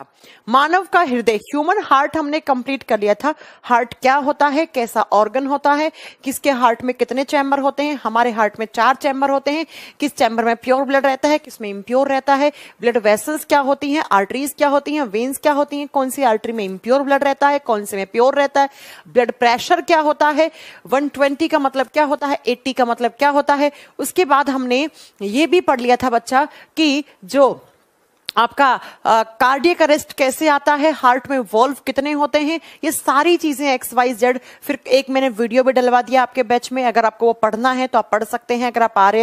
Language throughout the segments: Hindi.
था मानव का हृदय ह्यूमन हार्ट हमने कंप्लीट कर लिया था हार्ट क्या होता है कैसा ऑर्गन होता है किसके हार्ट में कितने चैम्बर होते हैं हमारे हार्ट में चार चैम्बर होते हैं किस चैम्बर में प्योर ब्लड रहता है किसमें इम्प्योर रहता है ब्लड वेसल्स क्या होती है आर्टरीज क्या होती है वेन्स क्या होती है कौन सी आर्टरी में इम्प्योर ब्लड रहता है कौन से में प्योर रहता है ब्लड प्रेशर क्या होता है वन का मतलब क्या होता है एट्टी का मतलब क्या होता है उसके बाद हमने ये भी पढ़ लिया था बच्चा कि जो आपका कार्डियक अरेस्ट कैसे आता है हार्ट में वॉल्व कितने होते हैं ये सारी चीजें एक्स वाई जेड फिर एक मैंने वीडियो भी डलवा दिया आपके बैच में अगर आपको वो पढ़ना है तो आप पढ़ सकते हैं अगर आप आर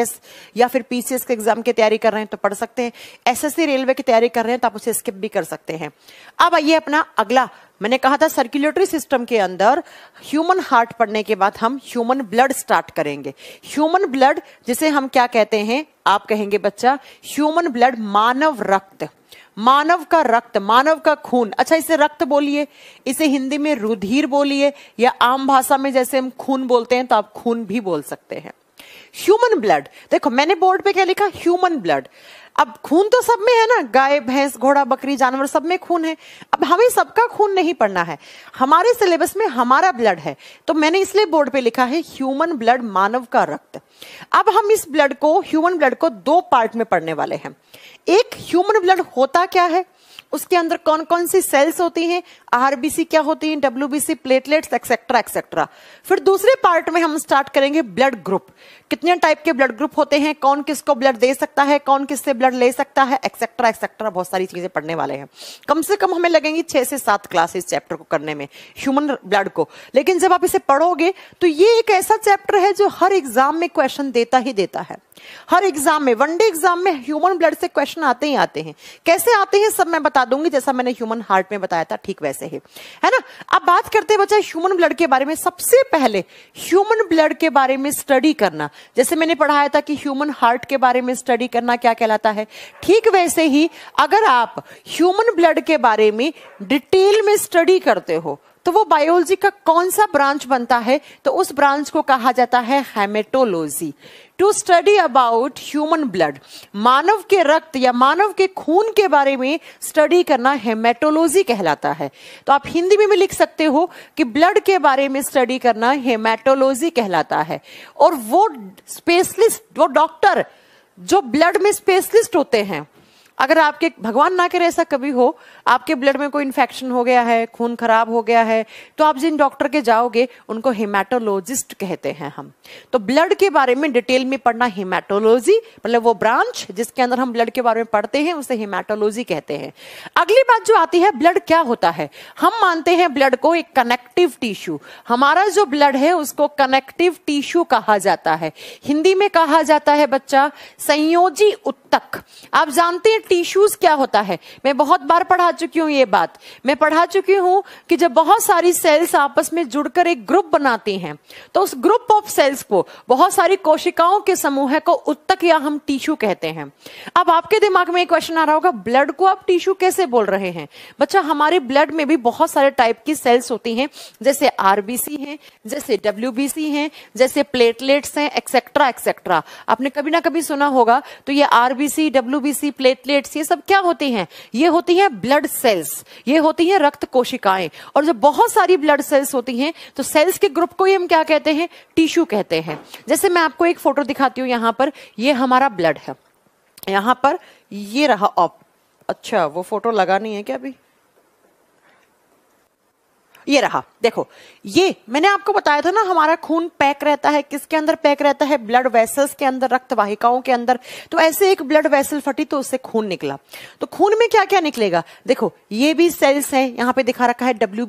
या फिर पीसीएस के एग्जाम की तैयारी कर रहे हैं तो पढ़ सकते हैं एसएससी रेलवे की तैयारी कर रहे हैं तो आप उसे स्किप भी कर सकते हैं अब आइए अपना अगला मैंने कहा था सर्कुलेटरी सिस्टम के अंदर ह्यूमन हार्ट पढ़ने के बाद हम ह्यूमन ब्लड स्टार्ट करेंगे ह्यूमन ब्लड जिसे हम क्या कहते हैं आप कहेंगे बच्चा ह्यूमन ब्लड मानव रक्त मानव का रक्त मानव का खून अच्छा इसे रक्त बोलिए इसे हिंदी में रुधिर बोलिए या आम भाषा में जैसे हम खून बोलते हैं तो आप खून भी बोल सकते हैं ह्यूमन ब्लड देखो मैंने बोर्ड पे क्या लिखा ह्यूमन ब्लड अब खून तो सब में है ना गाय भैंस घोड़ा बकरी जानवर सब में खून है अब हमें सबका खून नहीं पड़ना है हमारे सिलेबस में हमारा ब्लड है तो मैंने इसलिए बोर्ड पे लिखा है ह्यूमन ब्लड मानव का रक्त अब हम इस ब्लड को ह्यूमन ब्लड को दो पार्ट में पढ़ने वाले हैं एक ह्यूमन ब्लड होता क्या है उसके अंदर कौन कौन सी सेल्स होती हैं आरबीसी क्या होती हैं डब्ल्यूबीसी प्लेटलेट्स एक्सेट्रा एक्सेट्रा फिर दूसरे पार्ट में हम स्टार्ट करेंगे ब्लड ग्रुप कितने टाइप के ब्लड ग्रुप होते हैं कौन किसको ब्लड दे सकता है कौन किससे ब्लड ले सकता है एक्सेट्रा एक्सेट्रा बहुत सारी चीजें पढ़ने वाले हैं कम से कम हमें लगेंगी छह से सात क्लास इस चैप्टर को करने में ह्यूमन ब्लड को लेकिन जब आप इसे पढ़ोगे तो ये एक ऐसा चैप्टर है जो हर एग्जाम में क्वेश्चन देता ही देता है हर एग्जाम में वनडे एग्जाम में ह्यूमन ब्लड से क्वेश्चन आते ही आते हैं कैसे आते हैं सब मैं बता बता दूंगी जैसा मैंने ह्यूमन हार्ट में बताया था ठीक वैसे ही है ना अब बात करते हैं बच्चा ह्यूमन ब्लड के बारे में सबसे पहले ह्यूमन ब्लड के बारे में स्टडी करना जैसे मैंने पढ़ाया था कि ह्यूमन हार्ट के बारे में स्टडी करना क्या कहलाता है ठीक वैसे ही अगर आप ह्यूमन ब्लड के बारे में डिटेल में स्टडी करते हो तो वो बायोलॉजी का कौन सा ब्रांच बनता है तो उस ब्रांच को कहा जाता है haematology to study about human blood मानव के रक्त या मानव के खून के बारे में स्टडी करना हेमेटोलॉजी कहलाता है तो आप हिंदी में भी लिख सकते हो कि ब्लड के बारे में स्टडी करना हेमेटोलॉजी कहलाता है और वो स्पेशलिस्ट वो डॉक्टर जो ब्लड में स्पेशलिस्ट होते हैं अगर आपके भगवान ना करे ऐसा कभी हो आपके ब्लड में कोई इन्फेक्शन हो गया है खून खराब हो गया है तो आप जिन डॉक्टर के जाओगे उनको हेमाटोलॉजिस्ट कहते हैं हम तो ब्लड के बारे में डिटेल में पढ़ना हिमाटोलॉजी मतलब वो ब्रांच जिसके अंदर हम ब्लड के बारे में पढ़ते हैं उसे हिमाटोलॉजी कहते हैं अगली बात जो आती है ब्लड क्या होता है हम मानते हैं ब्लड को एक कनेक्टिव टिश्यू हमारा जो ब्लड है उसको कनेक्टिव टिश्यू कहा जाता है हिंदी में कहा जाता है बच्चा संयोजी उत्तक आप जानते हैं टिश्यूज क्या होता है मैं बहुत बार पढ़ा चुकी हूँ ये बात मैं पढ़ा चुकी हूँ कि जब बहुत सारी सेल्स आपस में जुड़कर एक ग्रुप बनाती हैं तो उस ग्रुप ऑफ सेल्स को बहुत सारी कोशिकाओं के समूह को उत्तक या हम टिश्यू कहते हैं अब आपके दिमाग में एक क्वेश्चन आ रहा होगा ब्लड को आप टिश्यू कैसे बोल रहे हैं बच्चा हमारे ब्लड में भी बहुत सारे टाइप की सेल्स होती है जैसे आरबीसी है जैसे डब्ल्यू है जैसे प्लेटलेट्स है एक्सेट्रा एक्सेट्रा आपने कभी ना कभी सुना होगा तो ये आरबीसी डब्ल्यू प्लेटलेट प्लेट्स ये सब क्या होती हैं ये होती हैं ब्लड सेल्स ये होती हैं रक्त कोशिकाएं और जब बहुत सारी ब्लड सेल्स होती हैं तो सेल्स के ग्रुप को ही हम क्या कहते हैं टिश्यू कहते हैं जैसे मैं आपको एक फोटो दिखाती हूँ यहाँ पर ये हमारा ब्लड है यहाँ पर ये रहा ऑप oh, अच्छा वो फोटो लगा नहीं है क्या अभी ये रहा देखो ये मैंने आपको बताया था ना हमारा खून पैक रहता है किसके अंदर पैक रहता है ब्लड वेसल्स के अंदर रक्त वाहिकाओं के अंदर तो ऐसे एक ब्लड वेसल फटी तो उससे खून निकला तो खून में क्या क्या निकलेगा देखो ये भी सेल्स हैं यहाँ पे दिखा रखा है डब्ल्यू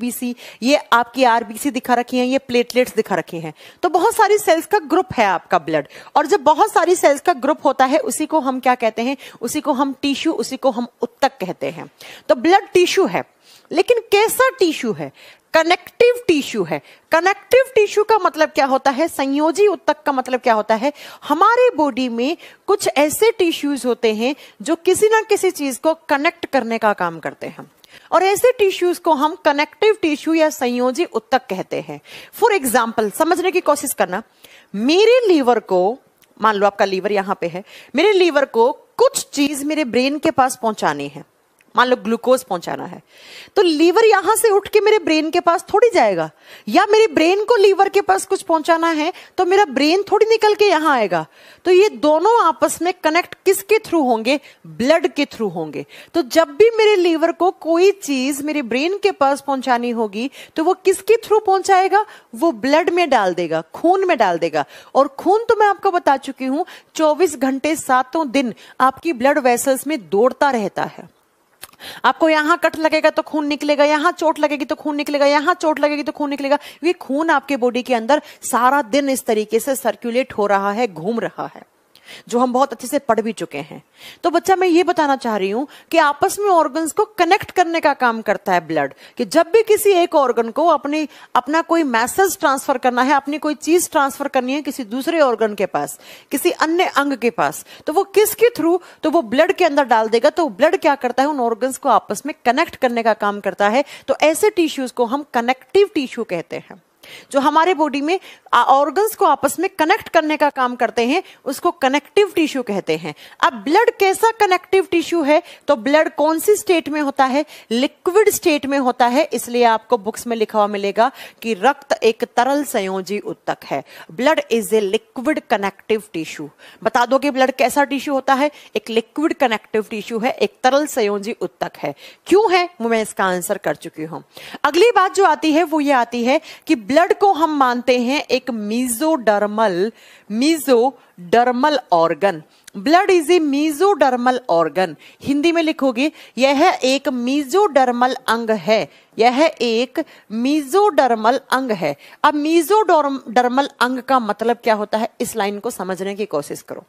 ये आपकी आरबीसी दिखा रखी है ये प्लेटलेट्स दिखा रखी है तो बहुत सारी सेल्स का ग्रुप है आपका ब्लड और जब बहुत सारी सेल्स का ग्रुप होता है उसी को हम क्या कहते हैं उसी को हम टिश्यू उसी को हम उत्तक कहते हैं तो ब्लड टिश्यू है लेकिन कैसा टिश्यू है कनेक्टिव टिश्यू है कनेक्टिव टिश्यू का मतलब क्या होता है संयोजी उत्तक का मतलब क्या होता है हमारे बॉडी में कुछ ऐसे टिश्यूज होते हैं जो किसी ना किसी चीज को कनेक्ट करने का काम करते हैं और ऐसे टिश्यूज को हम कनेक्टिव टिश्यू या संयोजी उत्तक कहते हैं फॉर एग्जाम्पल समझने की कोशिश करना मेरे लीवर को मान लो आपका लीवर यहां पे है मेरे लीवर को कुछ चीज मेरे ब्रेन के पास पहुंचानी है मान लो ग्लूकोज पहुंचाना है तो लीवर यहां से उठ के मेरे ब्रेन के पास थोड़ी जाएगा या मेरे ब्रेन को लीवर के पास कुछ पहुंचाना है तो मेरा ब्रेन थोड़ी निकल के यहां आएगा तो ये दोनों आपस में कनेक्ट किसके थ्रू होंगे ब्लड के थ्रू होंगे तो जब भी मेरे लीवर को कोई चीज मेरे ब्रेन के पास पहुंचानी होगी तो वो किसके थ्रू पहुंचाएगा वो ब्लड में डाल देगा खून में डाल देगा और खून तो मैं आपको बता चुकी हूं चौबीस घंटे सातों दिन आपकी ब्लड वेसल्स में दौड़ता रहता है आपको यहाँ कट लगेगा तो खून निकलेगा यहाँ चोट लगेगी तो खून निकलेगा यहाँ चोट लगेगी तो खून निकलेगा ये खून आपके बॉडी के अंदर सारा दिन इस तरीके से सर्कुलेट हो रहा है घूम रहा है जो हम बहुत अच्छे से पढ़ भी चुके हैं तो बच्चा मैं ये बताना चाह रही हूं कि आपस में ऑर्गन्स को कनेक्ट करने का काम करता है ब्लड कि जब भी किसी एक ऑर्गन को अपनी अपना कोई मैसेज ट्रांसफर करना है अपनी कोई चीज ट्रांसफर करनी है किसी दूसरे ऑर्गन के पास किसी अन्य अंग के पास तो वो किसके थ्रू तो वो ब्लड के अंदर डाल देगा तो ब्लड क्या करता है उन ऑर्गन को आपस में कनेक्ट करने का काम करता है तो ऐसे टिश्यूज को हम कनेक्टिव टिश्यू कहते हैं जो हमारे बॉडी में ऑर्गन्स को आपस में कनेक्ट करने का काम करते हैं उसको कनेक्टिव टिश्यू कहते हैं अब ब्लड कैसा कनेक्टिव टिश्यू है तो ब्लड कौन सी स्टेट में होता है लिक्विड स्टेट में होता है इसलिए आपको बुक्स में लिखा हुआ मिलेगा कि रक्त एक तरल संयोजी उत्तक है blood is a liquid connective tissue बता दो कि ब्लड कैसा टिश्यू होता है एक लिक्विड कनेक्टिव टिश्यू है एक तरल संयोजी उत्तक है क्यों है मैं इसका आंसर कर चुकी हूं अगली बात जो आती है वो ये आती है कि ब्लड ब्लड को हम मानते हैं एक mesodermal mesodermal organ blood is a mesodermal organ Hindi में लिखोगे यह एक मीजोडर्मल अंग है यह एक मीजोडर्मल अंग है अब मीजोडर्मल अंग का मतलब क्या होता है इस लाइन को समझने की कोशिश करो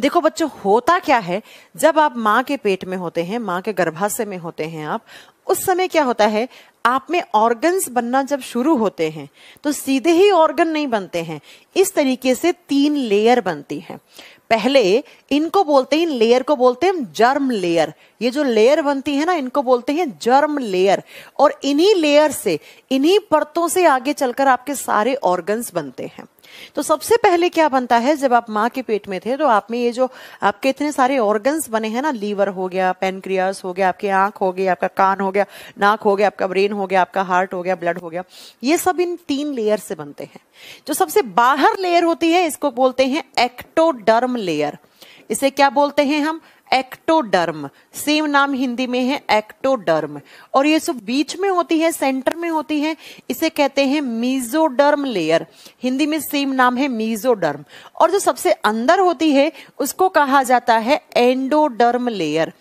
देखो बच्चों होता क्या है जब आप माँ के पेट में होते हैं माँ के गर्भाशय में होते हैं आप उस समय क्या होता है आप में ऑर्गन्स बनना जब शुरू होते हैं तो सीधे ही ऑर्गन नहीं बनते हैं इस तरीके से तीन लेयर बनती हैं पहले इनको बोलते हैं इन लेयर को बोलते हैं जर्म लेयर ये जो लेयर बनती है ना इनको बोलते हैं जर्म लेयर और इन्हीं लेयर से इन्हीं परतों से आगे चलकर आपके सारे ऑर्गन्स बनते हैं तो सबसे पहले क्या बनता है जब आप माँ के पेट में थे तो आप में ये जो आपके इतने सारे ऑर्गन्स बने हैं ना लीवर हो गया पेनक्रियास हो गया आपकी आंख हो गई आपका कान हो गया नाक हो गया आपका ब्रेन हो गया आपका हार्ट हो गया ब्लड हो गया ये सब इन तीन लेयर से बनते हैं जो सबसे बाहर लेयर होती है इसको बोलते हैं एक्टोडर्म लेयर इसे क्या बोलते हैं हम एक्टोडर्म सेम नाम हिंदी में है एक्टोडर्म और ये सब बीच में होती है सेंटर में होती है इसे कहते हैं मीजोडर्म लेयर हिंदी में सेम नाम है मीजोडर्म और जो सबसे अंदर होती है उसको कहा जाता है एंडोडर्म लेयर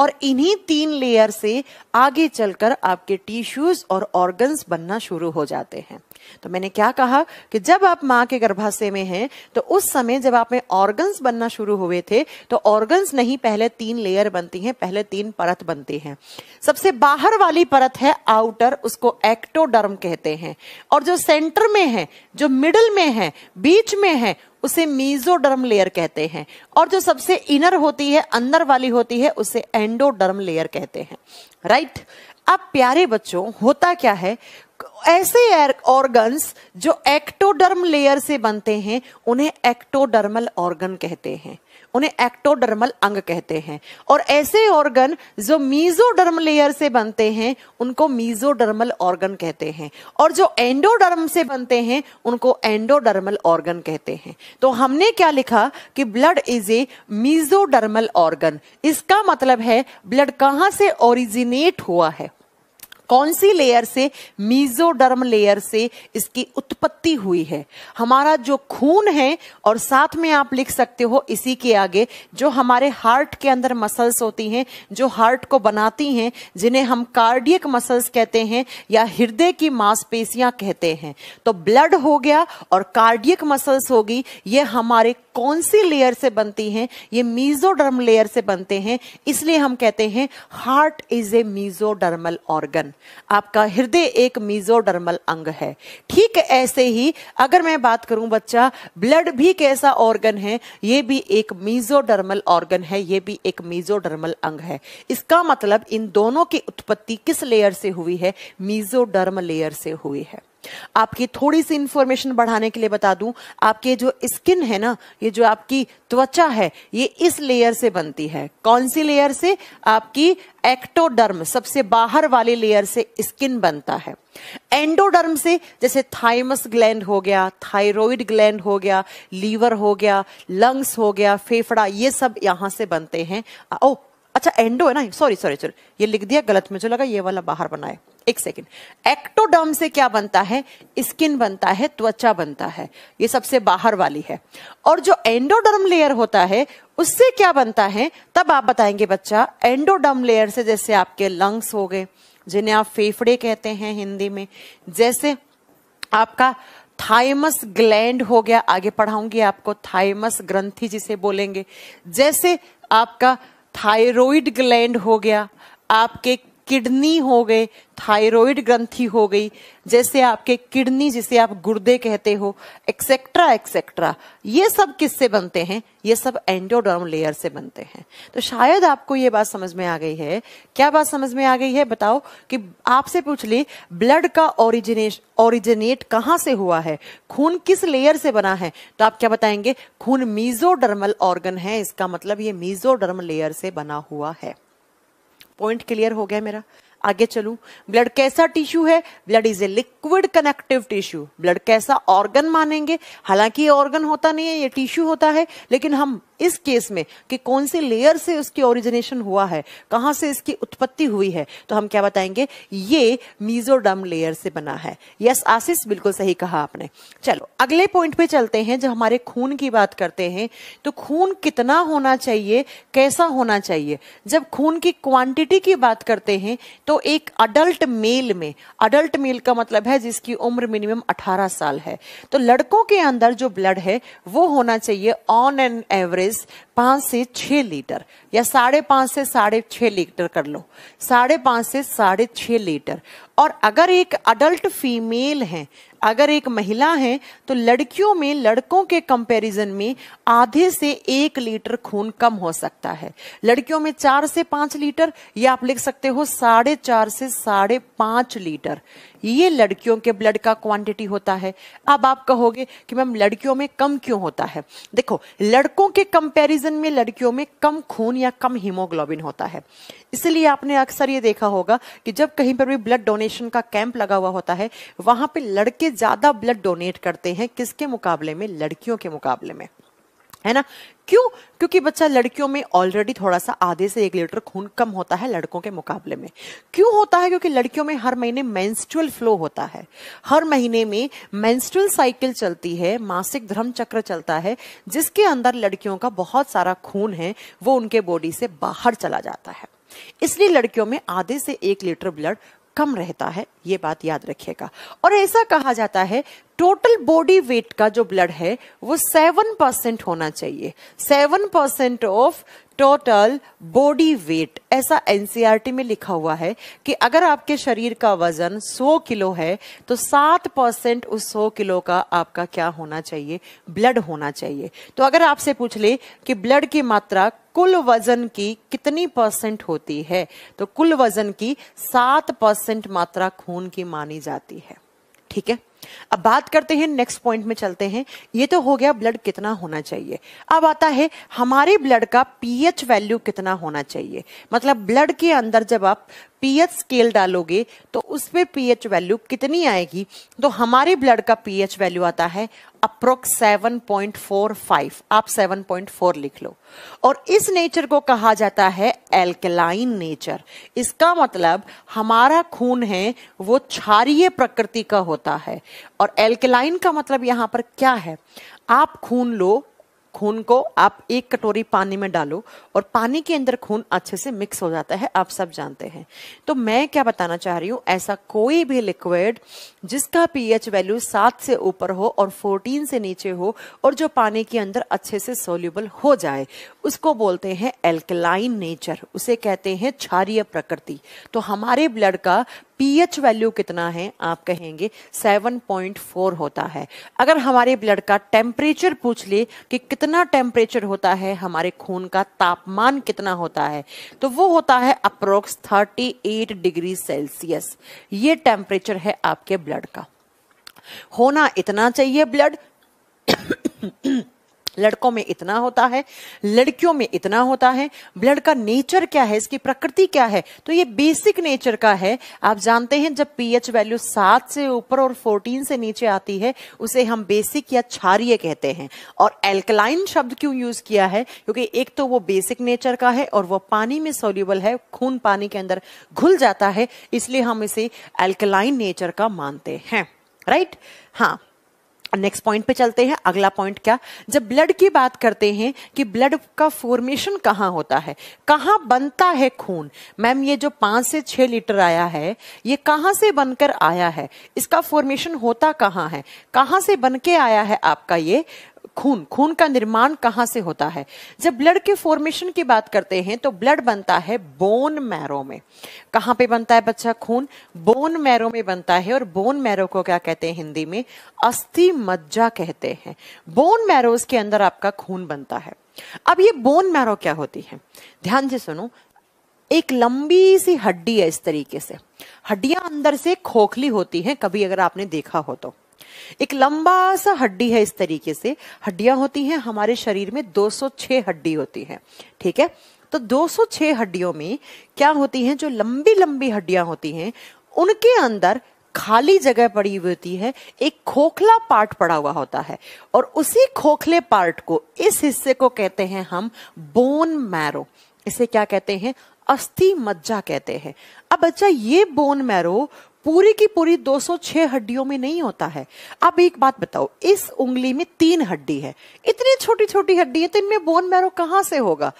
और इन्हीं तीन लेयर से आगे चलकर आपके टिश्यूज और ऑर्गन्स बनना शुरू हो जाते हैं तो मैंने क्या कहा कि जब आप माँ के गर्भाशय में हैं तो उस समय जब आप में ऑर्गन्स बनना शुरू हुए थे तो ऑर्गन्स नहीं पहले तीन लेयर बनती हैं पहले तीन परत बनती हैं सबसे बाहर वाली परत है आउटर उसको एक्टोडर्म कहते हैं और जो सेंटर में है जो मिडल में है बीच में है उसे मीजोडर्म लेयर कहते हैं और जो सबसे इनर होती है अंदर वाली होती है उसे एंडोडर्म लेयर कहते हैं राइट अब प्यारे बच्चों होता क्या है ऐसे ऑर्गन्स जो एक्टोडर्म लेयर से बनते हैं उन्हें एक्टोडर्मल ऑर्गन कहते हैं उन्हें एक्टोडर्मल अंग कहते हैं और ऐसे ऑर्गन जो मीजोडर्म लेयर से बनते हैं उनको मीजोडर्मल ऑर्गन कहते हैं और जो एंडोडर्म से बनते हैं उनको एंडोडर्मल ऑर्गन कहते हैं तो हमने क्या लिखा कि blood is a mesodermal organ इसका मतलब है ब्लड कहाँ से ओरिजिनेट हुआ है कौन सी लेयर से मीजोडर्म लेयर से इसकी उत्पत्ति हुई है हमारा जो खून है और साथ में आप लिख सकते हो इसी के आगे जो हमारे हार्ट के अंदर मसल्स होती हैं जो हार्ट को बनाती हैं जिन्हें हम कार्डियक मसल्स कहते हैं या हृदय की मांसपेशियां कहते हैं तो ब्लड हो गया और कार्डियक मसल्स होगी ये हमारे कौन सी लेयर से बनती हैं ये मीजोडर्म लेयर से बनते हैं इसलिए हम कहते हैं heart is a mesodermal organ आपका हृदय एक मीजोडर्मल अंग है ठीक ऐसे ही अगर मैं बात करूं बच्चा ब्लड भी कैसा ऑर्गन है ये भी एक मीजोडर्मल ऑर्गन है ये भी एक मीजोडर्मल अंग है इसका मतलब इन दोनों की उत्पत्ति किस लेयर से हुई है मीजोडर्म लेयर से हुई है आपकी थोड़ी सी इंफॉर्मेशन बढ़ाने के लिए बता दूं आपके जो स्किन है ना ये जो आपकी त्वचा है ये इस लेयर से बनती है कौन सी लेयर से आपकी एक्टोडर्म सबसे बाहर वाली लेयर से स्किन बनता है एंडोडर्म से जैसे थाइमस ग्लैंड हो गया थायराइड ग्लैंड हो गया लीवर हो गया लंग्स हो गया फेफड़ा ये सब यहां से बनते हैं ओ अच्छा एंडो है ना सॉरी सॉरी सॉरी ये लिख दिया गलत मुझे लगा ये वाला बाहर बनाए एक सेकेंड एक्टोडर्म से क्या बनता है स्किन बनता है त्वचा बनता है ये सबसे बाहर वाली है और जो एंडोडर्म लेयर होता है उससे क्या बनता है तब आप बताएंगे बच्चा एंडोडर्म लेयर से जैसे आपके लंग्स हो गए जिन्हें आप फेफड़े कहते हैं हिंदी में जैसे आपका थाइमस ग्लैंड हो गया आगे पढ़ाऊंगी आपको थाइमस ग्रंथि जिसे बोलेंगे जैसे आपका थायरोइड ग्लैंड हो गया आपके किडनी हो गए थायराइड ग्रंथि हो गई जैसे आपके किडनी जिसे आप गुर्दे कहते हो एक्सेट्रा एक्सेट्रा ये सब किससे बनते हैं ये सब एंडोडर्म लेयर से बनते हैं तो शायद आपको ये बात समझ में आ गई है क्या बात समझ में आ गई है बताओ कि आपसे पूछ ली ब्लड का ओरिजिनेश ओरिजिनेट कहाँ से हुआ है खून किस लेयर से बना है तो आप क्या बताएंगे खून मीजोडर्मल ऑर्गन है इसका मतलब ये मीजोडर्म लेयर से बना हुआ है पॉइंट क्लियर हो गया मेरा आगे चलू ब्लड कैसा टिश्यू है blood is a liquid connective tissue blood कैसा ऑर्गन मानेंगे हालांकि ये ऑर्गन होता नहीं है ये टिश्यू होता है लेकिन हम इस केस में कि कौन से लेयर से उसकी ओरिजिनेशन हुआ है कहां से इसकी उत्पत्ति हुई है तो हम क्या बताएंगे ये मीजोडम लेयर से बना है यस आशीष बिल्कुल सही कहा आपने चलो अगले पॉइंट पे चलते हैं जब हमारे खून की बात करते हैं तो खून कितना होना चाहिए कैसा होना चाहिए जब खून की क्वांटिटी की बात करते हैं तो तो एक अडल्ट मेल में अडल्ट मेल का मतलब है जिसकी उम्र मिनिमम 18 साल है तो लड़कों के अंदर जो ब्लड है वो होना चाहिए ऑन एन एवरेज पांच से छ लीटर या साढ़े पांच से साढ़े छ लीटर कर लो साढ़े पांच से साढ़े छह लीटर और अगर एक अडल्ट फीमेल है अगर एक महिला है तो लड़कियों में लड़कों के कंपैरिजन में आधे से एक लीटर खून कम हो सकता है लड़कियों में चार से पांच लीटर या आप लिख सकते हो साढ़े चार से साढ़े पांच लीटर ये लड़कियों के ब्लड का क्वांटिटी होता है अब आप कहोगे कि मैम लड़कियों में कम क्यों होता है देखो लड़कों के कंपैरिजन में लड़कियों में कम खून या कम हीमोग्लोबिन होता है इसलिए आपने अक्सर ये देखा होगा कि जब कहीं पर भी ब्लड डोनेशन का कैंप लगा हुआ होता है वहां पर लड़के ज्यादा ब्लड डोनेट करते हैं किसके मुकाबले में लड़कियों के मुकाबले में है ना क्यों क्योंकि बच्चा लड़कियों में ऑलरेडी थोड़ा सा आधे से एक लीटर खून कम होता है लड़कों के मुकाबले में क्यों होता है क्योंकि लड़कियों में हर महीने मेंस्ट्रुअल फ्लो होता है हर महीने में मेंस्ट्रुअल साइकिल चलती है मासिक धर्म चक्र चलता है जिसके अंदर लड़कियों का बहुत सारा खून है वो उनके बॉडी से बाहर चला जाता है इसलिए लड़कियों में आधे से एक लीटर ब्लड कम रहता है ये बात याद रखिएगा और ऐसा कहा जाता है टोटल बॉडी वेट का जो ब्लड है वो सेवन परसेंट होना चाहिए seven percent of total body weight ऐसा एनसीईआरटी e में लिखा हुआ है कि अगर आपके शरीर का वजन 100 किलो है तो 7 परसेंट उस 100 किलो का आपका क्या होना चाहिए ब्लड होना चाहिए तो अगर आपसे पूछ ले कि ब्लड की मात्रा कुल वजन की कितनी परसेंट होती है तो कुल वजन की 7 परसेंट मात्रा खून की मानी जाती है ठीक है अब बात करते हैं नेक्स्ट पॉइंट में चलते हैं ये तो हो गया ब्लड कितना होना चाहिए अब आता है हमारे ब्लड का पीएच वैल्यू कितना होना चाहिए मतलब ब्लड के अंदर जब आप पीएच स्केल डालोगे तो उस पर पीएच वैल्यू कितनी आएगी तो हमारे ब्लड का पीएच वैल्यू आता है अप्रोक्स 7.45 आप 7.4 लिख लो और इस नेचर को कहा जाता है एल्कलाइन नेचर इसका मतलब हमारा खून है वो क्षारिय प्रकृति का होता है और एल्कलाइन का मतलब यहाँ पर क्या है आप खून लो खून को आप एक कटोरी पानी में डालो और पानी के अंदर खून अच्छे से मिक्स हो जाता है आप सब जानते हैं तो मैं क्या बताना चाह रही हूँ ऐसा कोई भी लिक्विड जिसका पीएच वैल्यू सात से ऊपर हो और फोर्टीन से नीचे हो और जो पानी के अंदर अच्छे से सोल्यूबल हो जाए उसको बोलते हैं एल्कलाइन नेचर उसे कहते हैं क्षारिय प्रकृति तो हमारे ब्लड का पीएच वैल्यू कितना है आप कहेंगे 7.4 होता है अगर हमारे ब्लड का टेम्परेचर पूछ ले कि कितना टेम्परेचर होता है हमारे खून का तापमान कितना होता है तो वो होता है अप्रोक्स 38 डिग्री सेल्सियस ये टेम्परेचर है आपके ब्लड का होना इतना चाहिए ब्लड लड़कों में इतना होता है लड़कियों में इतना होता है ब्लड का नेचर क्या है इसकी प्रकृति क्या है तो ये बेसिक नेचर का है आप जानते हैं जब पीएच वैल्यू सात से ऊपर और फोर्टीन से नीचे आती है उसे हम बेसिक या क्षारिय कहते हैं और एल्कलाइन शब्द क्यों यूज किया है क्योंकि एक तो वो बेसिक नेचर का है और वह पानी में सोल्यूबल है खून पानी के अंदर घुल जाता है इसलिए हम इसे एल्कलाइन नेचर का मानते हैं राइट हाँ नेक्स्ट पॉइंट पे चलते हैं अगला पॉइंट क्या जब ब्लड की बात करते हैं कि ब्लड का फॉर्मेशन कहाँ होता है कहाँ बनता है खून मैम ये जो पाँच से छः लीटर आया है ये कहाँ से बनकर आया है इसका फॉर्मेशन होता कहाँ है कहाँ से बन के आया है आपका ये खून खून का निर्माण कहाँ से होता है जब ब्लड के फॉर्मेशन की बात करते हैं तो ब्लड बनता है बोन मैरो में कहाँ पे बनता है बच्चा खून बोन मैरो में बनता है और बोन मैरो को क्या कहते हैं हिंदी में अस्थि मज्जा कहते हैं बोन मैरो के अंदर आपका खून बनता है अब ये बोन मैरो क्या होती है ध्यान से सुनो एक लंबी सी हड्डी है इस तरीके से हड्डियां अंदर से खोखली होती हैं कभी अगर आपने देखा हो तो एक लंबा सा हड्डी है इस तरीके से हड्डियां होती हैं हमारे शरीर में 206 हड्डी होती हैं ठीक है तो 206 हड्डियों में क्या होती हैं जो लंबी लंबी हड्डियां होती हैं उनके अंदर खाली जगह पड़ी हुई होती है एक खोखला पार्ट पड़ा हुआ होता है और उसी खोखले पार्ट को इस हिस्से को कहते हैं हम बोन मैरो इसे क्या कहते हैं अस्थि मज्जा कहते हैं अब बच्चा ये बोन मैरो पूरी की पूरी 206 हड्डियों में नहीं होता है अब एक बात बताओ इस उंगली में तीन हड्डी है इतनी छोटी छोटी हड्डी है तो इनमें बोन मैरो कहां से होगा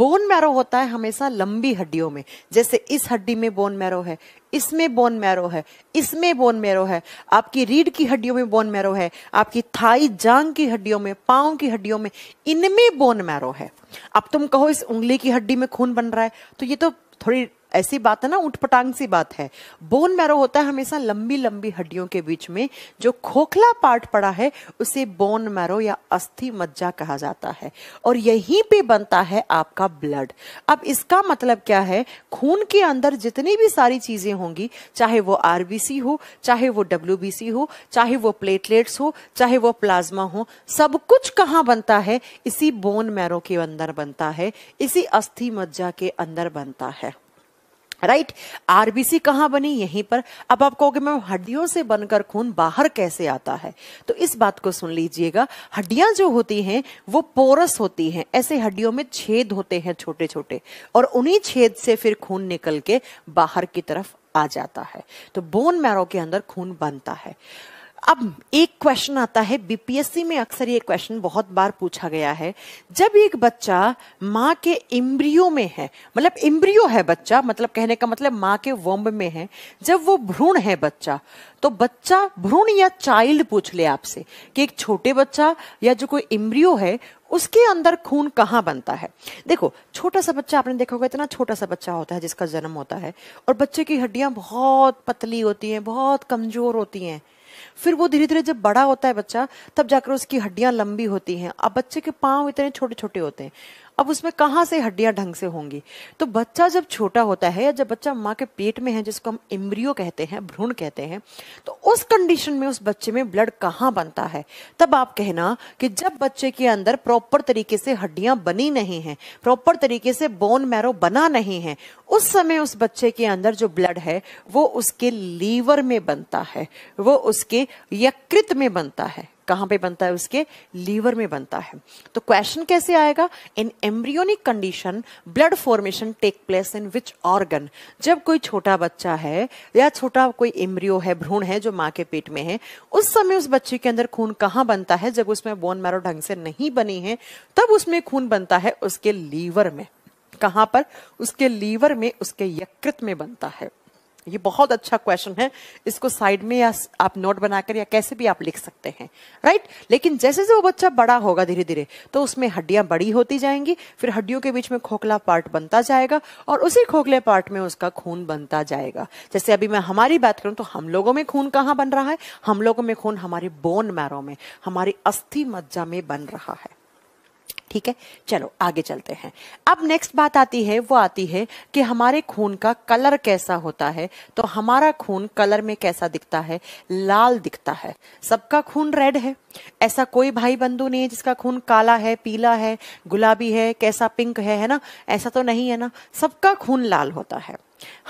बोन मैरो होता है हमेशा लंबी हड्डियों में जैसे इस हड्डी में बोन मैरो है इसमें बोन मैरो है इसमें बोन मैरो है आपकी रीढ़ की हड्डियों में बोन मैरो है आपकी थाई जांग की हड्डियों में पाओ की हड्डियों में इनमें बोन मैरो है अब तुम कहो इस उंगली की हड्डी में खून बन रहा है तो ये तो थोड़ी ऐसी बात है ना उठपटांग सी बात है बोन मैरो होता है हमेशा लंबी लंबी हड्डियों के बीच में जो खोखला पार्ट पड़ा है उसे बोन मैरो या अस्थि मज्जा कहा जाता है और यहीं पे बनता है आपका ब्लड अब इसका मतलब क्या है खून के अंदर जितनी भी सारी चीजें होंगी चाहे वो आरबीसी हो चाहे वो डब्ल्यू हो चाहे वो प्लेटलेट्स हो चाहे वो प्लाज्मा हो सब कुछ कहाँ बनता है इसी बोन मैरो के अंदर बनता है इसी अस्थि मज्जा के अंदर बनता है राइट आरबीसी कहाँ बनी यहीं पर अब आप कहोगे मैम हड्डियों से बनकर खून बाहर कैसे आता है तो इस बात को सुन लीजिएगा हड्डियां जो होती हैं वो पोरस होती हैं ऐसे हड्डियों में छेद होते हैं छोटे छोटे और उन्हीं छेद से फिर खून निकल के बाहर की तरफ आ जाता है तो बोन मैरो के अंदर खून बनता है अब एक क्वेश्चन आता है बीपीएससी में अक्सर ये क्वेश्चन बहुत बार पूछा गया है जब एक बच्चा माँ के इम्ब्रियो में है मतलब इम्ब्रियो है बच्चा मतलब कहने का मतलब माँ के वम्ब में है जब वो भ्रूण है बच्चा तो बच्चा भ्रूण या चाइल्ड पूछ ले आपसे कि एक छोटे बच्चा या जो कोई इम्ब्रियो है उसके अंदर खून कहाँ बनता है देखो छोटा सा बच्चा आपने देखा होगा इतना छोटा सा बच्चा होता है जिसका जन्म होता है और बच्चे की हड्डियां बहुत पतली होती हैं बहुत कमजोर होती हैं फिर वो धीरे धीरे जब बड़ा होता है बच्चा तब जाकर उसकी हड्डियां लंबी होती हैं अब बच्चे के पाँव इतने छोटे छोटे होते हैं अब उसमें कहाँ से हड्डियाँ ढंग से होंगी तो बच्चा जब छोटा होता है या जब बच्चा माँ के पेट में है जिसको हम इम्रियो कहते हैं भ्रूण कहते हैं तो उस कंडीशन में उस बच्चे में ब्लड कहाँ बनता है तब आप कहना कि जब बच्चे के अंदर प्रॉपर तरीके से हड्डियाँ बनी नहीं हैं प्रॉपर तरीके से बोन मैरो बना नहीं है उस समय उस बच्चे के अंदर जो ब्लड है वो उसके लीवर में बनता है वो उसके यकृत में बनता है कहाँ पे बनता है उसके लीवर में बनता है तो क्वेश्चन कैसे आएगा in embryonic condition blood formation take place in which organ जब कोई छोटा बच्चा है या छोटा कोई एम्ब्रियो है भ्रूण है जो माँ के पेट में है उस समय उस बच्चे के अंदर खून कहाँ बनता है जब उसमें बोन मैरो ढंग से नहीं बनी है तब उसमें खून बनता है उसके लीवर में कहां पर उसके लीवर में उसके यकृत में बनता है ये बहुत अच्छा क्वेश्चन है इसको साइड में या आप नोट बनाकर या कैसे भी आप लिख सकते हैं राइट लेकिन जैसे जैसे वो बच्चा बड़ा होगा धीरे धीरे तो उसमें हड्डियां बड़ी होती जाएंगी फिर हड्डियों के बीच में खोखला पार्ट बनता जाएगा और उसी खोखले पार्ट में उसका खून बनता जाएगा जैसे अभी मैं हमारी बात करूं तो हम लोगों में खून कहाँ बन रहा है हम लोगों में खून हमारे बोन मैरो में हमारी अस्थि मज्जा में बन रहा है ठीक है चलो आगे चलते हैं अब नेक्स्ट बात आती है वो आती है कि हमारे खून का कलर कैसा होता है तो हमारा खून कलर में कैसा दिखता है लाल दिखता है सबका खून रेड है ऐसा कोई भाई बंधु नहीं है जिसका खून काला है पीला है गुलाबी है कैसा पिंक है है ना ऐसा तो नहीं है ना सबका खून लाल होता है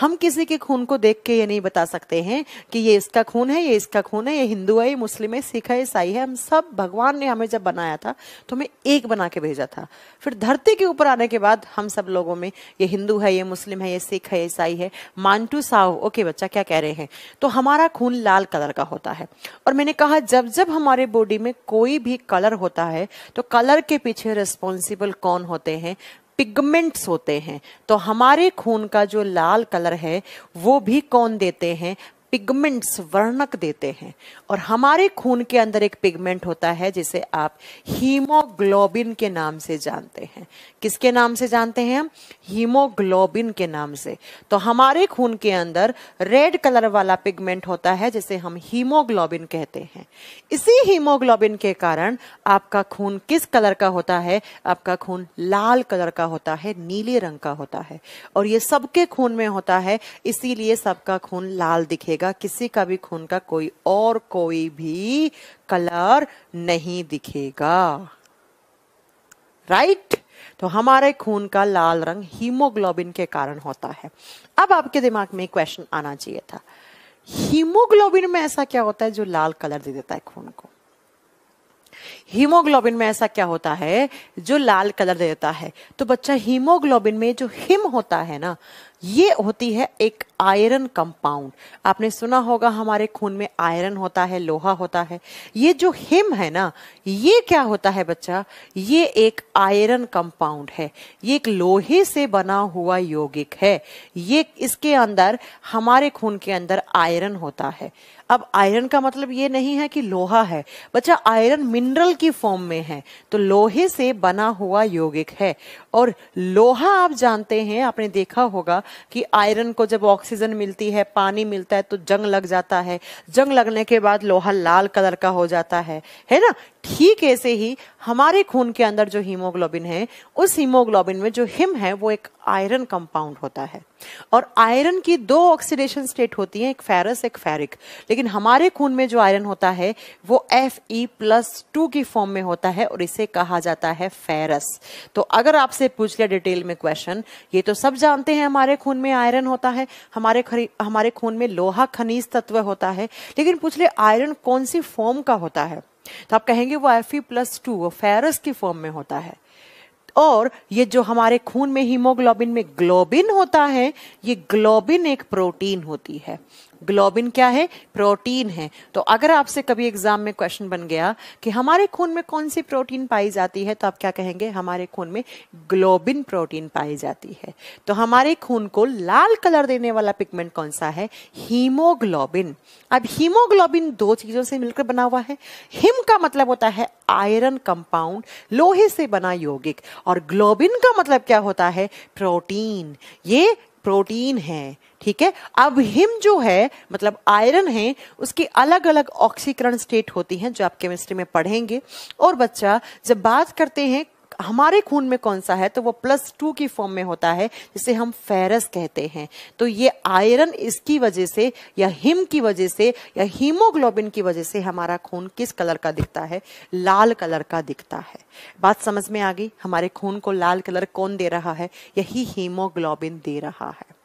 हम किसी के खून को देख के ये नहीं बता सकते हैं कि ये इसका खून है ये इसका खून है ये हिंदू है ये मुस्लिम है सिख है ईसाई है हम सब भगवान ने हमें जब बनाया था तो हमें एक बना के भेजा था फिर धरती के ऊपर आने के बाद हम सब लोगों में ये हिंदू है ये मुस्लिम है ये सिख है ईसाई है मानटू साहु ओके बच्चा क्या कह रहे हैं तो हमारा खून लाल कलर का होता है और मैंने कहा जब जब हमारे बॉडी में कोई भी कलर होता है तो कलर के पीछे रिस्पॉन्सिबल कौन होते हैं पिगमेंट्स होते हैं तो हमारे खून का जो लाल कलर है वो भी कौन देते हैं पिगमेंट्स वर्णक देते हैं और हमारे खून के अंदर एक पिगमेंट होता है जिसे आप हीमोग्लोबिन के नाम से जानते हैं किसके नाम से जानते हैं हम हीमोग्लोबिन के नाम से तो हमारे खून के अंदर रेड कलर वाला पिगमेंट होता है जिसे हम हीमोग्लोबिन कहते हैं इसी हीमोग्लोबिन के कारण आपका खून किस कलर का होता है आपका खून लाल कलर का होता है नीले रंग का होता है और ये सबके खून में होता है इसीलिए सबका खून लाल दिखेगा दिखेगा किसी का भी खून का कोई और कोई भी कलर नहीं दिखेगा राइट right? तो हमारे खून का लाल रंग हीमोग्लोबिन के कारण होता है अब आपके दिमाग में क्वेश्चन आना चाहिए था हीमोग्लोबिन में ऐसा क्या होता है जो लाल कलर दे देता है खून को हीमोग्लोबिन में ऐसा क्या होता है जो लाल कलर दे देता है तो बच्चा हीमोग्लोबिन में जो हिम होता है ना ये होती है एक आयरन कंपाउंड आपने सुना होगा हमारे खून में आयरन होता है लोहा होता है ये जो हिम है ना ये क्या होता है बच्चा ये एक आयरन कंपाउंड है ये एक लोहे से बना हुआ यौगिक है ये इसके अंदर हमारे खून के अंदर आयरन होता है अब आयरन का मतलब ये नहीं है कि लोहा है बच्चा आयरन मिनरल की फॉर्म में है तो लोहे से बना हुआ यौगिक है और लोहा आप जानते हैं आपने देखा होगा कि आयरन को जब ऑक्सीजन मिलती है पानी मिलता है तो जंग लग जाता है जंग लगने के बाद लोहा लाल कलर का हो जाता है है ना ठीक ऐसे ही हमारे खून के अंदर जो हीमोग्लोबिन है उस हीमोग्लोबिन में जो हिम है वो एक आयरन कंपाउंड होता है और आयरन की दो ऑक्सीडेशन स्टेट होती है एक फेरस एक फेरिक लेकिन हमारे खून में जो आयरन होता है वो एफ ई प्लस टू की फॉर्म में होता है और इसे कहा जाता है फेरस तो अगर आपसे पूछ लिया डिटेल में क्वेश्चन ये तो सब जानते हैं हमारे खून में आयरन होता है हमारे हमारे खून में लोहा खनिज तत्व होता है लेकिन पूछ ले आयरन कौन सी फॉर्म का होता है तो आप कहेंगे वो एफ ई प्लस टू वो फेरस की फॉर्म में होता है और ये जो हमारे खून में हीमोग्लोबिन में ग्लोबिन होता है ये ग्लोबिन एक प्रोटीन होती है ग्लोबिन क्या है प्रोटीन है तो अगर आपसे कभी एग्जाम में क्वेश्चन बन गया कि हमारे खून में कौन सी प्रोटीन पाई जाती है तो आप क्या कहेंगे हमारे खून में ग्लोबिन प्रोटीन पाई जाती है तो हमारे खून को लाल कलर देने वाला पिगमेंट कौन सा है हीमोग्लोबिन अब हीमोग्लोबिन दो चीजों से मिलकर बना हुआ है हिम का मतलब होता है आयरन कंपाउंड लोहे से बना यौगिक और ग्लोबिन का मतलब क्या होता है प्रोटीन ये प्रोटीन है ठीक है अब हिम जो है मतलब आयरन है उसकी अलग अलग ऑक्सीकरण स्टेट होती हैं जो आप केमिस्ट्री में पढ़ेंगे और बच्चा जब बात करते हैं हमारे खून में कौन सा है तो वो प्लस टू की फॉर्म में होता है जिसे हम फेरस कहते हैं तो ये आयरन इसकी वजह से या हिम की वजह से या हीमोग्लोबिन की वजह से हमारा खून किस कलर का दिखता है लाल कलर का दिखता है बात समझ में आ गई हमारे खून को लाल कलर कौन दे रहा है यही हीमोग्लोबिन दे रहा है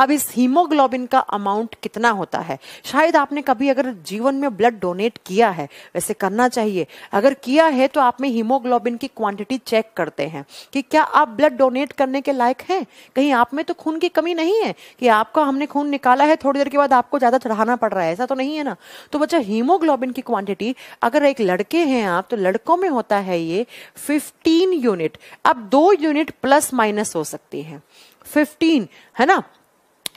अब इस हीमोग्लोबिन का अमाउंट कितना होता है शायद आपने कभी अगर जीवन में ब्लड डोनेट किया है वैसे करना चाहिए अगर किया है तो आप में हीमोग्लोबिन की क्वांटिटी चेक करते हैं कि क्या आप ब्लड डोनेट करने के लायक हैं कहीं आप में तो खून की कमी नहीं है कि आपका हमने खून निकाला है थोड़ी देर के बाद आपको ज़्यादा चढ़ाना पड़ रहा है ऐसा तो नहीं है ना तो बच्चा हीमोग्लोबिन की क्वांटिटी अगर एक लड़के हैं आप तो लड़कों में होता है ये फिफ्टीन यूनिट अब दो यूनिट प्लस माइनस हो सकती है 15 है ना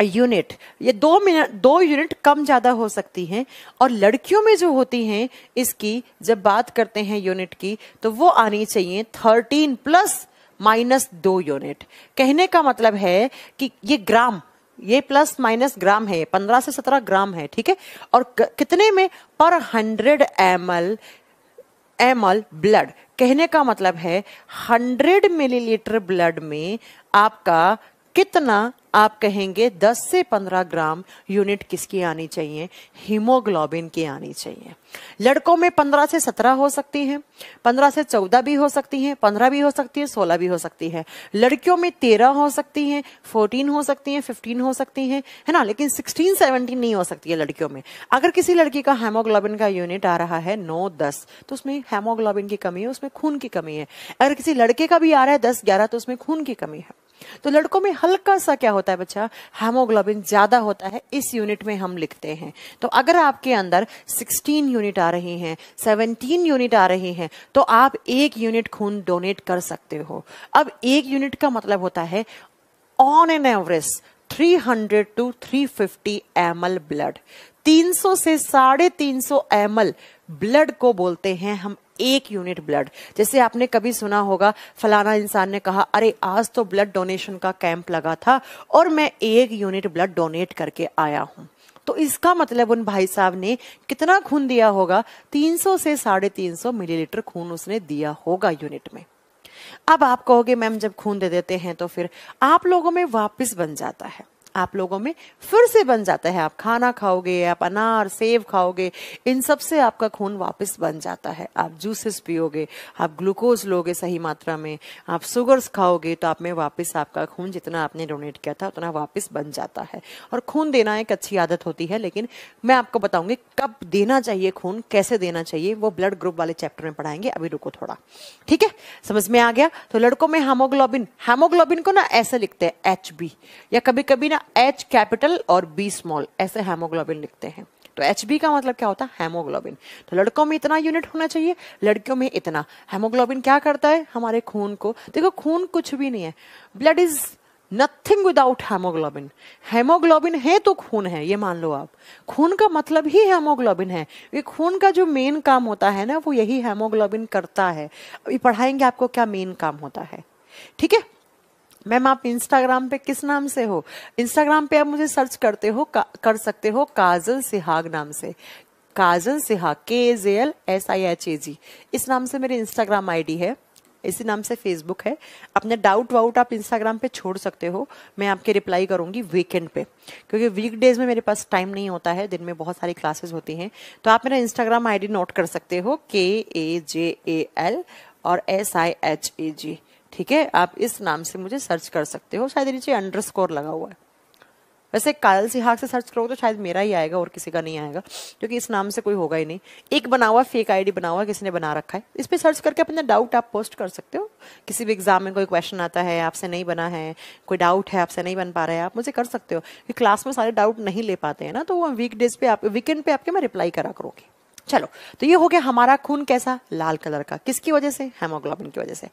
यूनिट ये दो मिनट दो यूनिट कम ज़्यादा हो सकती हैं और लड़कियों में जो होती हैं इसकी जब बात करते हैं यूनिट की तो वो आनी चाहिए थर्टीन प्लस माइनस दो यूनिट कहने का मतलब है कि ये ग्राम ये प्लस माइनस ग्राम है पंद्रह से सत्रह ग्राम है ठीक है और कितने में पर hundred M L M L blood कहने का मतलब है हंड्रेड मिलीलीटर ब्लड में आपका कितना आप कहेंगे 10 से 15 ग्राम यूनिट किसकी आनी चाहिए हीमोग्लोबिन की आनी चाहिए लड़कों में 15 से 17 हो सकती हैं 15 से 14 भी हो सकती हैं 15 भी हो सकती है 16 भी हो सकती है लड़कियों में 13 हो सकती हैं 14 हो सकती हैं 15 हो सकती हैं है ना लेकिन 16 17 नहीं हो सकती है लड़कियों में अगर किसी लड़की का हेमोग्लोबिन का यूनिट आ रहा है नौ दस तो उसमें हेमोग्लोबिन की कमी है उसमें खून की कमी है अगर किसी लड़के का भी आ रहा है दस ग्यारह तो उसमें खून की कमी है तो लड़कों में हल्का सा क्या होता है बच्चा हेमोग्लोबिन ज्यादा होता है इस यूनिट में हम लिखते हैं तो अगर आपके अंदर 16 यूनिट आ रही हैं 17 यूनिट आ रही हैं तो आप एक यूनिट खून डोनेट कर सकते हो अब एक यूनिट का मतलब होता है on an average 300 to 350 M blood 300 से साढ़े तीन सौ ब्लड को बोलते हैं हम एक यूनिट ब्लड जैसे आपने कभी सुना होगा फलाना इंसान ने कहा अरे आज तो ब्लड डोनेशन का कैंप लगा था और मैं एक यूनिट ब्लड डोनेट करके आया हूँ तो इसका मतलब उन भाई साहब ने कितना खून दिया होगा 300 से साढ़े तीन सौ मिलीलीटर खून उसने दिया होगा यूनिट में अब आप कहोगे मैम जब खून दे देते हैं तो फिर आप लोगों में वापस बन जाता है आप लोगों में फिर से बन जाता है आप खाना खाओगे आप अनार सेब खाओगे इन सब से आपका खून वापस बन जाता है आप जूसेस पियोगे आप ग्लूकोज लोगे सही मात्रा में आप शुगर्स खाओगे तो आप में वापस आपका खून जितना आपने डोनेट किया था उतना वापस बन जाता है और खून देना एक अच्छी आदत होती है लेकिन मैं आपको बताऊंगी कब देना चाहिए खून कैसे देना चाहिए वो ब्लड ग्रुप वाले चैप्टर में पढ़ाएंगे अभी रुको थोड़ा ठीक है समझ में आ गया तो लड़कों में हेमोग्लोबिन हेमोग्लोबिन को ना ऐसे लिखते हैं एच या कभी कभी ना एच कैपिटल और बी स्मॉल ऐसे हेमोग्लोबिन लिखते हैं तो एच बी का मतलब क्या होता है हेमोग्लोबिन तो लड़कों में इतना यूनिट होना चाहिए लड़कियों में इतना हेमोग्लोबिन क्या करता है हमारे खून को देखो खून कुछ भी नहीं है blood is nothing without haemoglobin haemoglobin है तो खून है ये मान लो आप खून का मतलब ही हेमोग्लोबिन है ये खून का जो मेन काम होता है ना वो यही हेमोग्लोबिन करता है अभी पढ़ाएंगे आपको क्या मेन काम होता है ठीक है मैम आप इंस्टाग्राम पे किस नाम से हो इंस्टाग्राम पे आप मुझे सर्च करते हो कर सकते हो काजल सिहाग नाम से Kajal Sihag K J L S I H A G इस नाम से मेरी इंस्टाग्राम आईडी है इसी नाम से फेसबुक है अपने डाउट वाउट आप इंस्टाग्राम पे छोड़ सकते हो मैं आपके रिप्लाई करूंगी वीकेंड पे क्योंकि वीकडेज में मेरे पास टाइम नहीं होता है दिन में बहुत सारी क्लासेस होती हैं तो आप मेरा इंस्टाग्राम आईडी नोट कर सकते हो K A J A L और S I H A G ठीक है आप इस नाम से मुझे सर्च कर सकते हो शायद नीचे अंडर स्कोर लगा हुआ है वैसे कायल सिहाग से सर्च करोगे तो शायद मेरा ही आएगा और किसी का नहीं आएगा क्योंकि इस नाम से कोई होगा ही नहीं एक बना हुआ फेक आईडी बना हुआ किसी ने बना रखा है इस पर सर्च करके अपना डाउट आप पोस्ट कर सकते हो किसी भी एग्जाम में कोई क्वेश्चन आता है आपसे नहीं बना है कोई डाउट है आपसे नहीं बन पा रहा है आप मुझे कर सकते हो क्योंकि क्लास में सारे डाउट नहीं ले पाते हैं ना तो वो वीक डेज पे आप वीकेंड पे आपके मैं रिप्लाई करा करोगी चलो तो ये हो गया हमारा खून कैसा लाल कलर का किसकी वजह से हेमोग्लोबिन की वजह से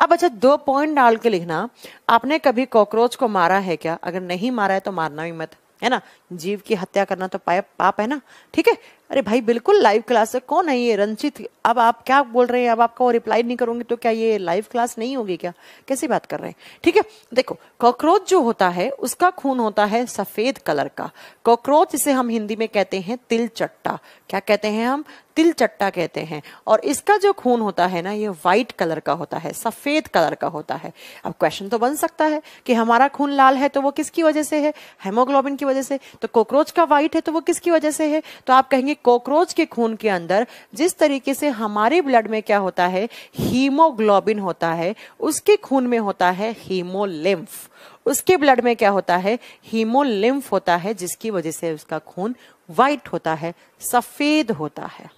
अब अच्छा दो पॉइंट डाल के लिखना आपने कभी कॉकरोच को मारा है क्या अगर नहीं मारा है तो मारना भी मत है ना जीव की हत्या करना तो पाप पाप है ना ठीक है अरे भाई बिल्कुल लाइव क्लास है कौन है ये रंजित अब आप क्या बोल रहे हैं अब आपका रिप्लाई नहीं करोगे तो क्या ये लाइव क्लास नहीं होगी क्या कैसी बात कर रहे हैं ठीक है देखो कॉकरोच जो होता है उसका खून होता है सफेद कलर का कॉकरोच इसे हम हिंदी में कहते हैं तिल चट्टा क्या कहते हैं हम तिल चट्टा कहते हैं और इसका जो खून होता है ना ये व्हाइट कलर का होता है सफेद कलर का होता है अब क्वेश्चन तो बन सकता है कि हमारा खून लाल है तो वो किसकी वजह से है हेमोग्लोबिन की वजह से तो कॉकरोच का व्हाइट है तो वो किसकी वजह से है तो आप कहेंगे कॉकरोच के खून के अंदर जिस तरीके से हमारे ब्लड में क्या होता है हीमोग्लोबिन होता है उसके खून में होता है हीमोलिम्फ उसके ब्लड में क्या होता है हीमोलिम्फ होता है जिसकी वजह से उसका खून व्हाइट होता है सफेद होता है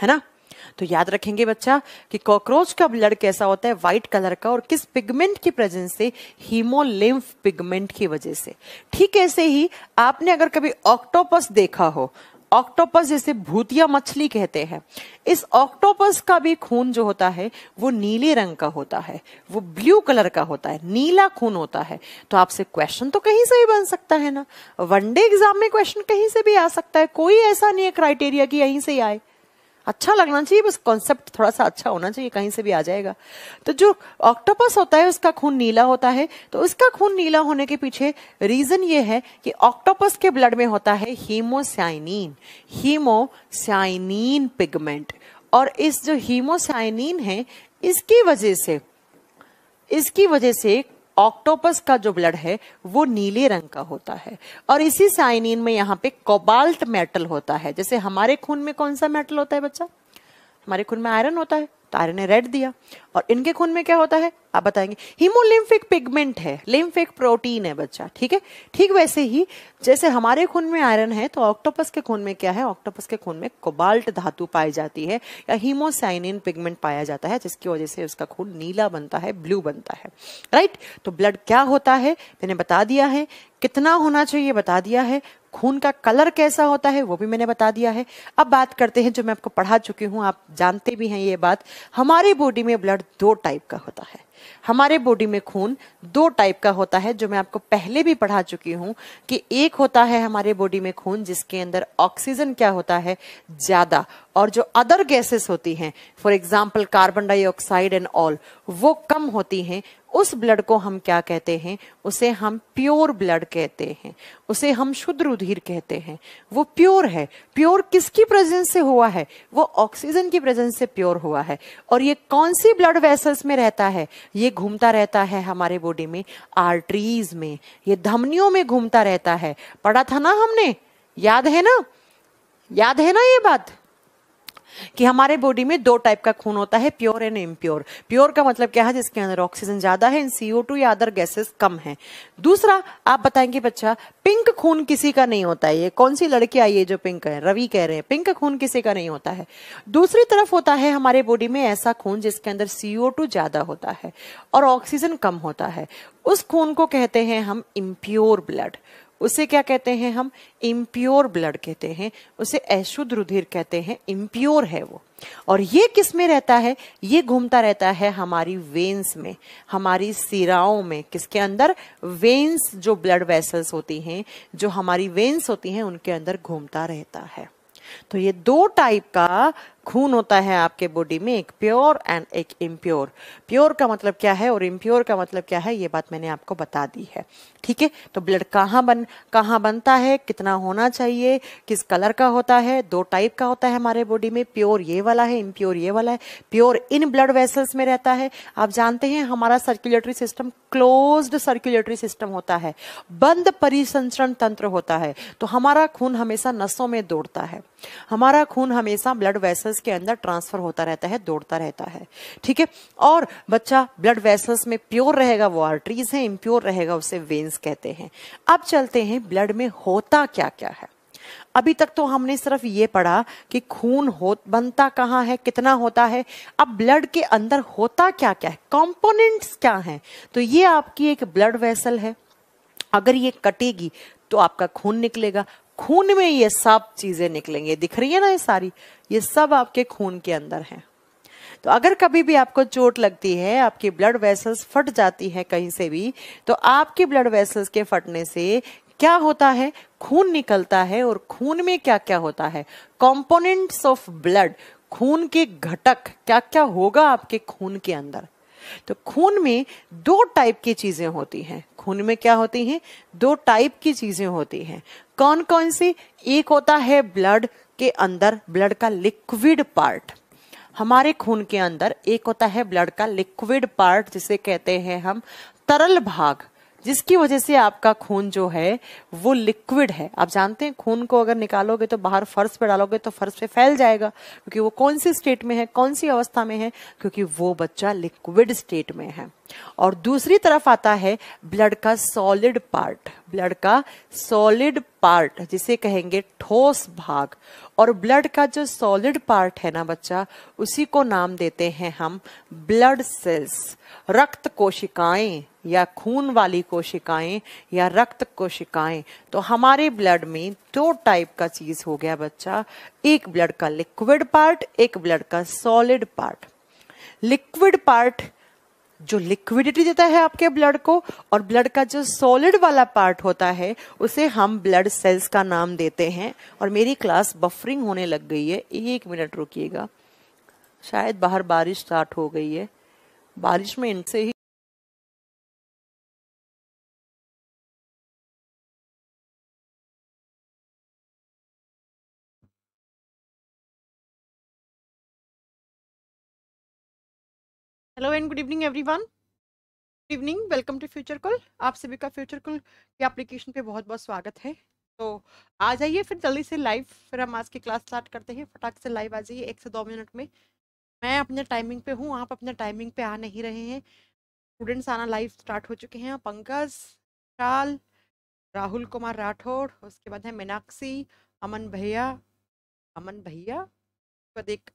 है ना तो याद रखेंगे बच्चा कि कॉकरोच का ब्लड कैसा होता है व्हाइट कलर का और किस पिगमेंट की प्रेजेंस से हीमोलिम्फ पिगमेंट की वजह से ठीक ऐसे ही आपने अगर कभी ऑक्टोपस देखा हो ऑक्टोपस जैसे भूतिया मछली कहते हैं इस ऑक्टोपस का भी खून जो होता है वो नीले रंग का होता है वो ब्लू कलर का होता है नीला खून होता है तो आपसे क्वेश्चन तो कहीं से भी बन सकता है ना वनडे एग्जाम में क्वेश्चन कहीं से भी आ सकता है कोई ऐसा नहीं है क्राइटेरिया कि यहीं से आए अच्छा लगना चाहिए बस कॉन्सेप्ट थोड़ा सा अच्छा होना चाहिए कहीं से भी आ जाएगा तो जो ऑक्टोपस होता है उसका खून नीला होता है तो उसका खून नीला होने के पीछे रीजन ये है कि ऑक्टोपस के ब्लड में होता है हीमोसाइनिन हीमोसाइनिन पिगमेंट और इस जो हीमोसाइनिन है इसकी वजह से इसकी वजह से ऑक्टोपस का जो ब्लड है वो नीले रंग का होता है और इसी साइनिन में यहाँ पे कोबाल्ट मेटल होता है जैसे हमारे खून में कौन सा मेटल होता है बच्चा हमारे खून में आयरन होता है तो आर्यन ने रेड दिया और इनके खून में क्या होता है आप बताएंगे हीमोलिम्फिक पिगमेंट है लिम्फिक प्रोटीन है बच्चा ठीक है ठीक वैसे ही जैसे हमारे खून में आयरन है तो ऑक्टोपस के खून में क्या है ऑक्टोपस के खून में कोबाल्ट धातु पाई जाती है या हीमोसाइनिन पिगमेंट पाया जाता है जिसकी वजह से उसका खून नीला बनता है ब्लू बनता है राइट तो ब्लड क्या होता है मैंने बता दिया है कितना होना चाहिए बता दिया है खून का कलर कैसा होता है वो भी मैंने बता दिया है अब बात करते हैं जो मैं आपको पढ़ा चुकी हूँ आप जानते भी हैं ये बात हमारी बॉडी में ब्लड दो टाइप का होता है हमारे बॉडी में खून दो टाइप का होता है जो मैं आपको पहले भी पढ़ा चुकी हूँ कि एक होता है हमारे बॉडी में खून जिसके अंदर ऑक्सीजन क्या होता है ज्यादा और जो अदर गैसेस होती हैं for example carbon dioxide and all वो कम होती हैं उस ब्लड को हम क्या कहते हैं उसे हम प्योर ब्लड कहते हैं उसे हम शुद्ध रुधिर कहते हैं वो प्योर है प्योर किसकी प्रेजेंस से हुआ है वो ऑक्सीजन की प्रेजेंस से प्योर हुआ है और ये कौन सी ब्लड वेसल्स में रहता है ये घूमता रहता है हमारे बॉडी में आर्टरीज में ये धमनियों में घूमता रहता है पढ़ा था ना हमने याद है ना याद है ना ये बात कि हमारे बॉडी में दो टाइप का खून होता है प्योर एंड इम्प्योर प्योर का मतलब क्या है जिसके अंदर ऑक्सीजन ज्यादा है सीओ टू या अदर गैसेस कम है दूसरा आप बताएंगे बच्चा पिंक खून किसी का नहीं होता है ये कौन सी लड़की आई है जो पिंक है रवि कह रहे हैं पिंक खून किसी का नहीं होता है दूसरी तरफ होता है हमारे बॉडी में ऐसा खून जिसके अंदर सीओ टू ज्यादा होता है और ऑक्सीजन कम होता है उस खून को कहते हैं हम इम्प्योर ब्लड उसे क्या कहते हैं हम इम्प्योर ब्लड कहते हैं उसे अशुद्ध रुधिर कहते हैं इम्प्योर है वो और ये किस में रहता है ये घूमता रहता है हमारी वेन्स में हमारी सिराओं में किसके अंदर वेन्स जो ब्लड वेसल्स होती हैं जो हमारी वेन्स होती हैं उनके अंदर घूमता रहता है तो ये दो टाइप का खून होता है आपके बॉडी में एक प्योर एंड एक इम्प्योर प्योर का मतलब क्या है और इम्प्योर का मतलब क्या है ये बात मैंने आपको बता दी है ठीक है तो ब्लड कहाँ बन कहाँ बनता है कितना होना चाहिए किस कलर का होता है दो टाइप का होता है हमारे बॉडी में प्योर ये वाला है इम्प्योर ये वाला है प्योर इन ब्लड वेसल्स में रहता है आप जानते हैं हमारा circulatory system close circulatory system होता है बंद परिसंचरण तंत्र होता है तो हमारा खून हमेशा नसों में दौड़ता है हमारा खून हमेशा ब्लड वेसल्स वेसल्स के अंदर ट्रांसफर होता रहता है दौड़ता रहता है ठीक है और बच्चा ब्लड वेसल्स में प्योर रहेगा वो आर्टरीज है इम्प्योर रहेगा उसे वेन्स कहते हैं अब चलते हैं ब्लड में होता क्या क्या है अभी तक तो हमने सिर्फ ये पढ़ा कि खून हो बनता कहाँ है कितना होता है अब ब्लड के अंदर होता क्या क्या है कॉम्पोनेंट्स क्या हैं तो ये आपकी एक ब्लड वेसल है अगर ये कटेगी तो आपका खून निकलेगा खून में ये सब चीजें निकलेंगे दिख रही है ना ये सारी ये सब आपके खून के अंदर है तो अगर कभी भी आपको चोट लगती है आपकी ब्लड वेसल्स फट जाती है कहीं से भी तो आपकी ब्लड वेसल्स के फटने से क्या होता है खून निकलता है और खून में क्या क्या होता है कॉम्पोनेंट्स ऑफ ब्लड खून के घटक क्या क्या होगा आपके खून के अंदर तो खून में दो टाइप की चीजें होती हैं खून में क्या होती हैं दो टाइप की चीजें होती हैं कौन कौन सी एक होता है ब्लड के अंदर ब्लड का लिक्विड पार्ट हमारे खून के अंदर एक होता है ब्लड का लिक्विड पार्ट जिसे कहते हैं हम तरल भाग जिसकी वजह से आपका खून जो है वो लिक्विड है आप जानते हैं खून को अगर निकालोगे तो बाहर फर्श पे डालोगे तो फर्श पे फैल जाएगा क्योंकि वो कौन सी स्टेट में है कौन सी अवस्था में है क्योंकि वो बच्चा लिक्विड स्टेट में है और दूसरी तरफ आता है ब्लड का सॉलिड पार्ट ब्लड का सॉलिड पार्ट जिसे कहेंगे ठोस भाग और ब्लड का जो सॉलिड पार्ट है ना बच्चा उसी को नाम देते हैं हम ब्लड सेल्स रक्त कोशिकाएं या खून वाली कोशिकाएं या रक्त कोशिकाएं तो हमारे ब्लड में दो टाइप का चीज हो गया बच्चा एक ब्लड का लिक्विड पार्ट एक ब्लड का सॉलिड पार्ट लिक्विड पार्ट जो लिक्विडिटी देता है आपके ब्लड को और ब्लड का जो सॉलिड वाला पार्ट होता है उसे हम ब्लड सेल्स का नाम देते हैं और मेरी क्लास बफरिंग होने लग गई है एक मिनट रुकिएगा शायद बाहर बारिश स्टार्ट हो गई है बारिश में इनसे ही hello and good evening everyone good evening welcome to future call आप सभी का फ्यूचर कॉल के एप्लीकेशन पे बहुत बहुत स्वागत है तो आ जाइए फिर जल्दी से लाइव फिर हम आज की क्लास स्टार्ट करते हैं फटाक से लाइव आ जाइए एक से दो मिनट में मैं अपने टाइमिंग पे हूँ आप अपने टाइमिंग पे आ नहीं रहे हैं स्टूडेंट्स आना लाइव स्टार्ट हो चुके हैं पंकज शाल राहुल कुमार राठौड़ उसके बाद है मीनाक्षी अमन भैया अमन भैया उसके बाद एक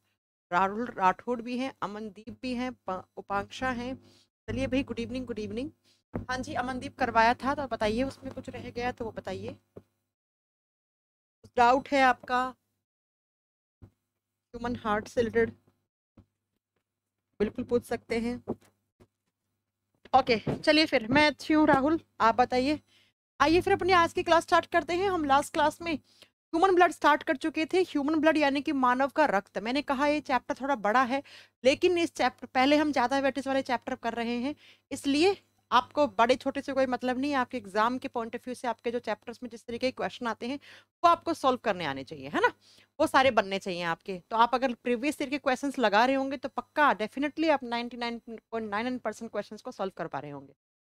राहुल राठौड़ भी हैं अमनदीप भी हैं उपांक्षा हैं चलिए भाई गुड इवनिंग गुड इवनिंग हाँ जी अमनदीप करवाया था तो बताइए उसमें कुछ रह गया तो वो बताइए डाउट है आपका ह्यूमन हार्ट से रिलेटेड बिल्कुल पूछ सकते हैं ओके चलिए फिर मैं अच्छी हूँ राहुल आप बताइए आइए फिर अपनी आज की क्लास स्टार्ट करते हैं हम लास्ट क्लास में ह्यूमन ब्लड स्टार्ट कर चुके थे ह्यूमन ब्लड यानी कि मानव का रक्त मैंने कहा ये चैप्टर थोड़ा बड़ा है लेकिन इस चैप्टर पहले हम ज़्यादा वेटिस वाले चैप्टर कर रहे हैं इसलिए आपको बड़े छोटे से कोई मतलब नहीं आपके एग्जाम के पॉइंट ऑफ व्यू से आपके जो चैप्टर्स में जिस तरीके के क्वेश्चन आते हैं वो आपको सॉल्व करने आने चाहिए है ना वो सारे बनने चाहिए आपके तो आप अगर प्रीवियस ईयर के क्वेश्चन लगा रहे होंगे तो पक्का डेफिनेटली आप 99.99 nine point nine nine percent question को सॉल्व कर पा रहे होंगे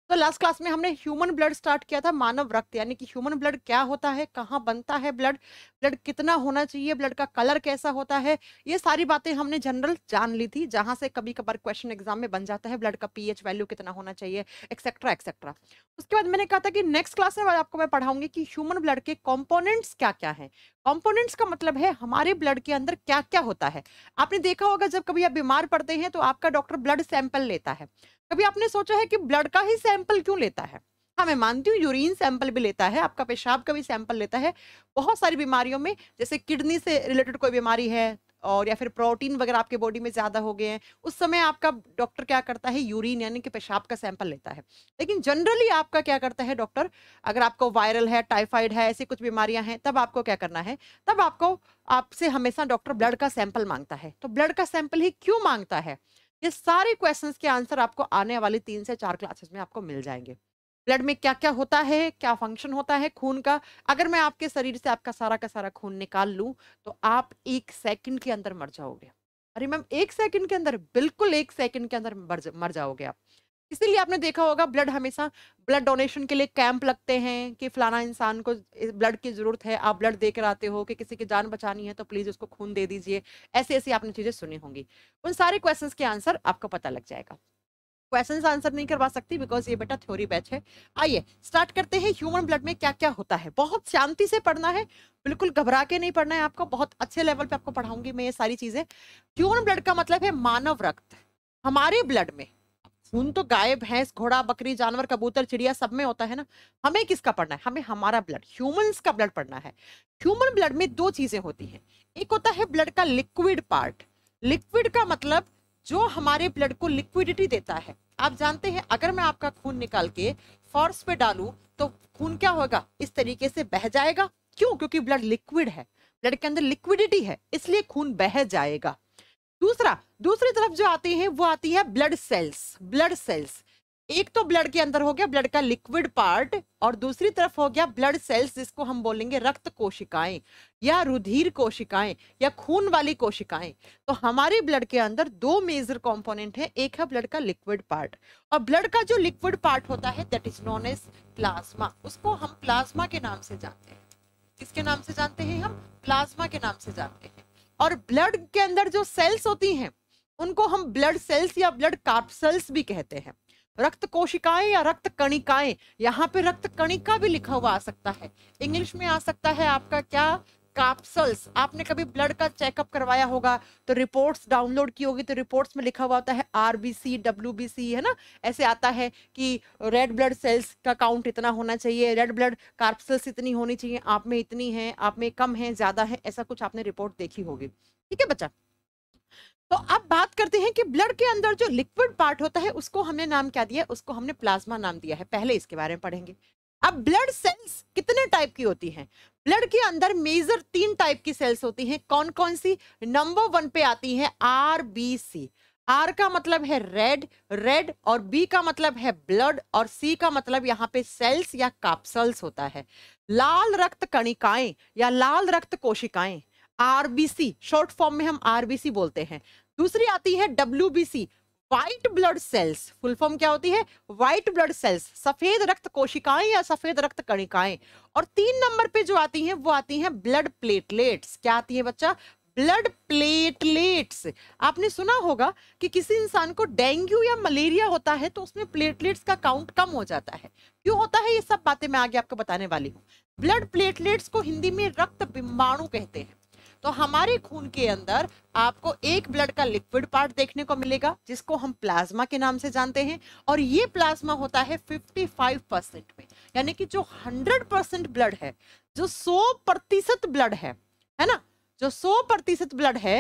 तो लास्ट क्लास में हमने ह्यूमन ब्लड स्टार्ट किया था मानव रक्त यानी कि ह्यूमन ब्लड क्या होता है कहाँ बनता है ब्लड ब्लड कितना होना चाहिए ब्लड का कलर कैसा होता है ये सारी बातें हमने जनरल जान ली थी जहाँ से कभी कभार क्वेश्चन एग्जाम में बन जाता है ब्लड का पीएच वैल्यू कितना होना चाहिए एक्सेट्रा एक्सेट्रा उसके बाद मैंने कहा था कि नेक्स्ट क्लास में आपको मैं पढ़ाऊंगी कि ह्यूमन ब्लड के कॉम्पोनेंट्स क्या क्या है कॉम्पोनेंट्स का मतलब है हमारे ब्लड के अंदर क्या क्या होता है आपने देखा होगा जब कभी आप बीमार पड़ते हैं तो आपका डॉक्टर ब्लड सैंपल लेता है कभी आपने सोचा है कि ब्लड का ही सैंपल क्यों लेता है हाँ मैं मानती हूँ यूरिन सैंपल भी लेता है आपका पेशाब का भी सैंपल लेता है बहुत सारी बीमारियों में जैसे किडनी से रिलेटेड कोई बीमारी है और या फिर प्रोटीन वगैरह आपके बॉडी में ज़्यादा हो गए हैं उस समय आपका डॉक्टर क्या करता है यूरिन यानी कि पेशाब का सैंपल लेता है लेकिन जनरली आपका क्या करता है डॉक्टर अगर आपको वायरल है टाइफाइड है ऐसी कुछ बीमारियां हैं तब आपको क्या करना है तब आपको आपसे हमेशा डॉक्टर ब्लड का सैंपल मांगता है तो ब्लड का सैंपल ही क्यों मांगता है ये सारे क्वेश्चंस के आंसर आपको आने वाली तीन से चार क्लासेस में आपको मिल जाएंगे ब्लड में क्या क्या होता है क्या फंक्शन होता है खून का अगर मैं आपके शरीर से आपका सारा का सारा खून निकाल लूँ तो आप एक सेकेंड के अंदर मर जाओगे अरे मैम एक सेकंड के अंदर बिल्कुल एक सेकंड के अंदर मर जाओगे आप इसीलिए आपने देखा होगा ब्लड हमेशा ब्लड डोनेशन के लिए कैंप लगते हैं कि फलाना इंसान को ब्लड की ज़रूरत है आप ब्लड देकर आते हो कि किसी की जान बचानी है तो प्लीज़ उसको खून दे दीजिए ऐसी ऐसी आपने चीज़ें सुनी होंगी उन सारे क्वेश्चन के आंसर आपको पता लग जाएगा क्वेश्चन आंसर नहीं करवा सकती बिकॉज ये बेटा थ्योरी बैच है आइए स्टार्ट करते हैं ह्यूमन ब्लड में क्या क्या होता है बहुत शांति से पढ़ना है बिल्कुल घबरा के नहीं पढ़ना है आपको बहुत अच्छे लेवल पे आपको पढ़ाऊंगी मैं ये सारी चीजें ह्यूमन ब्लड का मतलब है मानव रक्त हमारे ब्लड में खून तो गाय भैंस घोड़ा बकरी जानवर कबूतर चिड़िया सब में होता है ना हमें किसका पढ़ना है हमें हमारा ब्लड ह्यूमंस का ब्लड पढ़ना है ह्यूमन ब्लड में दो चीजें होती हैं एक होता है ब्लड का लिक्विड पार्ट लिक्विड का मतलब जो हमारे ब्लड को लिक्विडिटी देता है आप जानते हैं अगर मैं आपका खून निकाल के फॉर्स पे डालू तो खून क्या होगा इस तरीके से बह जाएगा क्यों क्योंकि ब्लड लिक्विड है ब्लड के अंदर लिक्विडिटी है इसलिए खून बह जाएगा दूसरा दूसरी तरफ जो आती है वो आती है ब्लड सेल्स ब्लड सेल्स एक तो ब्लड के अंदर हो गया ब्लड का लिक्विड पार्ट और दूसरी तरफ हो गया ब्लड सेल्स जिसको हम बोलेंगे रक्त कोशिकाएं या रुधिर कोशिकाएं या खून वाली कोशिकाएं तो हमारे ब्लड के अंदर दो मेजर कंपोनेंट है एक है ब्लड का लिक्विड पार्ट और ब्लड का जो लिक्विड पार्ट होता है that is known as plasma उसको हम प्लाज्मा के नाम से जानते हैं किसके नाम से जानते हैं हम प्लाज्मा के नाम से जानते हैं और ब्लड के अंदर जो सेल्स होती हैं उनको हम ब्लड सेल्स या ब्लड कार्पसल्स भी कहते हैं रक्त कोशिकाएं या रक्त कणिकाएं यहाँ पे रक्त कणिका भी लिखा हुआ आ सकता है इंग्लिश में आ सकता है आपका क्या कैप्सल्स आपने कभी ब्लड का चेकअप करवाया होगा तो रिपोर्ट्स डाउनलोड की होगी तो रिपोर्ट्स में लिखा हुआ होता है आरबीसी डब्ल्यूबीसी है ना ऐसे आता है कि रेड ब्लड सेल्स का काउंट इतना होना चाहिए रेड ब्लड कार्पसल्स इतनी होनी चाहिए आप में इतनी है आप में कम है ज्यादा है ऐसा कुछ आपने रिपोर्ट देखी होगी ठीक है बच्चा तो अब बात करते हैं कि ब्लड के अंदर जो लिक्विड पार्ट होता है उसको हमने नाम क्या दिया उसको हमने प्लाज्मा नाम दिया है पहले इसके बारे में पढ़ेंगे अब ब्लड सेल्स कितने टाइप की होती हैं ब्लड के अंदर मेजर तीन टाइप की सेल्स होती हैं कौन कौन सी नंबर वन पे आती है आर बी सी आर का मतलब है रेड रेड और बी का मतलब है ब्लड और सी का मतलब यहाँ पे सेल्स या कैप्सल्स होता है लाल रक्त कणिकाएं या लाल रक्त कोशिकाएं आरबीसी शॉर्ट फॉर्म में हम आरबीसी बोलते हैं दूसरी आती है W white blood cells full form क्या होती है व्हाइट ब्लड सेल्स सफेद रक्त कोशिकाएं या सफेद रक्त कणिकाएं और तीन नंबर पे जो आती हैं वो आती हैं ब्लड प्लेटलेट्स क्या आती है बच्चा ब्लड प्लेटलेट्स आपने सुना होगा कि किसी इंसान को डेंगू या मलेरिया होता है तो उसमें प्लेटलेट्स का काउंट कम हो जाता है क्यों होता है ये सब बातें मैं आगे आपको बताने वाली हूँ ब्लड प्लेटलेट्स को हिंदी में रक्त बिम्बाणु कहते हैं तो हमारे खून के अंदर आपको एक ब्लड का लिक्विड पार्ट देखने को मिलेगा जिसको हम प्लाज्मा के नाम से जानते हैं और ये प्लाज्मा होता है 55 परसेंट में यानी कि जो 100 परसेंट ब्लड है जो 100 प्रतिशत ब्लड है है ना जो 100 प्रतिशत ब्लड है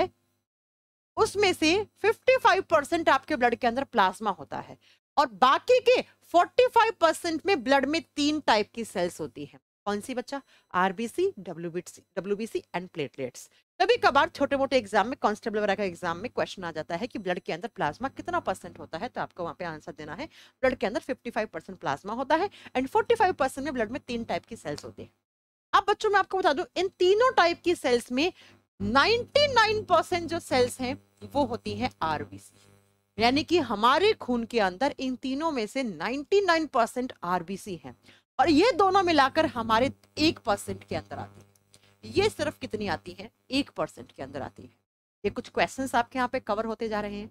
उसमें से 55 परसेंट आपके ब्लड के अंदर प्लाज्मा होता है और बाकी के 45 परसेंट में ब्लड में तीन टाइप की सेल्स होती हैं कौन सी बच्चा RBC WBC WBC and platelets कभी कभार छोटे मोटे एग्जाम में कॉन्स्टेबल वगैरह का एग्जाम में क्वेश्चन आ जाता है कि ब्लड के अंदर प्लाज्मा कितना परसेंट होता है तो आपको वहाँ पे आंसर देना है ब्लड के अंदर 55 परसेंट प्लाज्मा होता है एंड 45 परसेंट में ब्लड में तीन टाइप की सेल्स होती है अब बच्चों मैं आपको बता दूँ इन तीनों टाइप की सेल्स में 99 परसेंट जो सेल्स हैं वो होती है आरबीसी यानी कि हमारे खून के अंदर इन तीनों में से नाइन परसेंट आरबीसी है और ये दोनों मिलाकर हमारे एक परसेंट के अंदर आती है ये सिर्फ कितनी आती है एक परसेंट के अंदर आती है ये कुछ क्वेश्चन आपके यहाँ पे कवर होते जा रहे हैं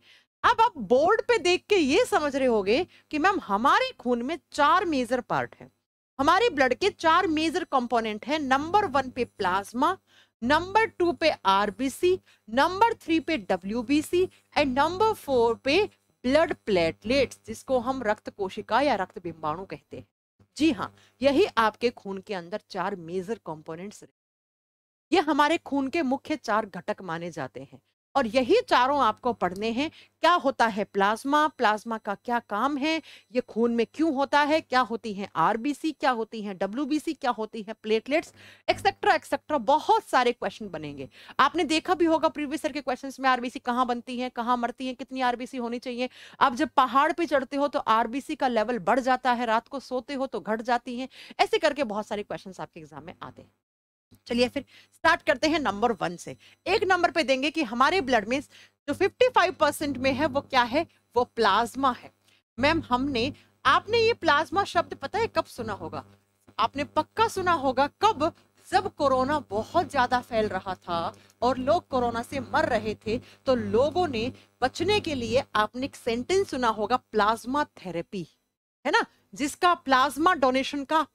अब आप बोर्ड पे देख के ये समझ रहे होगे कि मैम हमारे खून में चार मेजर पार्ट है हमारे ब्लड के चार मेजर कंपोनेंट है नंबर वन पे प्लाज्मा नंबर टू पे आरबीसी नंबर थ्री पे डब्ल्यूबीसी एंड नंबर फोर पे ब्लड प्लेटलेट्स जिसको हम रक्त कोशिका या रक्त बिंबाणु कहते हैं जी हाँ यही आपके खून के अंदर चार मेजर कॉम्पोनेंट्स ये हमारे खून के मुख्य चार घटक माने जाते हैं और यही चारों आपको पढ़ने हैं क्या होता है प्लाज्मा प्लाज्मा का क्या काम है ये खून में क्यों होता है क्या होती है आरबीसी क्या होती है डब्ल्यू क्या होती है प्लेटलेट्स एक्सेट्रा एक्सेट्रा बहुत सारे क्वेश्चन बनेंगे आपने देखा भी होगा प्रीवियस के क्वेश्चन में आरबीसी कहाँ बनती है कहाँ मरती है कितनी आरबीसी होनी चाहिए आप जब पहाड़ पर चढ़ते हो तो आरबीसी का लेवल बढ़ जाता है रात को सोते हो तो घट जाती है ऐसे करके बहुत सारे क्वेश्चन आपके एग्जाम में आते हैं चलिए फिर स्टार्ट करते हैं नंबर वन से एक नंबर पे देंगे कि हमारे ब्लड में जो 55 परसेंट में है वो क्या है वो प्लाज्मा है मैम हमने आपने ये प्लाज्मा शब्द पता है कब सुना होगा आपने पक्का सुना होगा कब जब कोरोना बहुत ज्यादा फैल रहा था और लोग कोरोना से मर रहे थे तो लोगों ने बचने के लिए आपने एक सेंटेंस सुना होगा प्लाज्मा थेरेपी है ना जिसका प्लाज्मा डोनेशन का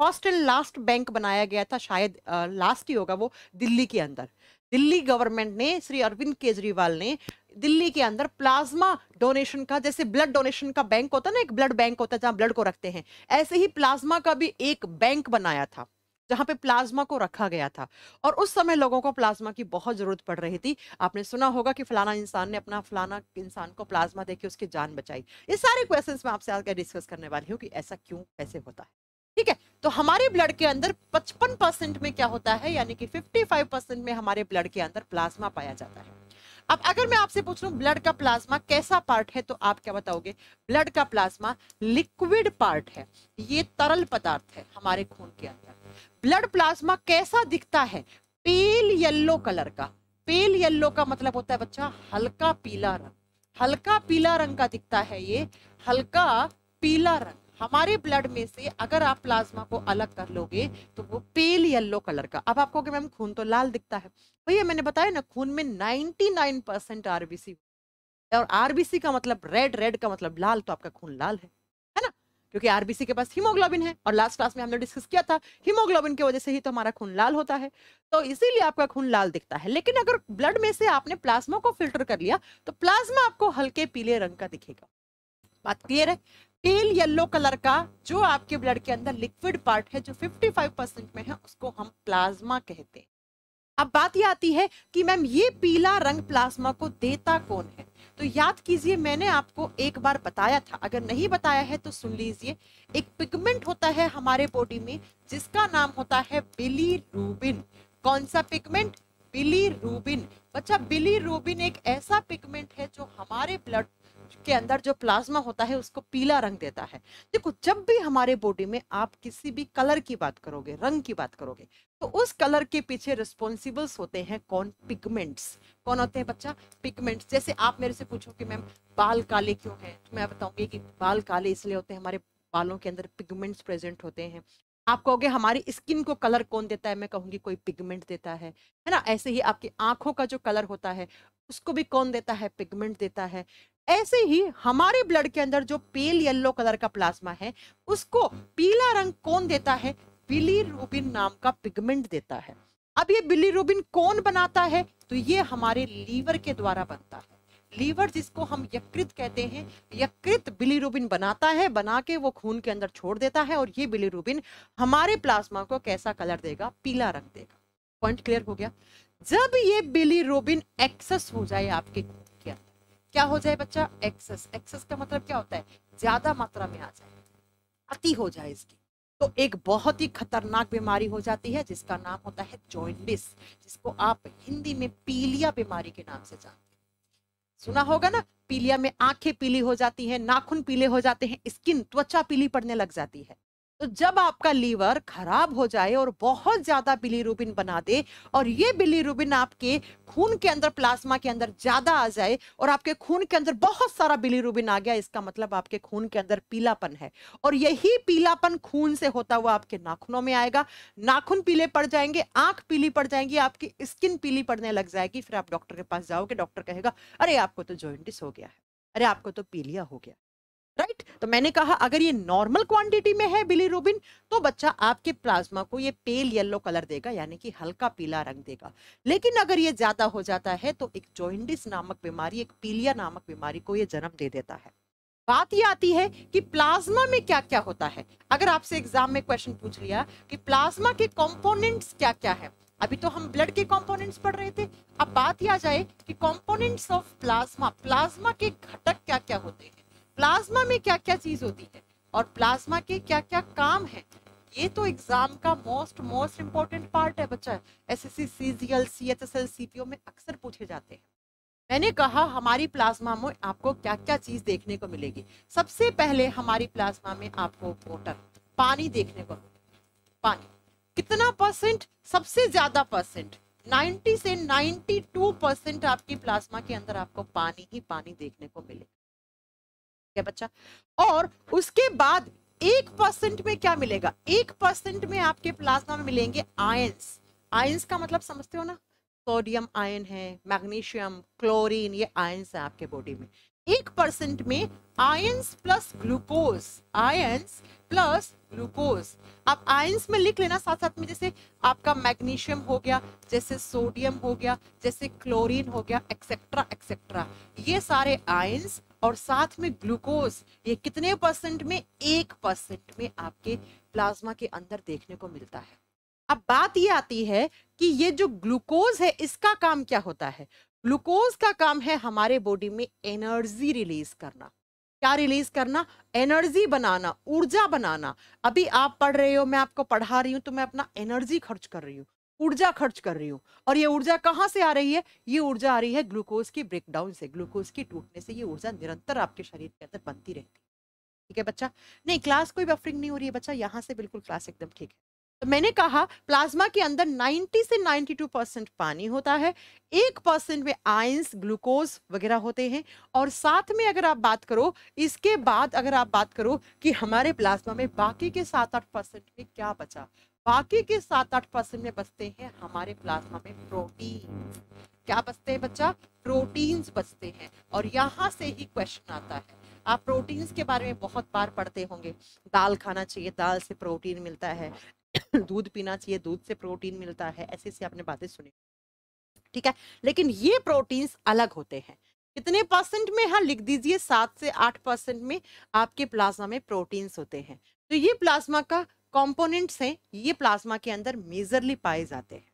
हॉस्टल लास्ट बैंक बनाया गया था शायद लास्ट ही होगा वो दिल्ली के अंदर दिल्ली गवर्नमेंट ने श्री अरविंद केजरीवाल ने दिल्ली के अंदर प्लाज्मा डोनेशन का जैसे ब्लड डोनेशन का बैंक होता है ना एक ब्लड बैंक होता है जहाँ ब्लड को रखते हैं ऐसे ही प्लाज्मा का भी एक बैंक बनाया था जहाँ पे प्लाज्मा को रखा गया था और उस समय लोगों को प्लाज्मा की बहुत ज़रूरत पड़ रही थी आपने सुना होगा कि फलाना इंसान ने अपना फलाना इंसान को प्लाज्मा देके उसकी जान बचाई ये सारे क्वेश्चंस मैं आपसे आगे डिस्कस करने वाली हूँ कि ऐसा क्यों कैसे होता है ठीक है तो हमारे ब्लड के अंदर 55 परसेंट में क्या होता है यानी कि 55 परसेंट में हमारे ब्लड के अंदर प्लाज्मा पाया जाता है अब अगर मैं आपसे पूछ लू ब्लड का प्लाज्मा कैसा पार्ट है तो आप क्या बताओगे ब्लड का प्लाज्मा लिक्विड पार्ट है ये तरल पदार्थ है हमारे खून के अंदर ब्लड प्लाज्मा कैसा दिखता है पेल येल्लो कलर का पेल येल्लो का मतलब होता है बच्चा हल्का पीला रंग हल्का पीला रंग का दिखता है ये हल्का पीला रंग हमारे ब्लड में से अगर आप प्लाज्मा को अलग कर लोगे तो वो पेल येलो कलर का अब आपको मैम खून तो लाल दिखता है भैया मैंने बताया ना खून में 99 परसेंट आरबीसी और आरबीसी का मतलब रेड रेड का मतलब लाल तो आपका खून लाल है है ना क्योंकि आरबीसी के पास हीमोग्लोबिन है और लास्ट क्लास में हमने डिस्कस किया था हीमोग्लोबिन की वजह से ही तो हमारा खून लाल होता है तो इसीलिए आपका खून लाल दिखता है लेकिन अगर ब्लड में से आपने प्लाज्मा को फिल्टर कर लिया तो प्लाज्मा आपको हल्के पीले रंग का दिखेगा बात क्लियर है टेल येलो कलर का जो आपके ब्लड के अंदर लिक्विड पार्ट है जो 55 परसेंट में है उसको हम प्लाज्मा कहते हैं अब बात यह आती है कि मैम ये पीला रंग प्लाज्मा को देता कौन है तो याद कीजिए मैंने आपको एक बार बताया था अगर नहीं बताया है तो सुन लीजिए एक पिगमेंट होता है हमारे बॉडी में जिसका नाम होता है बिली रूबिन कौन सा पिगमेंट बिली रूबिन बच्चा बिली रूबिन एक ऐसा पिगमेंट है जो हमारे ब्लड के अंदर जो प्लाज्मा होता है उसको पीला रंग देता है देखो जब भी हमारे बॉडी में आप किसी भी कलर की बात करोगे रंग की बात करोगे तो उस कलर के पीछे रिस्पॉन्सिबल्स होते हैं कौन पिगमेंट्स कौन होते हैं बच्चा पिगमेंट्स जैसे आप मेरे से पूछो कि मैम बाल काले क्यों है तो मैं बताऊंगी कि बाल काले इसलिए होते हैं हमारे बालों के अंदर पिगमेंट्स प्रेजेंट होते हैं आप कहोगे हमारी स्किन को कलर कौन देता है मैं कहूंगी कोई पिगमेंट देता है है ना ऐसे ही आपकी आंखों का जो कलर होता है उसको भी कौन देता है पिगमेंट देता है ऐसे ही हमारे ब्लड के अंदर जो पेल येलो कलर का प्लाज्मा है उसको पीला रंग कौन देता है बिली रूबिन नाम का पिगमेंट देता है अब ये बिली रूबिन कौन बनाता है तो ये हमारे लीवर के द्वारा बनता है लीवर जिसको हम यकृत कहते हैं यकृत बिलीरुबिन बनाता है बना के वो खून के अंदर छोड़ देता है और ये बिलीरुबिन हमारे प्लाज्मा को कैसा कलर देगा पीला रंग देगा पॉइंट क्लियर हो गया जब ये बिलीरुबिन एक्सेस हो जाए आपके क्या हो जाए बच्चा एक्सेस एक्सेस का मतलब क्या होता है ज्यादा मात्रा में आ जाए अति हो जाए इसकी तो एक बहुत ही खतरनाक बीमारी हो जाती है जिसका नाम होता है जॉइंडिस जिसको आप हिंदी में पीलिया बीमारी के नाम से जानते हैं सुना होगा ना पीलिया में आंखें पीली हो जाती हैं नाखून पीले हो जाते हैं स्किन त्वचा पीली पड़ने लग जाती है तो जब आपका लीवर खराब हो जाए और बहुत ज्यादा बिलीरुबिन बना दे और ये बिलीरुबिन आपके खून के अंदर प्लाज्मा के अंदर ज्यादा आ जाए और आपके खून के अंदर बहुत सारा बिलीरुबिन आ गया इसका मतलब आपके खून के अंदर पीलापन है और यही पीलापन खून से होता हुआ आपके नाखूनों में आएगा नाखून पीले पड़ जाएंगे आंख पीली पड़ जाएंगी आपकी स्किन पीली पड़ने लग जाएगी फिर आप डॉक्टर के पास जाओगे डॉक्टर कहेगा अरे आपको तो ज्वाइंटिस हो गया है अरे आपको तो पीलिया हो गया राइट तो मैंने कहा अगर ये नॉर्मल क्वांटिटी में है बिलीरोबिन तो बच्चा आपके प्लाज्मा को ये पेल येलो कलर देगा यानी कि हल्का पीला रंग देगा लेकिन अगर ये ज्यादा हो जाता है तो एक जॉइंडिस नामक बीमारी एक पीलिया नामक बीमारी को ये जन्म दे देता है बात ये आती है कि प्लाज्मा में क्या क्या होता है अगर आपसे एग्जाम में क्वेश्चन पूछ लिया कि प्लाज्मा के कॉम्पोनेंट्स क्या क्या है अभी तो हम ब्लड के कंपोनेंट्स पढ़ रहे थे अब बात यह आ जाए कि कंपोनेंट्स ऑफ प्लाज्मा प्लाज्मा के घटक क्या क्या होते हैं प्लाज्मा में क्या क्या चीज होती है और प्लाज्मा के क्या क्या काम है ये तो एग्जाम का मोस्ट मोस्ट इम्पोर्टेंट पार्ट है बच्चा S S C C G L C H S L C P O में अक्सर पूछे जाते हैं मैंने कहा हमारी प्लाज्मा में आपको क्या क्या चीज देखने को मिलेगी सबसे पहले हमारी प्लाज्मा में आपको वोटर पानी देखने को पानी कितना परसेंट सबसे ज्यादा परसेंट 90 से 92 परसेंट आपकी प्लाज्मा के अंदर आपको पानी ही पानी देखने को मिलेगा गया बच्चा और उसके बाद एक परसेंट में क्या मिलेगा एक परसेंट में आपके प्लाज्मा में मिलेंगे आयंस आयंस का मतलब समझते हो ना सोडियम आयन है मैग्नीशियम क्लोरीन ये आयंस है आपके बॉडी में एक परसेंट में ions plus glucose ions plus glucose आप आयंस में लिख लेना साथ साथ में जैसे आपका मैग्नीशियम हो गया जैसे सोडियम हो गया जैसे क्लोरीन हो गया एक्सेट्रा एक्सेट्रा ये सारे आयंस और साथ में ग्लूकोज ये कितने परसेंट में एक परसेंट में आपके प्लाज्मा के अंदर देखने को मिलता है अब बात ये आती है कि ये जो ग्लूकोज है इसका काम क्या होता है ग्लूकोज का काम है हमारे बॉडी में एनर्जी रिलीज करना क्या रिलीज करना एनर्जी बनाना ऊर्जा बनाना अभी आप पढ़ रहे हो मैं आपको पढ़ा रही हूँ तो मैं अपना एनर्जी खर्च कर रही हूँ ऊर्जा खर्च कर रही हूँ और ये ऊर्जा कहाँ से आ रही है ये ऊर्जा आ रही है ग्लूकोज की ब्रेकडाउन से ग्लूकोज की टूटने से ये ऊर्जा निरंतर आपके शरीर के अंदर बनती रहती है ठीक है बच्चा नहीं क्लास कोई बफरिंग नहीं हो रही है बच्चा यहाँ से बिल्कुल क्लास एकदम ठीक है तो मैंने कहा प्लाज्मा के अंदर 90 से 92 परसेंट पानी होता है एक परसेंट में आयंस ग्लूकोज वगैरह होते हैं और साथ में अगर आप बात करो इसके बाद अगर आप बात करो कि हमारे प्लाज्मा में बाकी के सात आठ परसेंट में क्या बचा बाकी के सात आठ परसेंट में बचते हैं हमारे प्लाज्मा में प्रोटीन क्या बचते हैं बच्चा प्रोटीन्स बचते हैं और यहाँ से ही क्वेश्चन आता है आप प्रोटीन्स के बारे में बहुत बार पढ़ते होंगे दाल खाना चाहिए दाल से प्रोटीन मिलता है दूध पीना चाहिए दूध से प्रोटीन मिलता है ऐसे ऐसी आपने बातें सुनी ठीक है लेकिन ये प्रोटीन्स अलग होते हैं कितने परसेंट में हाँ लिख दीजिए सात से आठ परसेंट में आपके प्लाज्मा में प्रोटीन्स होते हैं तो ये प्लाज्मा का कंपोनेंट्स हैं ये प्लाज्मा के अंदर मेजरली पाए जाते हैं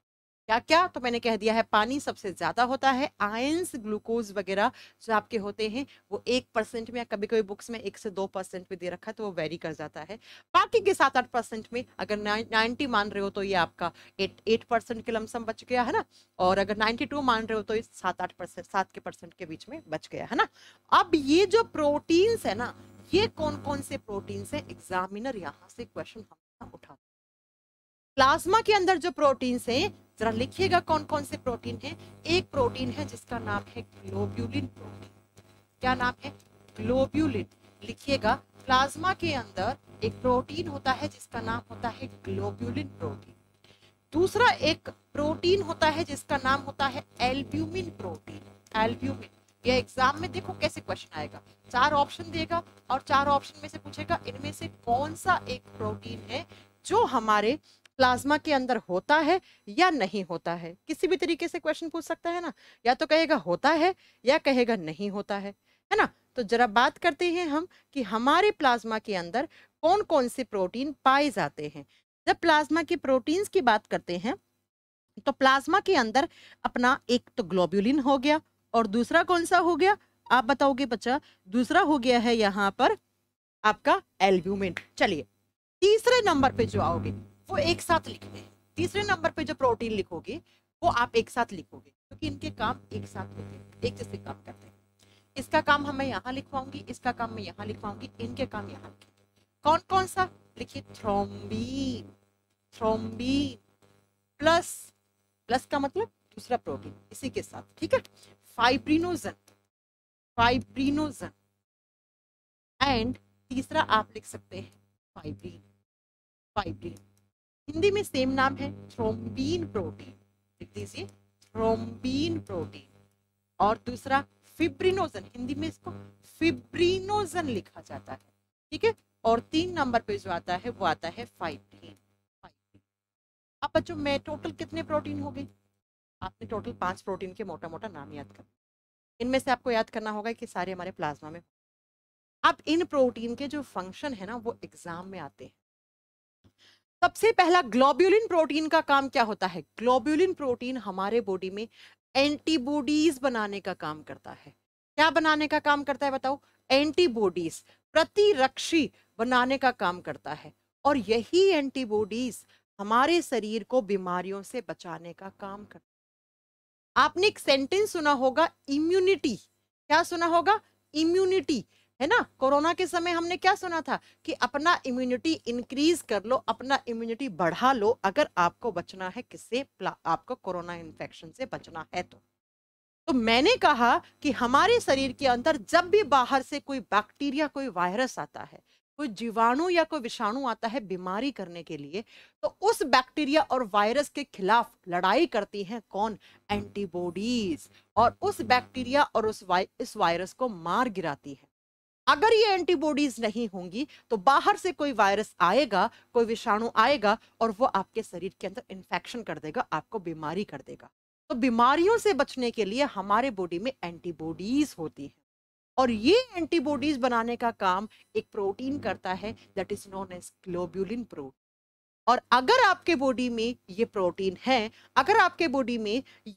क्या क्या तो मैंने कह दिया है पानी सबसे ज़्यादा होता है आयंस ग्लूकोज वगैरह जो आपके होते हैं वो एक परसेंट में या कभी कभी बुक्स में एक से दो परसेंट में दे रखा है तो वो वेरी कर जाता है बाकी के सात आठ परसेंट में अगर नाइन्टी मान रहे हो तो ये आपका एट एट परसेंट के लमसम बच गया है ना और अगर नाइन्टी टू मान रहे हो तो ये सात आठ परसेंट सात के परसेंट के बीच में बच गया है ना अब ये जो प्रोटीन्स है ना ये कौन कौन से प्रोटीन्स है एग्जामिनर यहाँ से क्वेश्चन हम ना उठा प्लाज्मा के अंदर जो प्रोटीन है जरा लिखिएगा कौन कौन से प्रोटीन है एक प्रोटीन है जिसका नाम है ग्लोब्यूलिन प्रोटीन क्या नाम है ग्लोब्यूलिन लिखिएगा प्लाज्मा के अंदर एक प्रोटीन होता है जिसका नाम होता है ग्लोब्यूलिन प्रोटीन दूसरा एक प्रोटीन होता है जिसका नाम होता है एल्ब्यूमिन प्रोटीन एल्ब्यूमिन या एग्जाम में देखो कैसे क्वेश्चन आएगा चार ऑप्शन देगा और चार ऑप्शन में से पूछेगा इनमें से कौन सा एक प्रोटीन है जो हमारे प्लाज्मा के अंदर होता है या नहीं होता है किसी भी तरीके से क्वेश्चन पूछ सकता है ना या तो कहेगा होता है या कहेगा नहीं होता है है ना तो जरा बात करते हैं हम कि हमारे प्लाज्मा के अंदर कौन कौन से प्रोटीन पाए जाते हैं जब प्लाज्मा के प्रोटीन्स की बात करते हैं तो प्लाज्मा के अंदर अपना एक तो ग्लोब्यूलिन हो गया और दूसरा कौन सा हो गया आप बताओगे बच्चा दूसरा हो गया है यहाँ पर आपका एल्ब्यूमिन चलिए तीसरे नंबर पे जो आओगे वो एक साथ हैं तीसरे नंबर पे जो प्रोटीन लिखोगे वो आप एक साथ लिखोगे क्योंकि इनके काम एक साथ होते हैं एक जैसे काम करते हैं इसका काम हमें यहाँ लिखवाऊंगी इसका काम मैं यहाँ लिखवाऊंगी इनके काम यहाँ कौन कौन सा लिखिए थ्रोम्बी थ्रोम्बी प्लस प्लस का मतलब दूसरा प्रोटीन इसी के साथ ठीक है फाइब्रिनोजन फाइब्रिनोजन एंड तीसरा आप लिख सकते हैं फाइब्रीन फाइब्रीन हिंदी में सेम नाम है थ्रोम्बीन प्रोटीन लिख दीजिए थ्रोम्बीन प्रोटीन और दूसरा फिब्रिनोजन हिंदी में इसको फिब्रिनोजन लिखा जाता है ठीक है और तीन नंबर पे जो आता है वो आता है फाइब्रीन फाइब्रीन अब बच्चों में टोटल कितने प्रोटीन हो गए आपने टोटल पांच प्रोटीन के मोटा मोटा नाम याद कर इनमें से आपको याद करना होगा कि सारे हमारे प्लाज्मा में अब इन प्रोटीन के जो फंक्शन है ना वो एग्जाम में आते हैं सबसे पहला ग्लोब्यूलिन प्रोटीन का काम क्या होता है ग्लोब्यूलिन प्रोटीन हमारे बॉडी में एंटीबॉडीज बनाने का काम करता है क्या बनाने का काम करता है बताओ एंटीबॉडीज प्रतिरक्षी बनाने का काम करता है और यही एंटीबॉडीज हमारे शरीर को बीमारियों से बचाने का काम करता है आपने एक सेंटेंस सुना होगा इम्यूनिटी क्या सुना होगा इम्यूनिटी है ना कोरोना के समय हमने क्या सुना था कि अपना इम्यूनिटी इंक्रीज कर लो अपना इम्यूनिटी बढ़ा लो अगर आपको बचना है किससे आपको कोरोना इन्फेक्शन से बचना है तो तो मैंने कहा कि हमारे शरीर के अंदर जब भी बाहर से कोई बैक्टीरिया कोई वायरस आता है कोई जीवाणु या कोई विषाणु आता है बीमारी करने के लिए तो उस बैक्टीरिया और वायरस के खिलाफ लड़ाई करती हैं कौन एंटीबॉडीज और उस बैक्टीरिया और उस वाय, इस वायरस को मार गिराती है अगर ये एंटीबॉडीज नहीं होंगी तो बाहर से कोई वायरस आएगा कोई विषाणु आएगा और वो आपके शरीर के अंदर इन्फेक्शन कर देगा आपको बीमारी कर देगा तो बीमारियों से बचने के लिए हमारे बॉडी में एंटीबॉडीज होती है और ये एंटीबॉडीज बनाने का काम एक प्रोटीन करता है that is known as globulin protein और अगर आपके बॉडी में ये प्रोटीन है अगर आपके बॉडी में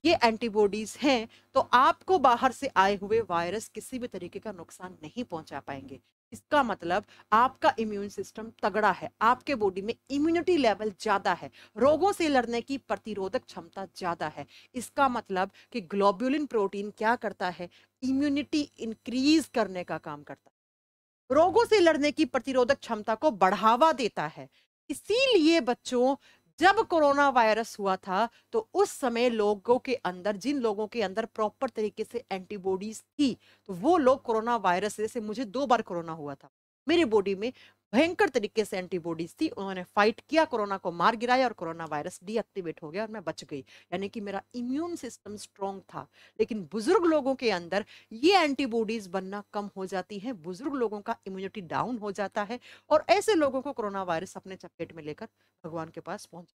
ये एंटीबॉडीज हैं तो आपको बाहर से आए हुए वायरस किसी भी तरीके का नुकसान नहीं पहुंचा पाएंगे इसका मतलब आपका इम्यून सिस्टम तगड़ा है आपके बॉडी में इम्यूनिटी लेवल ज़्यादा है रोगों से लड़ने की प्रतिरोधक क्षमता ज़्यादा है इसका मतलब कि ग्लोब्यूलिन प्रोटीन क्या करता है इम्यूनिटी इंक्रीज करने का काम करता है रोगों से लड़ने की प्रतिरोधक क्षमता को बढ़ावा देता है इसीलिए बच्चों जब कोरोना वायरस हुआ था तो उस समय लोगों के अंदर जिन लोगों के अंदर प्रॉपर तरीके से एंटीबॉडीज थी तो वो लोग कोरोना वायरस जैसे मुझे दो बार कोरोना हुआ था मेरे बॉडी में भयंकर तरीके से एंटीबॉडीज थी उन्होंने फाइट किया कोरोना को मार गिराया और कोरोना वायरस डीएक्टिवेट हो गया और मैं बच गई यानी कि मेरा इम्यून सिस्टम स्ट्रॉन्ग था लेकिन बुजुर्ग लोगों के अंदर ये एंटीबॉडीज बनना कम हो जाती है बुजुर्ग लोगों का इम्यूनिटी डाउन हो जाता है और ऐसे लोगों को कोरोना वायरस अपने चपेट में लेकर भगवान के पास पहुंच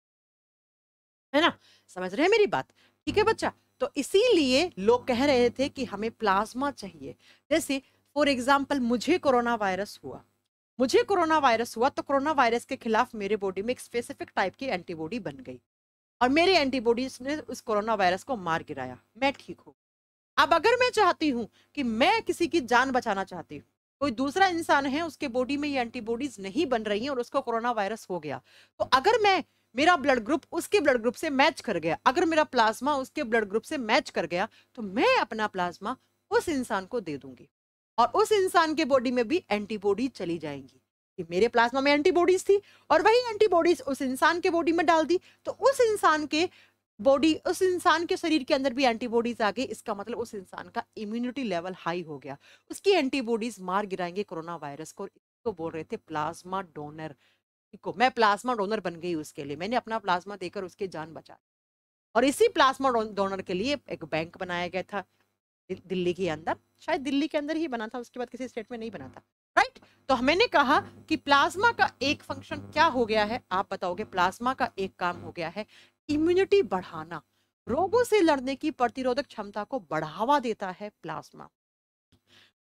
है ना समझ रहे हैं मेरी बात ठीक है बच्चा तो इसीलिए लोग कह रहे थे कि हमें प्लाज्मा चाहिए जैसे फॉर एग्जाम्पल मुझे कोरोना वायरस हुआ मुझे कोरोना वायरस हुआ तो कोरोना वायरस के खिलाफ मेरे बॉडी में एक स्पेसिफिक टाइप की एंटीबॉडी बन गई और मेरे एंटीबॉडीज ने उस कोरोना वायरस को मार गिराया मैं ठीक हूँ अब अगर मैं चाहती हूँ कि मैं किसी की जान बचाना चाहती हूँ कोई दूसरा इंसान है उसके बॉडी में ये एंटीबॉडीज नहीं बन रही हैं और उसको कोरोना वायरस हो गया तो अगर मैं मेरा ब्लड ग्रुप उसके ब्लड ग्रुप से मैच कर गया अगर मेरा प्लाज्मा उसके ब्लड ग्रुप से मैच कर गया तो मैं अपना प्लाज्मा उस इंसान को दे दूंगी और उस इंसान के बॉडी में भी एंटीबॉडी चली जाएंगी कि मेरे प्लाज्मा में एंटीबॉडीज थी और वही एंटीबॉडीज उस इंसान के बॉडी में डाल दी तो उस इंसान के बॉडी उस इंसान के शरीर के अंदर भी एंटीबॉडीज आ गई इसका मतलब उस इंसान का इम्यूनिटी लेवल हाई हो गया उसकी एंटीबॉडीज मार गिराएंगे कोरोना वायरस को इसको बोल रहे थे प्लाज्मा डोनर को मैं प्लाज्मा डोनर बन गई उसके लिए मैंने अपना प्लाज्मा देकर उसकी जान बचा और इसी प्लाज्मा डोनर के लिए एक बैंक बनाया गया था दिल्ली के अंदर शायद दिल्ली के अंदर ही बना था उसके बाद किसी स्टेट में नहीं बना था राइट तो हमने कहा कि प्लाज्मा का एक फंक्शन क्या हो गया है आप बताओगे प्लाज्मा का एक काम हो गया है इम्यूनिटी बढ़ाना रोगों से लड़ने की प्रतिरोधक क्षमता को बढ़ावा देता है प्लाज्मा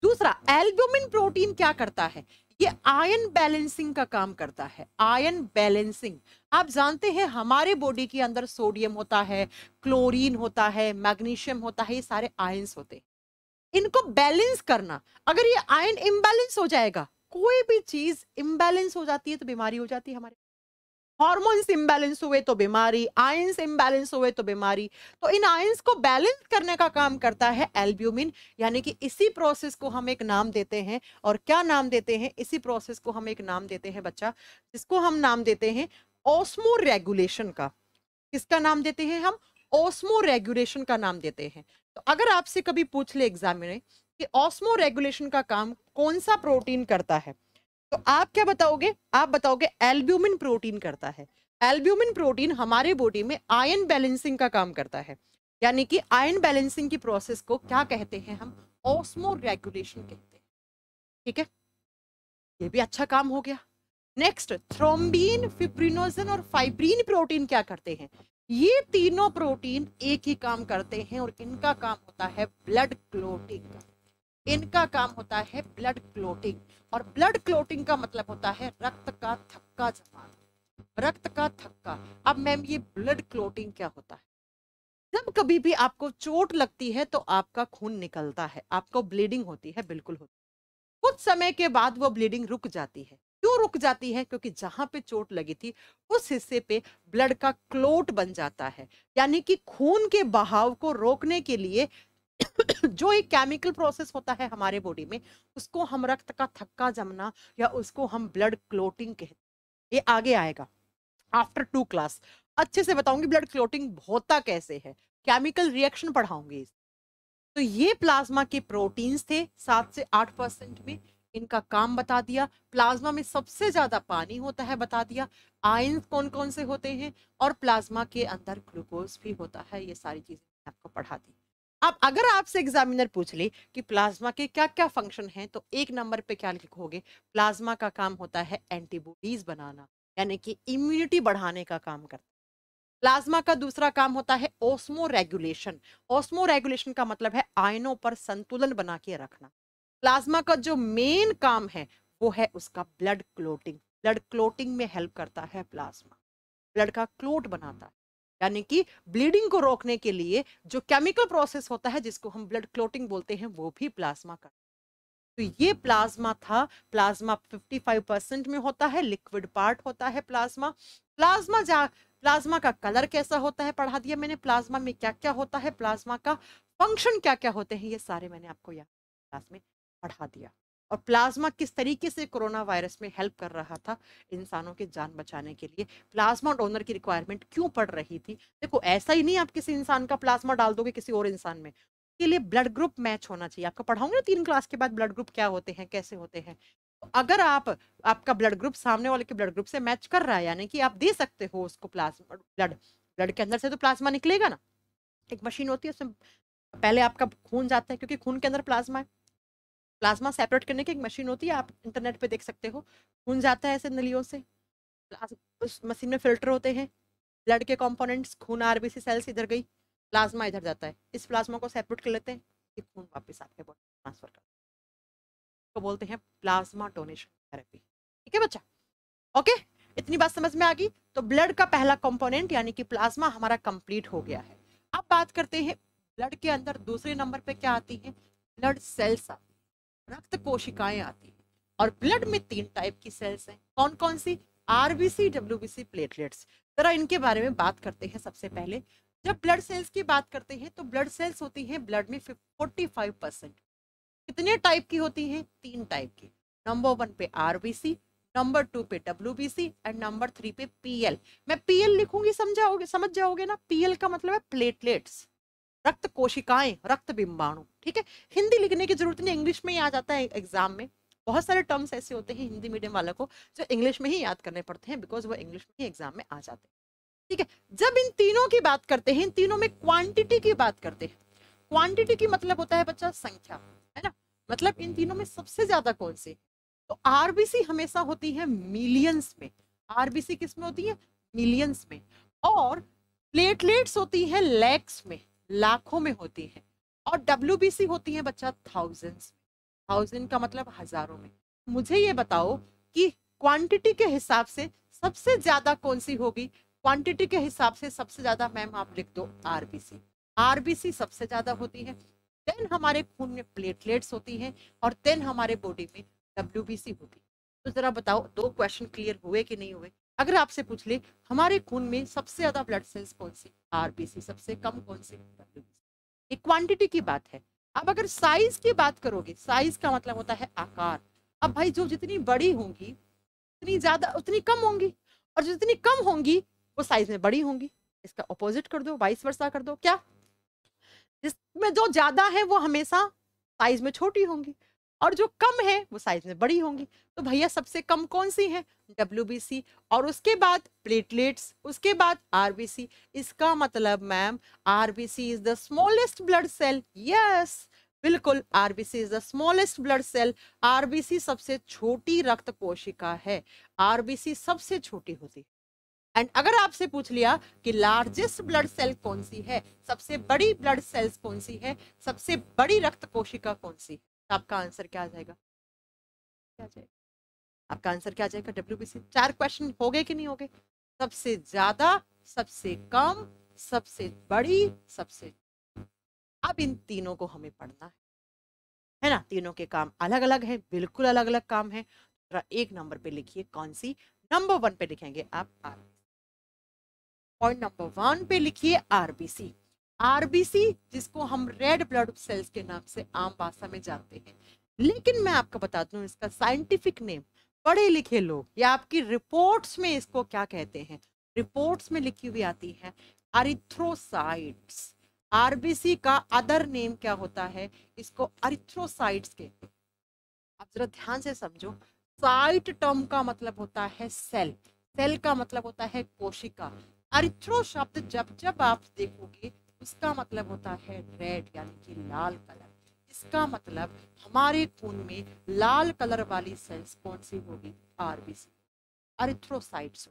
दूसरा एल्ब्यूमिन प्रोटीन क्या करता है ये आयन बैलेंसिंग का काम करता है आयन बैलेंसिंग आप जानते हैं हमारे बॉडी के अंदर सोडियम होता है क्लोरीन होता है मैग्नीशियम होता है ये सारे आयन्स होते हैं इनको बैलेंस करना अगर ये आयन इम्बैलेंस हो जाएगा कोई भी चीज इम्बैलेंस हो जाती है तो बीमारी हो जाती है हमारे हॉर्मोन्स इम्बैलेंस हुए तो बीमारी आयंस इम्बैलेंस हुए तो बीमारी तो इन आयंस को बैलेंस करने का काम करता है एल्ब्यूमिन यानी कि इसी प्रोसेस को हम एक नाम देते हैं और क्या नाम देते हैं इसी प्रोसेस को हम एक नाम देते हैं बच्चा जिसको हम नाम देते हैं ओस्मो रेगुलेशन का किसका नाम देते हैं हम ओस्मो रेगुलेशन का नाम देते हैं तो अगर आपसे कभी पूछ ले एग्जामिनर कि ऑस्मो रेगुलेशन का काम कौन सा प्रोटीन करता है तो आप क्या बताओगे आप बताओगे एल्ब्यूमिन प्रोटीन करता है एल्ब्यूमिन प्रोटीन हमारे बॉडी में आयन बैलेंसिंग का काम करता है यानी कि आयन बैलेंसिंग की प्रोसेस को क्या कहते हैं हम ऑस्मो रेगुलेशन कहते हैं ठीक है ये भी अच्छा काम हो गया नेक्स्ट थ्रोम्बीन फिप्रिनोजन और फाइब्रीन प्रोटीन क्या करते हैं ये तीनों प्रोटीन एक ही काम करते हैं और इनका काम होता है ब्लड क्लोटिंग का इनका काम होता है ब्लड क्लोटिंग और ब्लड क्लोटिंग का मतलब होता है रक्त का थक्का जमा रक्त का थक्का अब मैम ये ब्लड क्लोटिंग क्या होता है जब कभी भी आपको चोट लगती है तो आपका खून निकलता है आपको ब्लीडिंग होती है बिल्कुल होती है कुछ समय के बाद वो ब्लीडिंग रुक जाती है क्यों रुक जाती है क्योंकि जहां पे चोट लगी थी उस हिस्से पे ब्लड का क्लोट बन जाता है यानी कि खून के बहाव को रोकने के लिए जो एक केमिकल प्रोसेस होता है हमारे बॉडी में उसको हम रक्त का थक्का जमना या उसको हम ब्लड क्लोटिंग कहते ये आगे आएगा आफ्टर टू क्लास अच्छे से बताऊंगी ब्लड क्लोटिंग होता कैसे है केमिकल रिएक्शन पढ़ाऊंगी तो ये प्लाज्मा के प्रोटीन्स थे सात से आठ परसेंट में इनका काम बता दिया प्लाज्मा में सबसे ज्यादा पानी होता है बता दिया आयंस कौन कौन से होते हैं और प्लाज्मा के अंदर ग्लूकोज भी होता है ये सारी चीजें आपको पढ़ा दी अब अगर आपसे एग्जामिनर पूछ ले कि प्लाज्मा के क्या क्या फंक्शन हैं तो एक नंबर पे क्या लिखोगे प्लाज्मा का काम होता है एंटीबॉडीज बनाना यानी कि इम्यूनिटी बढ़ाने का काम करता प्लाज्मा का दूसरा काम होता है ओस्मो रेगुलेशन ओस्मो रेगुलेशन का मतलब है आयनों पर संतुलन बना के रखना प्लाज्मा का जो मेन काम है वो है उसका ब्लड क्लोटिंग ब्लड क्लोटिंग में हेल्प करता है प्लाज्मा ब्लड का क्लोट बनाता है यानी कि ब्लीडिंग को रोकने के लिए जो केमिकल प्रोसेस होता है जिसको हम ब्लड क्लोटिंग बोलते हैं वो भी प्लाज्मा का तो ये प्लाज्मा था प्लाज्मा 55 परसेंट में होता है लिक्विड पार्ट होता है प्लाज्मा प्लाज्मा जा प्लाज्मा का कलर कैसा होता है पढ़ा दिया मैंने प्लाज्मा में क्या क्या होता है प्लाज्मा का फंक्शन क्या क्या होते हैं ये सारे मैंने आपको यहाँ क्लास में पढ़ा दिया और प्लाज्मा किस तरीके से कोरोना वायरस में हेल्प कर रहा था इंसानों के जान बचाने के लिए प्लाज्मा डोनर की रिक्वायरमेंट क्यों पड़ रही थी देखो ऐसा ही नहीं आप किसी इंसान का प्लाज्मा डाल दोगे किसी और इंसान में के लिए ब्लड ग्रुप मैच होना चाहिए आपको पढ़ाऊंगे ना तीन क्लास के बाद ब्लड ग्रुप क्या होते हैं कैसे होते हैं अगर आप आपका ब्लड ग्रुप सामने वाले के ब्लड ग्रुप से मैच कर रहा है यानी कि आप दे सकते हो उसको प्लाज्मा ब्लड ब्लड के अंदर से तो प्लाज्मा निकलेगा ना एक मशीन होती है उसमें पहले आपका खून जाता है क्योंकि खून के अंदर प्लाज्मा है प्लाज्मा सेपरेट करने की एक मशीन होती है आप इंटरनेट पे देख सकते हो खून जाता है ऐसे नलियों से उस मशीन में फिल्टर होते हैं ब्लड के कंपोनेंट्स खून आरबीसी सेल्स इधर गई प्लाज्मा इधर जाता है इस प्लाज्मा को सेपरेट कर लेते हैं खून वापस आपके बॉडी ट्रांसफर कर तो बोलते हैं प्लाज्मा डोनेशन थेरेपी ठीक है बच्चा ओके इतनी बात समझ में आ गई तो ब्लड का पहला कॉम्पोनेंट यानी कि प्लाज्मा हमारा कंप्लीट हो गया है अब बात करते हैं ब्लड के अंदर दूसरे नंबर पे क्या आती है ब्लड सेल्स आती रक्त कोशिकाएं आती हैं और ब्लड में तीन टाइप की सेल्स हैं कौन कौन सी आरबीसी डब्ल्यूबीसी प्लेटलेट्स जरा इनके बारे में बात करते हैं सबसे पहले जब ब्लड सेल्स की बात करते हैं तो ब्लड सेल्स होती हैं ब्लड में फोर्टी फाइव परसेंट कितने टाइप की होती हैं तीन टाइप की नंबर वन पे आरबीसी नंबर टू पे डब्ल्यू एंड नंबर थ्री पे पीएल मैं पीएल लिखूंगी समझाओगे समझ जाओगे ना पीएल का मतलब है प्लेटलेट्स रक्त कोशिकाएं रक्त बिंबाणु ठीक है हिंदी लिखने की जरूरत नहीं इंग्लिश में ही आ जाता है एग्जाम में बहुत सारे टर्म्स ऐसे होते हैं हिंदी मीडियम वालों को जो इंग्लिश में ही याद करने पड़ते हैं बिकॉज वो इंग्लिश में ही एग्जाम में आ जाते हैं ठीक है जब इन तीनों की बात करते हैं इन तीनों में क्वांटिटी की बात करते हैं क्वांटिटी की मतलब होता है बच्चा संख्या है ना मतलब इन तीनों में सबसे ज्यादा कौन सी तो आरबीसी हमेशा होती है मिलियंस में आरबीसी किस में होती है मिलियंस में और प्लेटलेट्स होती है लैक्स में लाखों में होती है और डब्ल्यू होती है बच्चा थाउजेंड्स थाउजेंड का मतलब हजारों में मुझे ये बताओ कि क्वांटिटी के हिसाब से सबसे ज्यादा कौन सी होगी क्वांटिटी के हिसाब से सबसे ज्यादा मैम आप लिख दो आरबीसी आरबीसी सबसे ज्यादा होती है देन हमारे खून में प्लेटलेट्स होती हैं और देन हमारे बॉडी में डब्ल्यू होती है तो जरा बताओ दो क्वेश्चन क्लियर हुए कि नहीं हुए अगर आपसे पूछ ले हमारे खून में सबसे ज्यादा ब्लड सेल्स कौन सी आरबीसी सबसे कम कौन सी ये क्वांटिटी की बात है अब अगर साइज की बात करोगे साइज का मतलब होता है आकार अब भाई जो जितनी बड़ी होंगी उतनी ज्यादा उतनी कम होंगी और जितनी कम होंगी वो साइज में बड़ी होंगी इसका ऑपोजिट कर दो वाइस वर्षा कर दो क्या जिसमें जो ज्यादा है वो हमेशा साइज में छोटी होंगी और जो कम है वो साइज में बड़ी होंगी तो भैया सबसे कम कौन सी है डब्ल्यू और उसके बाद प्लेटलेट्स उसके बाद आर इसका मतलब ma'am are is the smallest blood cell yes बिल्कुल RBC is the smallest blood cell RBC सबसे छोटी रक्त कोशिका है आरबीसी सबसे छोटी होती है एंड अगर आपसे पूछ लिया कि लार्जेस्ट ब्लड सेल कौन सी है सबसे बड़ी ब्लड सेल्स कौन सी है सबसे बड़ी रक्त कोशिका कौन सी है तो आपका आंसर क्या आ जाएगा क्या जाएगा आपका आंसर क्या जाएगा डब्ल्यू चार क्वेश्चन हो गए कि नहीं हो गए सबसे ज्यादा सबसे कम सबसे बड़ी सबसे अब इन तीनों को हमें पढ़ना है है ना तीनों के काम अलग अलग हैं बिल्कुल अलग अलग काम है एक नंबर पे लिखिए कौन सी नंबर वन पे लिखेंगे आप आरबीसी पॉइंट नंबर वन पे लिखिए आरबीसी आरबीसी जिसको हम रेड ब्लड सेल्स के नाम से आम भाषा में जानते हैं लेकिन मैं आपको बता दूं इसका साइंटिफिक नेम पढ़े लिखे लोग या आपकी रिपोर्ट्स में इसको क्या कहते हैं रिपोर्ट्स में लिखी हुई आती है अरिथ्रोसाइट्स आरबीसी का अदर नेम क्या होता है इसको अरिथ्रोसाइट्स कहते हैं आप जरा ध्यान से समझो साइट टर्म का मतलब होता है सेल सेल का मतलब होता है कोशिका अरिथ्रो शब्द जब जब आप देखोगे उसका मतलब होता है रेड यानी कि लाल कलर इसका मतलब हमारे खून में लाल कलर वाली सेल्स कौन सी होगी आरबीसी अरिथ्रोसाइट्स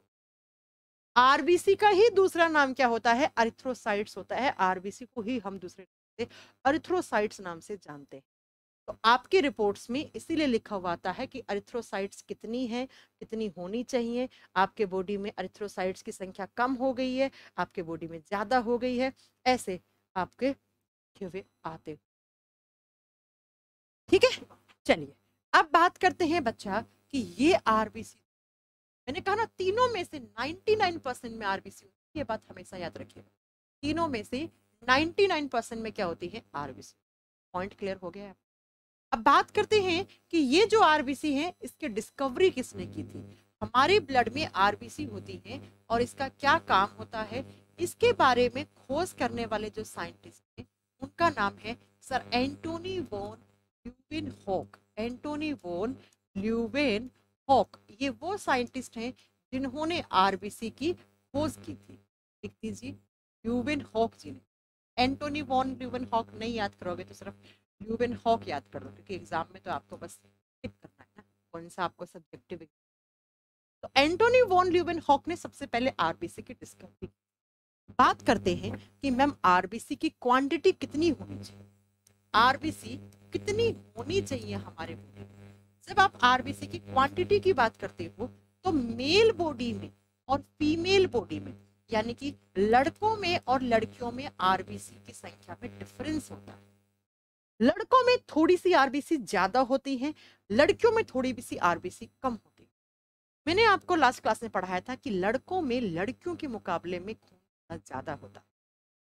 आरबीसी का ही दूसरा नाम क्या होता है अरिथ्रोसाइट्स होता है आरबीसी को ही हम दूसरे अरिथ्रोसाइट्स नाम से जानते हैं तो आपके रिपोर्ट्स में इसीलिए लिखा हुआ आता है कि अरिथ्रोसाइट्स कितनी है कितनी होनी चाहिए आपके बॉडी में अरिथ्रोसाइट्स की संख्या कम हो गई है आपके बॉडी में ज़्यादा हो गई है ऐसे आपके हुए आते ठीक है चलिए अब बात करते हैं बच्चा कि ये आरबीसी मैंने कहा ना तीनों में से 99 परसेंट में आरबीसी होती है ये बात हमेशा याद रखिएगा तीनों में से 99 परसेंट में क्या होती है आरबीसी पॉइंट क्लियर हो गया है अब बात करते हैं कि ये जो आरबीसी है इसके डिस्कवरी किसने की थी हमारे ब्लड में आरबीसी होती है और इसका क्या काम होता है इसके बारे में खोज करने वाले जो साइंटिस्ट हैं उनका नाम है सर एंटोनी वोन ल्यूबिन हॉक एंटोनी वोन ल्यूबिन हॉक ये वो साइंटिस्ट हैं जिन्होंने आरबीसी की खोज की थी लिख दीजिए ल्यूबिन हॉक जी ने एंटोनी वॉन ल्यूबिन हॉक नहीं याद करोगे तो सिर्फ ल्यूविन हॉक याद कर लो क्योंकि एग्जाम में तो आपको बस टिप करना है ना कौन सा आपको सब्जेक्टिव तो एंटोनी वॉन ल्यूविन हॉक ने सबसे पहले आरबीसी की डिस्कवरी की बात करते हैं कि मैम आरबीसी की क्वांटिटी कितनी होनी चाहिए आरबीसी कितनी होनी चाहिए हमारे बॉडी में जब आप आरबीसी की क्वांटिटी की बात करते हो तो मेल बॉडी में और फीमेल बॉडी में यानी कि लड़कों में और लड़कियों में आरबीसी की संख्या में डिफरेंस होता है लड़कों में थोड़ी सी आरबीसी ज्यादा होती है लड़कियों में थोड़ी सी आरबीसी कम होती है मैंने आपको लास्ट क्लास में पढ़ाया था कि लड़कों में लड़कियों के मुकाबले में खून ज्यादा होता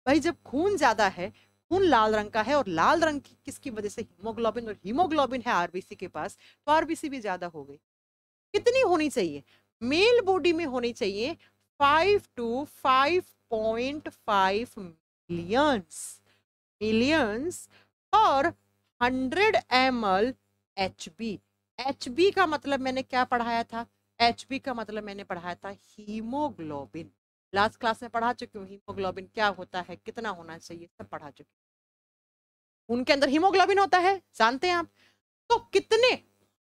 भाई जब खून ज्यादा है खून लाल रंग का है और लाल रंग की किसकी वजह से हीमोग्लोबिन और हीमोग्लोबिन है आरबीसी के पास तो आरबीसी भी ज्यादा हो गई कितनी होनी चाहिए मेल बॉडी में होनी चाहिए five two five point five millions millions और 100 ml Hb. H B H B का मतलब मैंने क्या पढ़ाया था एच बी का मतलब मैंने पढ़ाया था हीमोग्लोबिन लास्ट क्लास में पढ़ा चुकी हूँ हीमोग्लोबिन क्या होता है कितना होना चाहिए सब पढ़ा चुकी उनके अंदर हीमोग्लोबिन होता है जानते हैं आप तो कितने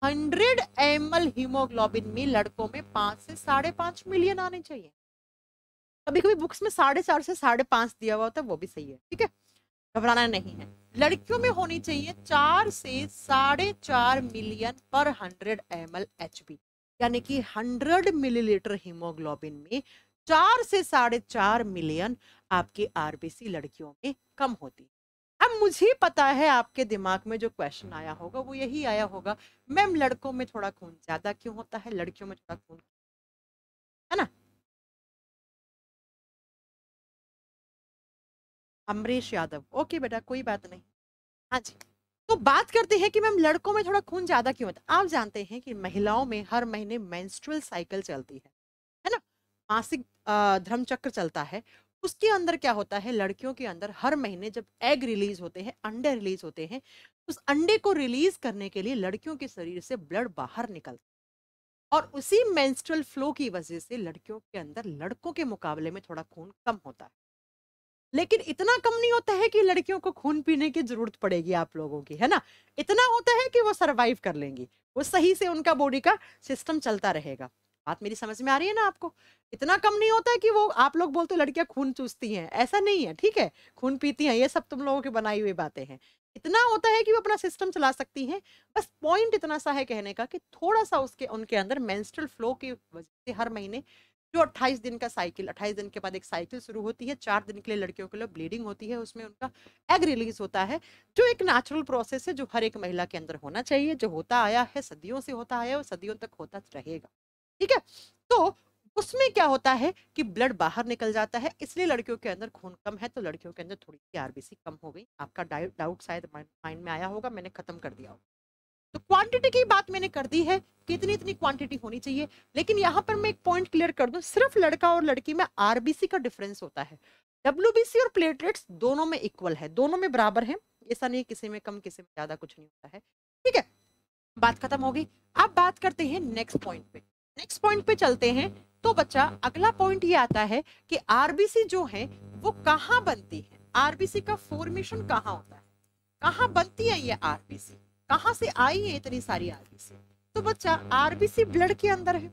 हंड्रेड एम एल हीमोग्लोबिन में लड़कों में पांच से साढ़े पांच मिलियन आने चाहिए कभी कभी बुक्स में साढ़े चार से साढ़े पांच दिया हुआ होता है वो भी सही है ठीक है घबराना नहीं है लड़कियों में होनी चाहिए चार से साढ़े चार मिलियन पर hundred M L H B यानी कि हंड्रेड मिलीलीटर हीमोग्लोबिन में चार से साढ़े चार मिलियन आपके आरबीसी लड़कियों में कम होती है अब मुझे पता है आपके दिमाग में जो क्वेश्चन आया होगा वो यही आया होगा मैम लड़कों में थोड़ा खून ज़्यादा क्यों होता है लड़कियों में थोड़ा खून अमरीश यादव ओके बेटा कोई बात नहीं हाँ जी तो बात करते हैं कि मैम लड़कों में थोड़ा खून ज्यादा क्यों होता है आप जानते हैं कि महिलाओं में हर महीने मेंस्ट्रुअल साइकिल चलती है है ना मासिक धर्म चक्र चलता है उसके अंदर क्या होता है लड़कियों के अंदर हर महीने जब एग रिलीज होते हैं अंडे रिलीज होते हैं उस अंडे को रिलीज करने के लिए लड़कियों के शरीर से ब्लड बाहर निकलता और उसी मेंस्ट्रुअल फ्लो की वजह से लड़कियों के अंदर लड़कों के मुकाबले में थोड़ा खून कम होता है लेकिन इतना कम नहीं होता है कि लड़कियों को खून पीने की जरूरत पड़ेगी आप लोगों की है ना इतना होता है कि वो सरवाइव कर लेंगी वो सही से उनका बॉडी का सिस्टम चलता रहेगा बात मेरी समझ में आ रही है ना आपको इतना कम नहीं होता है कि वो आप लोग बोलते हो लड़कियां खून चूसती हैं ऐसा नहीं है ठीक है खून पीती हैं ये सब तुम लोगों की बनाई हुई बातें हैं इतना होता है कि वो अपना सिस्टम चला सकती हैं बस पॉइंट इतना सा है कहने का कि थोड़ा सा उसके उनके अंदर मेंस्ट्रुअल फ्लो की वजह से हर महीने जो 28 दिन का साइकिल 28 दिन के बाद एक साइकिल शुरू होती है चार दिन के लिए लड़कियों के लिए ब्लीडिंग होती है उसमें उनका एग रिलीज होता है जो एक नेचुरल प्रोसेस है जो हर एक महिला के अंदर होना चाहिए जो होता आया है सदियों से होता आया है और सदियों तक होता रहेगा ठीक है तो उसमें क्या होता है कि ब्लड बाहर निकल जाता है इसलिए लड़कियों के अंदर खून कम है तो लड़कियों के अंदर थोड़ी सी आरबीसी कम हो गई आपका डाउट शायद माइंड में आया होगा मैंने खत्म कर दिया होगा तो क्वांटिटी की बात मैंने कर दी है कि इतनी इतनी क्वांटिटी होनी चाहिए लेकिन यहाँ पर मैं एक पॉइंट क्लियर कर दू सिर्फ लड़का और लड़की में आरबीसी का डिफरेंस होता है डब्ल्यू और प्लेटलेट्स दोनों में इक्वल है दोनों में बराबर है ऐसा नहीं किसी में कम किसी में ज्यादा कुछ नहीं होता है ठीक है बात खत्म हो गई अब बात करते हैं नेक्स्ट पॉइंट पे नेक्स्ट पॉइंट पे चलते हैं तो बच्चा अगला पॉइंट ये आता है कि आरबीसी जो है वो कहाँ बनती है आरबीसी का फॉर्मेशन कहाँ होता है कहाँ बनती है ये आरबीसी कहा से आई है इतनी सारी आरबीसी तो बच्चा आरबीसी ब्लड के अंदर है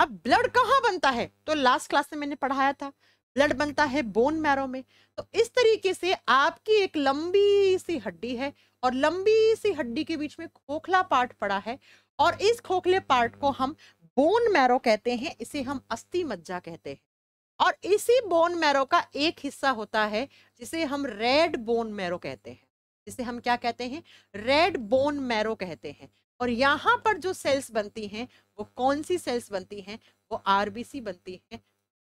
अब ब्लड कहाँ बनता है तो लास्ट क्लास में मैंने पढ़ाया था ब्लड बनता है बोन मैरो में तो इस तरीके से आपकी एक लंबी सी हड्डी है और लंबी सी हड्डी के बीच में खोखला पार्ट पड़ा है और इस खोखले पार्ट को हम बोन मैरो कहते हैं इसे हम अस्थि मज्जा कहते हैं और इसी बोन मैरो का एक हिस्सा होता है जिसे हम रेड बोन मैरो कहते हैं जिसे हम क्या कहते हैं रेड बोन मैरो कहते हैं और यहाँ पर जो सेल्स बनती हैं वो कौन सी सेल्स बनती हैं वो आरबीसी बनती हैं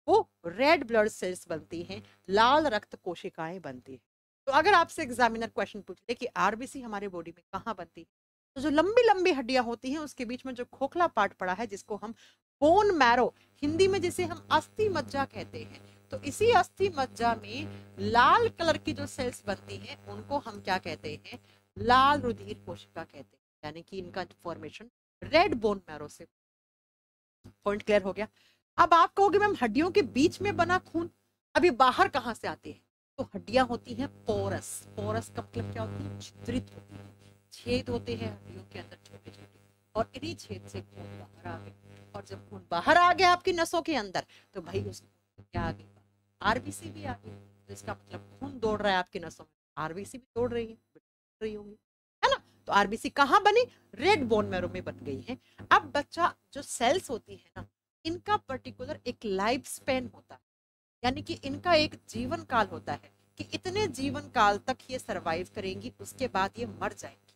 वो रेड ब्लड सेल्स बनती हैं लाल रक्त कोशिकाएं बनती हैं तो अगर आपसे एग्जामिनर क्वेश्चन पूछ ले कि आरबीसी हमारे बॉडी में कहाँ बनती है तो जो लंबी लंबी हड्डियां होती हैं उसके बीच में जो खोखला पार्ट पड़ा है जिसको हम बोन मैरो हिंदी में जिसे हम अस्थि मज्जा कहते हैं तो इसी अस्थि मज्जा में लाल कलर की जो सेल्स बनती हैं उनको हम क्या कहते हैं लाल रुधिर कोशिका कहते हैं यानी कि इनका फॉर्मेशन रेड बोन मैरो से पॉइंट क्लियर हो गया अब आप कहोगे मैम हड्डियों के बीच में बना खून अभी बाहर कहाँ से आते हैं तो हड्डियां होती हैं पोरस पोरस का मतलब क्या होती है छिद्रित होती है छेद होते हैं हड्डियों के अंदर छोटे छोटे और इन्हीं छेद से खून बाहर आ गया और जब खून बाहर आ गया आपकी नसों के अंदर तो भाई उस क्या आ गया आरबीसी भी आ गई तो इसका मतलब खून दौड़ रहा है आपकी नसों में आरबीसी भी दौड़ रही है रही होंगी है ना तो आरबीसी कहाँ बनी रेड बोन मैरो में बन गई है अब बच्चा जो सेल्स होती है ना इनका पर्टिकुलर एक लाइफ स्पेन होता है यानी कि इनका एक जीवन काल होता है कि इतने जीवन काल तक ये सरवाइव करेंगी उसके बाद ये मर जाएंगी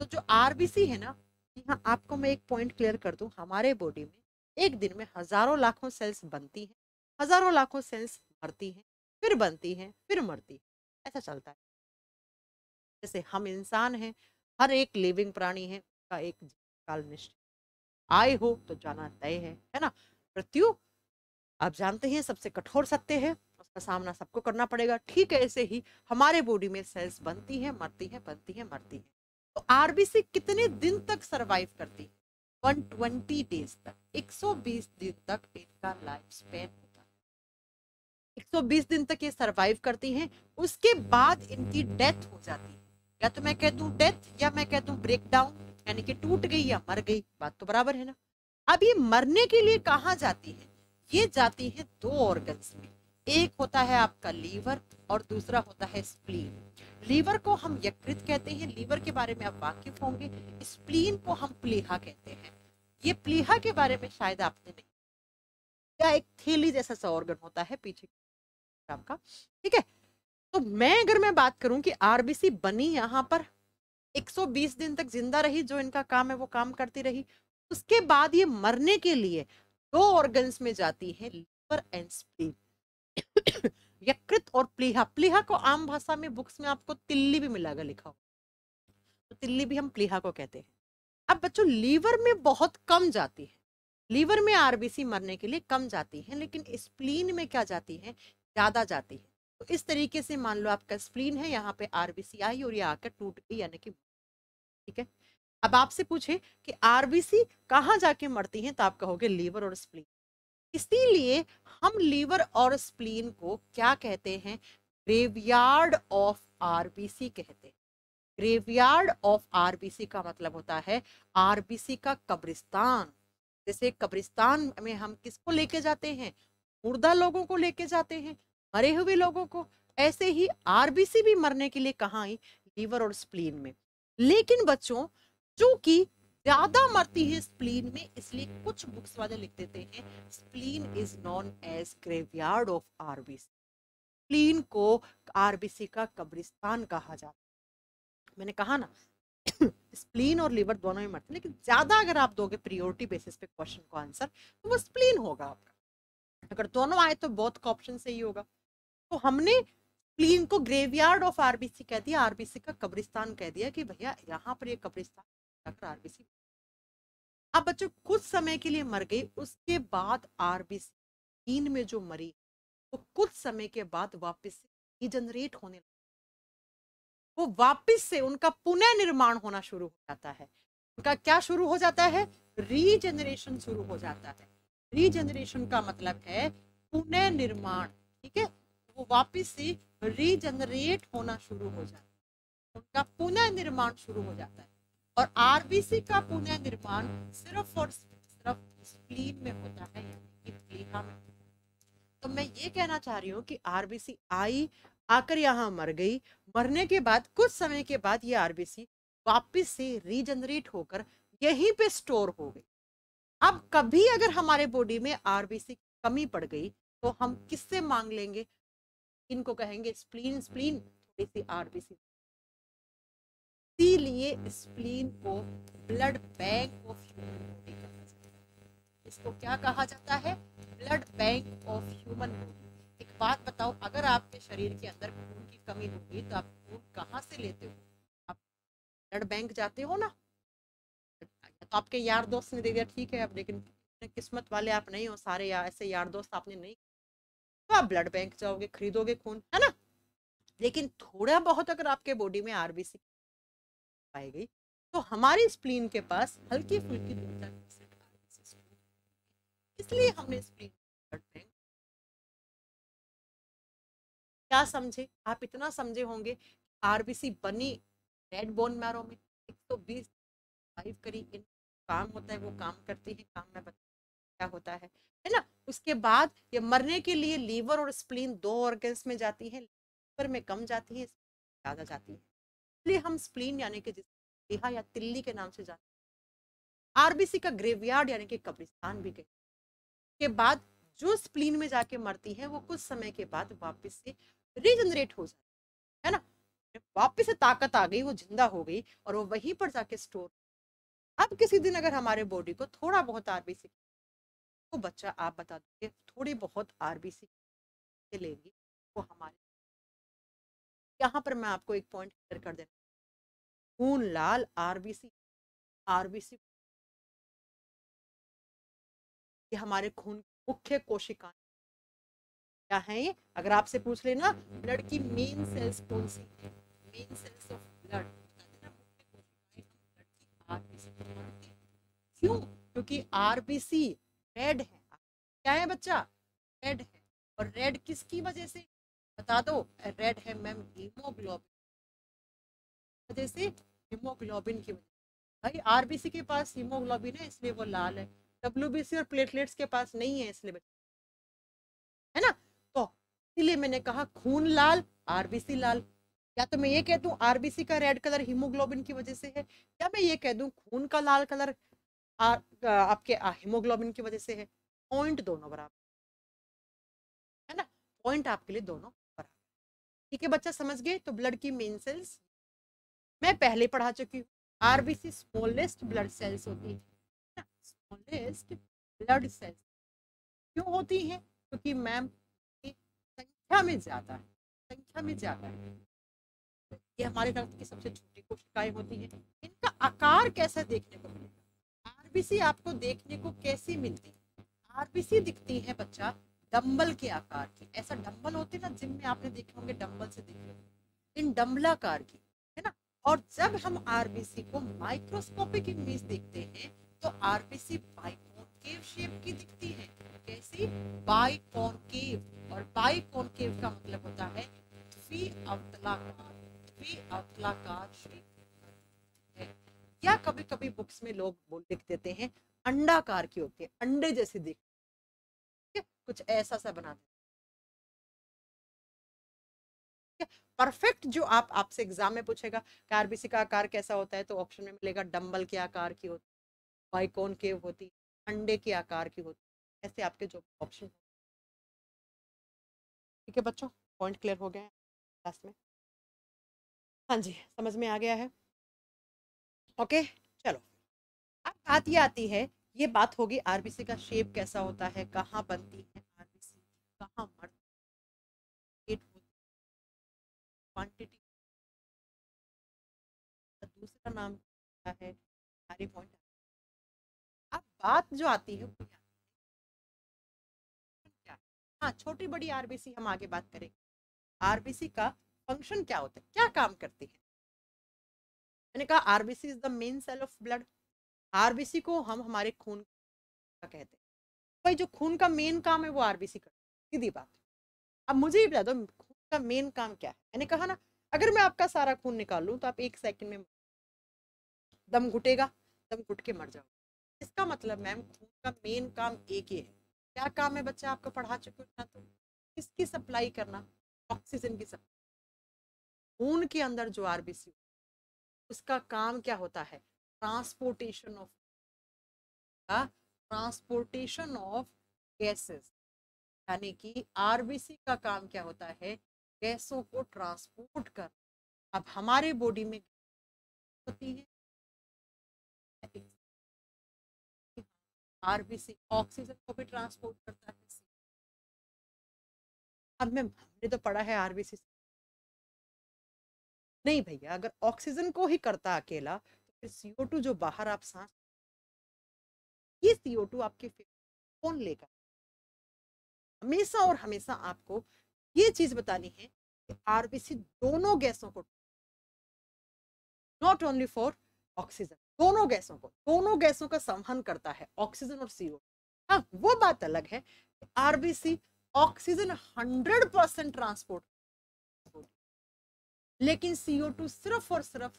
तो जो आरबीसी है ना यहाँ आपको मैं एक पॉइंट क्लियर कर दूं हमारे बॉडी में एक दिन में हजारों लाखों सेल्स बनती हैं हजारों लाखों सेल्स मरती हैं फिर बनती हैं फिर मरती हैं ऐसा चलता है जैसे हम इंसान हैं हर एक लिविंग प्राणी है उसका एक काल निश्चित आए हो तो जाना तय है है ना मृत्यु आप जानते हैं सबसे कठोर सत्य है उसका सामना सबको करना पड़ेगा ठीक है ऐसे ही हमारे बॉडी में सेल्स बनती हैं मरती हैं बनती हैं मरती हैं तो आरबीसी कितने दिन तक सरवाइव करती है 120 डेज तक 120 दिन तक इनका लाइफ स्पेन 120 दिन तक ये सरवाइव करती हैं उसके बाद इनकी डेथ हो जाती है या तो मैं कह दू डेथ या मैं कह दू ब्रेक डाउन यानी कि टूट गई या मर गई बात तो बराबर है ना अब ये मरने के लिए कहाँ जाती है ये जाती है दो ऑर्गन्स में एक होता है आपका लीवर और दूसरा होता है स्प्लीन लीवर को हम यकृत कहते हैं लीवर के बारे में आप वाकिफ होंगे स्प्लीन को हम प्लीहा कहते हैं ये प्लीहा के बारे में शायद आपने नहीं या एक थैली जैसा सा ऑर्गन होता है पीछे आपका ठीक है तो मैं अगर मैं बात करूं कि आरबीसी बनी यहाँ पर 120 दिन तक जिंदा रही जो इनका काम है वो काम करती रही उसके बाद ये मरने के लिए दो ऑर्गन्स में जाती है लिवर एंड स्प्लीन यकृत और प्लीहा प्लीहा को आम भाषा में बुक्स में आपको तिल्ली भी मिलागा लिखा हो तो तिल्ली भी हम प्लीहा को कहते हैं अब बच्चों लीवर में बहुत कम जाती है लीवर में आरबीसी मरने के लिए कम जाती है लेकिन स्प्लीन में क्या जाती है ज़्यादा जाती है तो इस तरीके से मान लो आपका स्प्लीन है यहाँ पे आर आई और ये आकर टूट गई यानी कि ठीक है अब आपसे पूछे कि आर बी सी कहाँ जाके मरती है तो आप कहोगे लीवर और स्प्लीन इसीलिए हम लीवर और स्प्लीन को क्या कहते हैं ग्रेवयार्ड ऑफ आरबीसी कहते हैं ग्रेवयार्ड ऑफ आरबीसी का मतलब होता है आरबीसी का कब्रिस्तान जैसे कब्रिस्तान में हम किसको लेके जाते हैं मुर्दा लोगों को लेके जाते हैं मरे हुए लोगों को ऐसे ही आरबीसी भी मरने के लिए कहाँ आई लीवर और स्प्लीन में लेकिन बच्चों चूंकि ज्यादा मरती है स्प्लीन में इसलिए कुछ बुक्स वाले लिख देते हैं spleen is known as graveyard of RBC spleen को आरबीसी का कब्रिस्तान कहा जाता है मैंने कहा ना स्प्लीन और लीवर दोनों ही मरते हैं लेकिन ज्यादा अगर आप दोगे प्रियोरिटी बेसिस पे क्वेश्चन को आंसर तो वो स्प्लीन होगा आपका अगर दोनों आए तो बहुत का ऑप्शन सही होगा तो हमने क्लीन को ग्रेवयार्ड ऑफ आरबीसी कह दिया आरबीसी का कब्रिस्तान कह दिया कि भैया यहाँ पर ये कब्रिस्तान आरबीसी अब बच्चों कुछ समय के लिए मर गई उसके बाद आरबीसी तीन में जो मरी वो तो कुछ समय के बाद वापस रिजनरेट होने लगी वो वापस से उनका पुनः निर्माण होना शुरू हो जाता है उनका क्या शुरू हो जाता है रीजनरेशन शुरू हो जाता है रीजनरेशन का मतलब है पुनः निर्माण ठीक है वो वापस से रीजनरेट होना शुरू हो जाता है उनका पुनः निर्माण शुरू हो जाता है और आरबीसी का पुनः निर्माण सिर्फ और सिर्फ स्प्लीन में होता है तो मैं ये कहना चाह रही हूँ कि आरबीसी आई आकर यहाँ मर गई मरने के बाद कुछ समय के बाद ये आरबीसी वापस से रीजनरेट होकर यहीं पे स्टोर हो गई अब कभी अगर हमारे बॉडी में आरबीसी की कमी पड़ गई तो हम किससे मांग लेंगे इनको कहेंगे स्प्लीन स्प्लीन थोड़ी सी आरबीसी इसीलिए स्प्लीन को blood bank of human body कहा जाता है इसको क्या कहा जाता है blood bank of human body एक बात बताओ अगर आपके शरीर के अंदर खून की कमी होगी तो आप खून कहाँ से लेते हो आप ब्लड बैंक जाते हो ना तो आपके यार दोस्त ने दे दिया ठीक है अब लेकिन किस्मत वाले आप नहीं हो सारे या, ऐसे यार दोस्त आपने नहीं तो आप ब्लड बैंक जाओगे खरीदोगे खून है ना लेकिन थोड़ा बहुत अगर आपके बॉडी में आरबीसी पाई गई तो हमारी स्प्लीन के पास हल्की फुल्की इसलिए हमने स्प्लीन ब्लड बैंक क्या समझे आप इतना समझे होंगे आरबीसी बनी रेड बोन मैरो में 120 तो बीस करी इन काम होता है वो काम करती है काम में क्या होता है है ना उसके बाद ये मरने के लिए लीवर और स्प्लीन दो ऑर्गन्स में जाती है लीवर में कम जाती है ज़्यादा जाती है इसलिए हम स्प्लीन यानी कि जिसहा या तिल्ली के नाम से जाते हैं आरबीसी का ग्रेवयार्ड यानी कि कब्रिस्तान भी कहते के बाद जो स्प्लीन में जाके मरती है वो कुछ समय के बाद वापस से रिजनरेट हो जाती है ना वापस से ताकत आ गई वो जिंदा हो गई और वो वहीं पर जाके स्टोर अब किसी दिन अगर हमारे बॉडी को थोड़ा बहुत आरबीसी तो बच्चा आप बता दीजिए थोड़ी बहुत आरबी सीख लेगी वो हमारे यहाँ पर मैं आपको एक पॉइंट क्लियर कर देना खून लाल आरबीसी आरबीसी ये हमारे खून मुख्य कोशिका क्या है ये अगर आपसे पूछ लेना ब्लड की मेन सेल्स कौन सी मेन सेल्स ऑफ ब्लड क्यों क्योंकि आरबीसी रेड है क्या है बच्चा रेड है और रेड किसकी वजह से बता दो रेड है मैम हीमोग्लोबिन वजह से हीमोग्लोबिन की वजह भाई आरबीसी के पास हीमोग्लोबिन है इसलिए वो लाल है डब्ल्यूबीसी और प्लेटलेट्स के पास नहीं है इसलिए है ना तो इसलिए मैंने कहा खून लाल आरबीसी लाल या तो मैं ये कह दूं आरबीसी का रेड कलर हीमोग्लोबिन की वजह से है या मैं ये कह दूं खून का लाल कलर आ, आपके हीमोग्लोबिन की वजह से है पॉइंट दोनों बराबर है ना पॉइंट आपके लिए दोनों बराबर ठीक है बच्चा समझ गए तो ब्लड की मेन सेल्स मैं पहले पढ़ा चुकी हूँ आरबीसी स्मॉलेस्ट ब्लड सेल्स होती है स्मॉलेस्ट ब्लड सेल्स क्यों होती है क्योंकि मैम संख्या में ज्यादा है संख्या में ज्यादा है ये हमारे रक्त की सबसे छोटी कोशिकाएं होती हैं इनका आकार कैसा देखने को मिलेगा आरबीसी आपको देखने को कैसी मिलती है आरबीसी दिखती है बच्चा डम्बल के आकार की ऐसा डम्बल होते ना जिम में आपने देखे होंगे डम्बल से देखे होंगे इन डम्बलाकार की है ना और जब हम आरबीसी को माइक्रोस्कोपिक इमेज देखते हैं तो आरबीसी बाइकॉनकेव शेप की दिखती है कैसी बाइकॉनकेव और बाइकॉनकेव का मतलब होता है द्वि अवतलाकार भी अफलाकार है। या कभी कभी बुक्स में लोग बोल लिख देते हैं अंडाकार की होती है अंडे जैसे दिख कुछ ऐसा सा बनाते परफेक्ट जो आप आपसे एग्जाम में पूछेगा कि आरबीसी का आकार कैसा होता है तो ऑप्शन में मिलेगा डंबल के आकार की होती है बाइकोन के होती अंडे के आकार की होती ऐसे आपके जो ऑप्शन ठीक है बच्चों पॉइंट क्लियर हो गए हैं लास्ट में हाँ जी समझ में आ गया है ओके चलो अब बात हम्म, ये हम्म। आती है ये बात होगी आरबीसी का शेप कैसा होता है कहाँ बनती है आरबीसी कहाँ मरती क्वांटिटी दूसरा नाम क्या है पॉइंट अब बात जो आती है हाँ छोटी बड़ी आरबीसी हम आगे बात करेंगे आरबीसी का फंक्शन क्या होता है क्या काम करती है मैंने कहा RBC is the main cell of blood RBC को हम हमारे खून का कहते हैं भाई जो खून का मेन काम है वो आरबीसी करती सीधी बात अब मुझे ही बता दो खून का मेन काम क्या है मैंने कहा ना अगर मैं आपका सारा खून निकाल लूँ तो आप एक सेकंड में दम घुटेगा दम घुट के मर जाओ इसका मतलब मैम खून का मेन काम एक ही है क्या काम है बच्चा आपको पढ़ा चुके हो तो किसकी सप्लाई करना ऑक्सीजन की सप्लाई खून के अंदर जो आरबीसी उसका काम क्या होता है transportation of transportation of gases यानी कि आरबीसी का काम क्या होता है गैसों को ट्रांसपोर्ट कर अब हमारे बॉडी में होती है आरबीसी ऑक्सीजन को भी ट्रांसपोर्ट करता है अब मैं हमने तो पढ़ा है आरबीसी नहीं भैया अगर ऑक्सीजन को ही करता अकेला तो फिर सीओ टू जो बाहर आप सांस ये सीओ टू आपके कौन लेगा हमेशा और हमेशा आपको ये चीज बतानी है कि आरबीसी दोनों गैसों को नॉट ओनली फॉर ऑक्सीजन दोनों गैसों को दोनों गैसों का संवहन करता है ऑक्सीजन और सीओ हाँ वो बात अलग है RBC oxygen hundred percent transport लेकिन सीओ टू सिर्फ और सिर्फ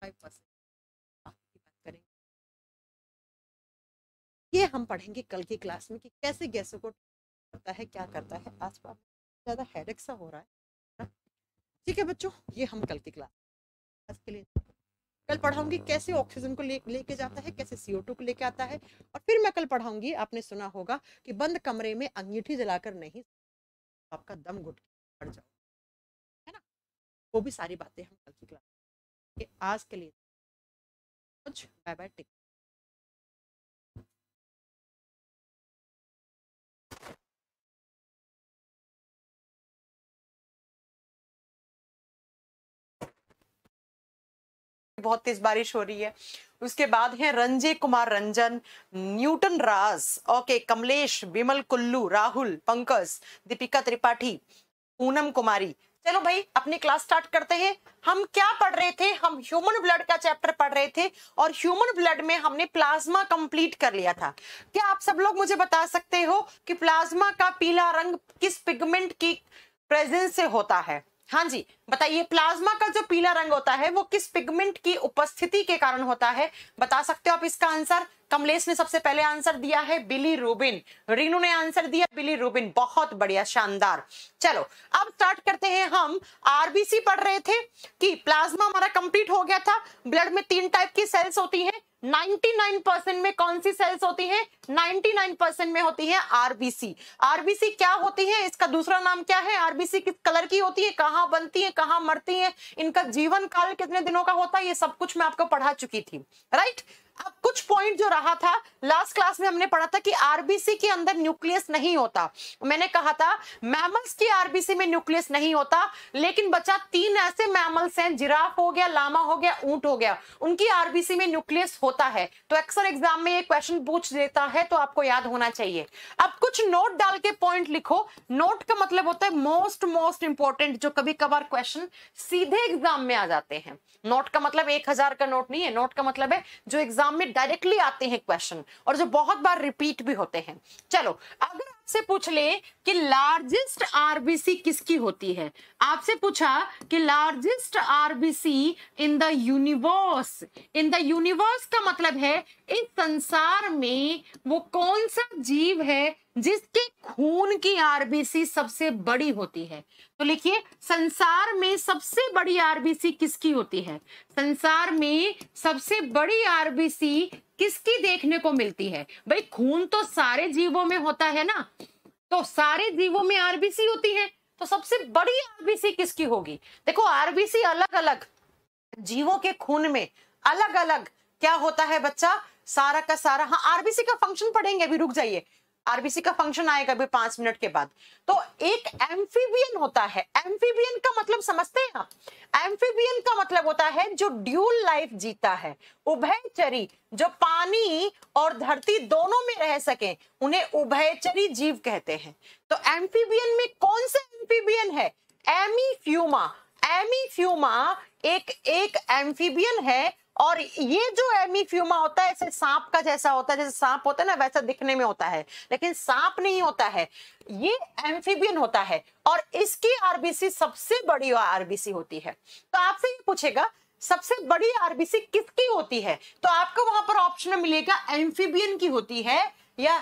फाइव परसेंट ये हम पढ़ेंगे कल की क्लास में कि कैसे गैसों को करता है क्या करता है आसपास ज़्यादा हेडेक सा हो रहा है ठीक है बच्चों ये हम कल की क्लास आज के लिए कल पढ़ाऊंगी कैसे ऑक्सीजन को ले लेके जाता है कैसे सीओ टू को लेके आता है और फिर मैं कल पढ़ाऊंगी आपने सुना होगा कि बंद कमरे में अंगीठी जलाकर नहीं आपका दम घुट पड़ जाओ वो भी सारी बातें हम कल की क्लास आज के लिए कुछ बाय बाय टेक बहुत तेज बारिश हो रही है उसके बाद है रंजे कुमार रंजन न्यूटन राज ओके कमलेश विमल कुल्लू राहुल पंकज दीपिका त्रिपाठी पूनम कुमारी चलो भाई अपनी क्लास स्टार्ट करते हैं हम क्या पढ़ रहे थे हम ह्यूमन ब्लड का चैप्टर पढ़ रहे थे और ह्यूमन ब्लड में हमने प्लाज्मा कंप्लीट कर लिया था क्या आप सब लोग मुझे बता सकते हो कि प्लाज्मा का पीला रंग किस पिगमेंट की प्रेजेंस से होता है हाँ जी बताइए प्लाज्मा का जो पीला रंग होता है वो किस पिगमेंट की उपस्थिति के कारण होता है बता सकते हो आप इसका आंसर कमलेश ने सबसे पहले आंसर दिया है बिली रूबिन रीनू ने आंसर दिया बिली रूबिन बहुत बढ़िया शानदार चलो अब स्टार्ट करते हैं हम आरबीसी पढ़ रहे थे कि प्लाज्मा हमारा कंप्लीट हो गया था ब्लड में तीन टाइप की सेल्स होती है 99% में कौन सी सेल्स होती है 99% में होती है आरबीसी आरबीसी क्या होती है इसका दूसरा नाम क्या है आरबीसी किस कलर की होती है कहाँ बनती है कहाँ मरती है इनका जीवन काल कितने दिनों का होता है ये सब कुछ मैं आपको पढ़ा चुकी थी राइट अब कुछ पॉइंट जो रहा था लास्ट क्लास में हमने पढ़ा था कि आरबीसी के अंदर न्यूक्लियस नहीं होता मैंने कहा था मैमल्स की आरबीसी में न्यूक्लियस नहीं होता लेकिन बचा तीन ऐसे मैमल्स हैं जिराफ हो गया लामा हो गया ऊंट हो गया उनकी आरबीसी में न्यूक्लियस होता है तो अक्सर एग्जाम में ये क्वेश्चन पूछ देता है तो आपको याद होना चाहिए अब कुछ नोट डाल के पॉइंट लिखो नोट का मतलब होता है मोस्ट मोस्ट इंपॉर्टेंट जो कभी कभार क्वेश्चन सीधे एग्जाम में आ जाते हैं नोट का मतलब एक हजार का नोट नहीं है नोट का मतलब है जो एग्जाम एग्जाम में डायरेक्टली आते हैं क्वेश्चन और जो बहुत बार रिपीट भी होते हैं चलो अगर आपसे पूछ ले कि लार्जेस्ट आरबीसी किसकी होती है आपसे पूछा कि largest RBC in the universe in the universe का मतलब है इस संसार में वो कौन सा जीव है जिसके खून की आरबीसी सबसे बड़ी होती है तो लिखिए संसार में सबसे बड़ी आरबीसी किसकी होती है संसार में सबसे बड़ी आरबीसी किसकी देखने को मिलती है भाई खून तो सारे जीवों में होता है ना तो सारे जीवों में आरबीसी होती है तो सबसे बड़ी आरबीसी किसकी होगी देखो आरबीसी अलग अलग जीवों के खून में अलग अलग क्या होता है बच्चा सारा का सारा हाँ आरबीसी का फंक्शन पढ़ेंगे अभी रुक जाइए आरबीसी का फंक्शन आएगा भी पांच मिनट के बाद तो एक एम्फीबियन होता है एम्फीबियन का मतलब समझते हैं आप एम्फीबियन का मतलब होता है जो ड्यूल लाइफ जीता है उभयचरी जो पानी और धरती दोनों में रह सके उन्हें उभयचरी जीव कहते हैं तो एम्फीबियन में कौन सा एम्फीबियन है एमी फ्यूमा एमी फ्यूमा एक एक एम्फीबियन है और ये जो एमीफ्यूमा होता है इसे सांप का जैसा होता है जैसे सांप होता है ना वैसा दिखने में होता है लेकिन सांप नहीं होता है ये एम्फीबियन होता है और इसकी आरबीसी सबसे बड़ी आरबीसी होती है तो आपसे ये पूछेगा सबसे बड़ी आरबीसी किसकी होती है तो आपको वहां पर ऑप्शन मिलेगा एम्फीबियन की होती है या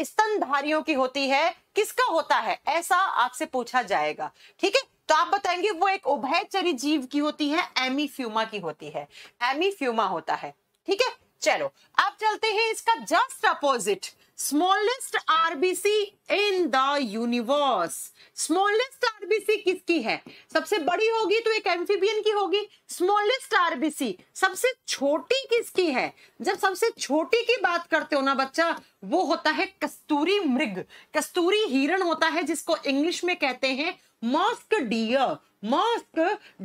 स्तनधारियों की होती है किसका होता है ऐसा आपसे पूछा जाएगा ठीक है तो आप बताएंगे वो एक उभयचरी जीव की होती है एमीफ्यूमा की होती है एमीफ्यूमा होता है ठीक है चलो अब चलते हैं इसका just opposite smallest RBC in the universe smallest RBC किसकी है सबसे बड़ी होगी तो एक एम्फीबियन की होगी स्मॉलेस्ट आरबीसी सबसे छोटी किसकी है जब सबसे छोटी की बात करते हो ना बच्चा वो होता है कस्तूरी मृग कस्तूरी हिरण होता है जिसको इंग्लिश में कहते हैं मॉस्क डियर मॉस्क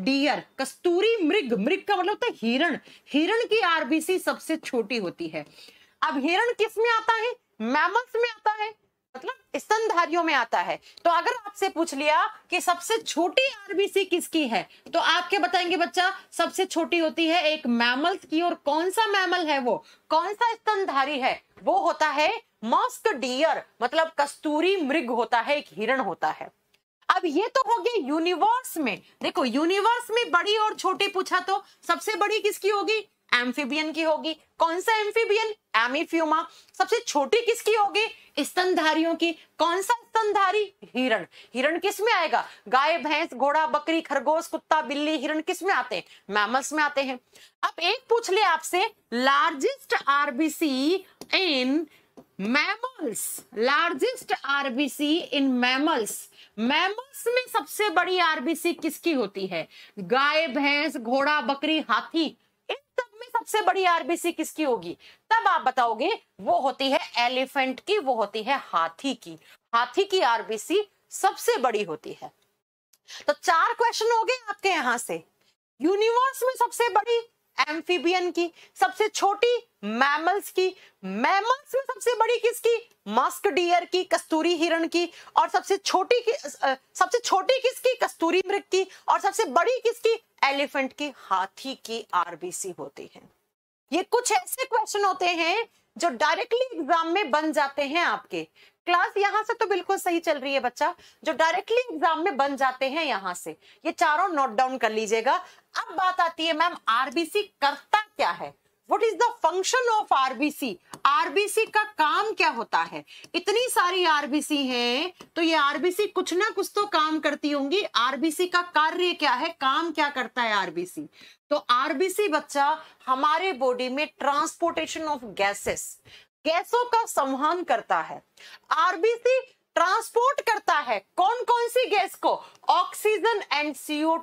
डियर कस्तूरी मृग मृग का मतलब होता है हिरण हिरण की आरबीसी सबसे छोटी होती है अब हिरण किस में आता है मैमल्स में आता है मतलब स्तनधारियों में आता है तो अगर आपसे पूछ लिया कि सबसे छोटी आरबीसी किसकी है तो आप क्या बताएंगे बच्चा सबसे छोटी होती है एक मैमल्स की और कौन सा मैमल है वो कौन सा स्तनधारी है वो होता है मॉस्क डियर मतलब कस्तूरी मृग होता है एक हिरण होता है अब ये तो होगी यूनिवर्स में देखो यूनिवर्स में बड़ी और छोटी पूछा तो सबसे बड़ी किसकी होगी एम्फीबियन की होगी कौन सा एम्फीबियन एमिफ्यूमा सबसे छोटी किसकी होगी स्तनधारियों की कौन सा स्तनधारी हिरण हिरण किस में आएगा गाय भैंस घोड़ा बकरी खरगोश कुत्ता बिल्ली हिरण किस में आते हैं मैमल्स में आते हैं अब एक पूछ ले आपसे largest RBC in mammals largest RBC in mammals mammals में सबसे बड़ी आरबीसी किसकी होती है गाय भैंस घोड़ा बकरी हाथी इन सब में सबसे बड़ी आरबीसी किसकी होगी तब आप बताओगे वो होती है एलिफेंट की वो होती है हाथी की हाथी की आरबीसी सबसे बड़ी होती है तो चार क्वेश्चन हो गए आपके यहां से यूनिवर्स में सबसे बड़ी एम्फीबियन की सबसे छोटी मैमल्स की मैमल्स में सबसे बड़ी किसकी मस्क डियर की कस्तूरी हिरण की और सबसे छोटी की सबसे छोटी किसकी कस्तूरी मृग की और सबसे बड़ी किसकी एलिफेंट की हाथी की आरबीसी होती है ये कुछ ऐसे क्वेश्चन होते हैं जो डायरेक्टली एग्जाम में बन जाते हैं आपके क्लास यहां से तो बिल्कुल सही चल रही है बच्चा जो डायरेक्टली एग्जाम में बन जाते हैं यहां से ये चारों नोट डाउन कर लीजिएगा अब बात आती है मैम आरबीसी करता क्या है what is the function of RBC RBC का काम क्या होता है इतनी सारी आरबीसी हैं तो ये आरबीसी कुछ ना कुछ तो काम करती होंगी आरबीसी का कार्य क्या है काम क्या करता है आरबीसी तो आरबीसी बच्चा हमारे बॉडी में ट्रांसपोर्टेशन ऑफ गैसेस गैसों का संवहन करता है आरबीसी ट्रांसपोर्ट करता है कौन कौन सी गैस को ऑक्सीजन एंड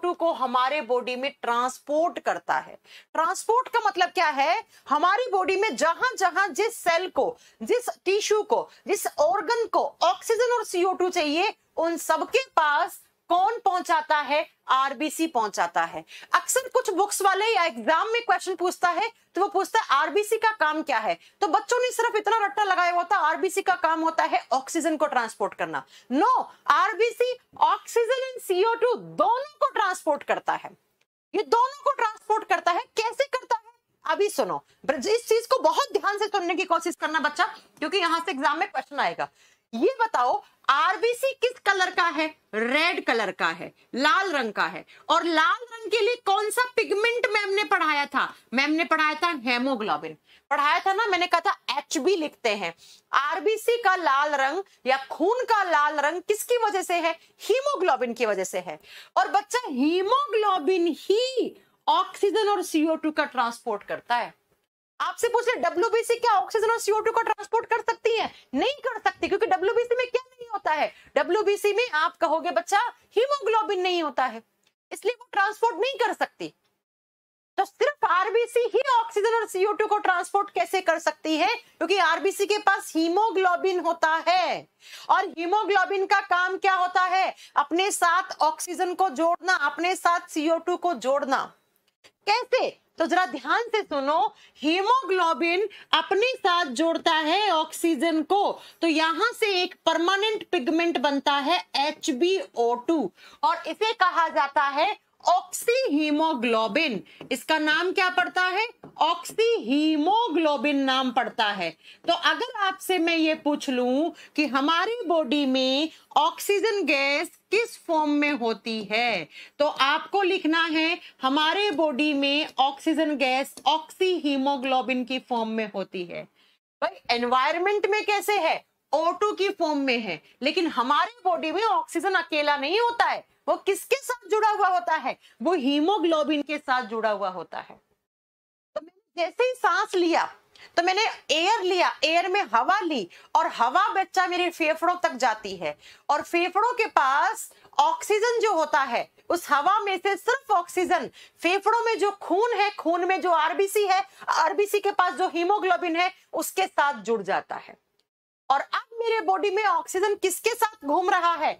टू को हमारे बॉडी में ट्रांसपोर्ट करता है ट्रांसपोर्ट का मतलब क्या है हमारी बॉडी में जहां जहां जिस सेल को जिस टिश्यू को जिस ऑर्गन को ऑक्सीजन और सीओ टू चाहिए उन सबके पास कौन पहुंचाता है आरबीसी पहुंचाता है अक्सर कुछ बुक्स वाले या एग्जाम में क्वेश्चन पूछता है तो वो पूछता है आरबीसी का काम क्या है तो बच्चों ने सिर्फ इतना रट्टा लगाया होता आरबीसी का काम होता है ऑक्सीजन को ट्रांसपोर्ट करना no RBC oxygen and CO दोनों को ट्रांसपोर्ट करता है ये दोनों को ट्रांसपोर्ट करता है कैसे करता है अभी सुनो इस चीज को बहुत ध्यान से सुनने की कोशिश करना बच्चा क्योंकि यहां से एग्जाम में क्वेश्चन आएगा ये बताओ आरबीसी किस कलर का है रेड कलर का है लाल रंग का है और लाल रंग के लिए कौन सा पिगमेंट मैम ने पढ़ाया था मैम ने पढ़ाया था हेमोग्लोबिन पढ़ाया था ना मैंने कहा था एच बी लिखते हैं आरबीसी का लाल रंग या खून का लाल रंग किसकी वजह से है हीमोग्लोबिन की वजह से है और बच्चा हीमोग्लोबिन ही ऑक्सीजन और सीओ टू का ट्रांसपोर्ट करता है आपसे पूछ ले डब्ल्यूबीसी क्या ऑक्सीजन और सीओ टू को ट्रांसपोर्ट कर सकती है नहीं कर सकती क्योंकि डब्ल्यूबीसी में क्या नहीं होता है डब्ल्यूबीसी में आप कहोगे बच्चा हीमोग्लोबिन नहीं होता है इसलिए वो ट्रांसपोर्ट नहीं कर सकती तो सिर्फ आरबीसी ही ऑक्सीजन और सीओ टू को ट्रांसपोर्ट कैसे कर सकती है क्योंकि आरबीसी के पास हीमोग्लोबिन होता है और हीमोग्लोबिन का काम क्या होता है अपने साथ ऑक्सीजन को जोड़ना अपने साथ सीओ टू को जोड़ना कैसे तो जरा ध्यान से सुनो हीमोग्लोबिन अपने साथ जोड़ता है ऑक्सीजन को तो यहां से एक परमानेंट पिगमेंट बनता है एच और इसे कहा जाता है ऑक्सीहीमोग्लोबिन इसका नाम क्या पड़ता है ऑक्सी हीमोग्लोबिन नाम पड़ता है तो अगर आपसे मैं ये पूछ लूं कि हमारी बॉडी में ऑक्सीजन गैस किस फॉर्म में होती है तो आपको लिखना है हमारे बॉडी में ऑक्सीजन गैस ऑक्सीहीमोग्लोबिन की फॉर्म में होती है भाई एनवायरमेंट में कैसे है O2 की फॉर्म में है लेकिन हमारे बॉडी में ऑक्सीजन अकेला नहीं होता है वो किसके साथ जुड़ा हुआ होता है वो हीमोग्लोबिन के साथ जुड़ा हुआ होता है तो मैंने जैसे ही सांस लिया तो मैंने एयर लिया एयर में हवा ली और हवा बच्चा मेरे फेफड़ों तक जाती है और फेफड़ों के पास ऑक्सीजन जो होता है उस हवा में से सिर्फ ऑक्सीजन फेफड़ों में जो खून है खून में जो आरबीसी है आरबीसी के पास जो हीमोग्लोबिन है उसके साथ जुड़ जाता है और अब मेरे बॉडी में ऑक्सीजन किसके साथ घूम रहा है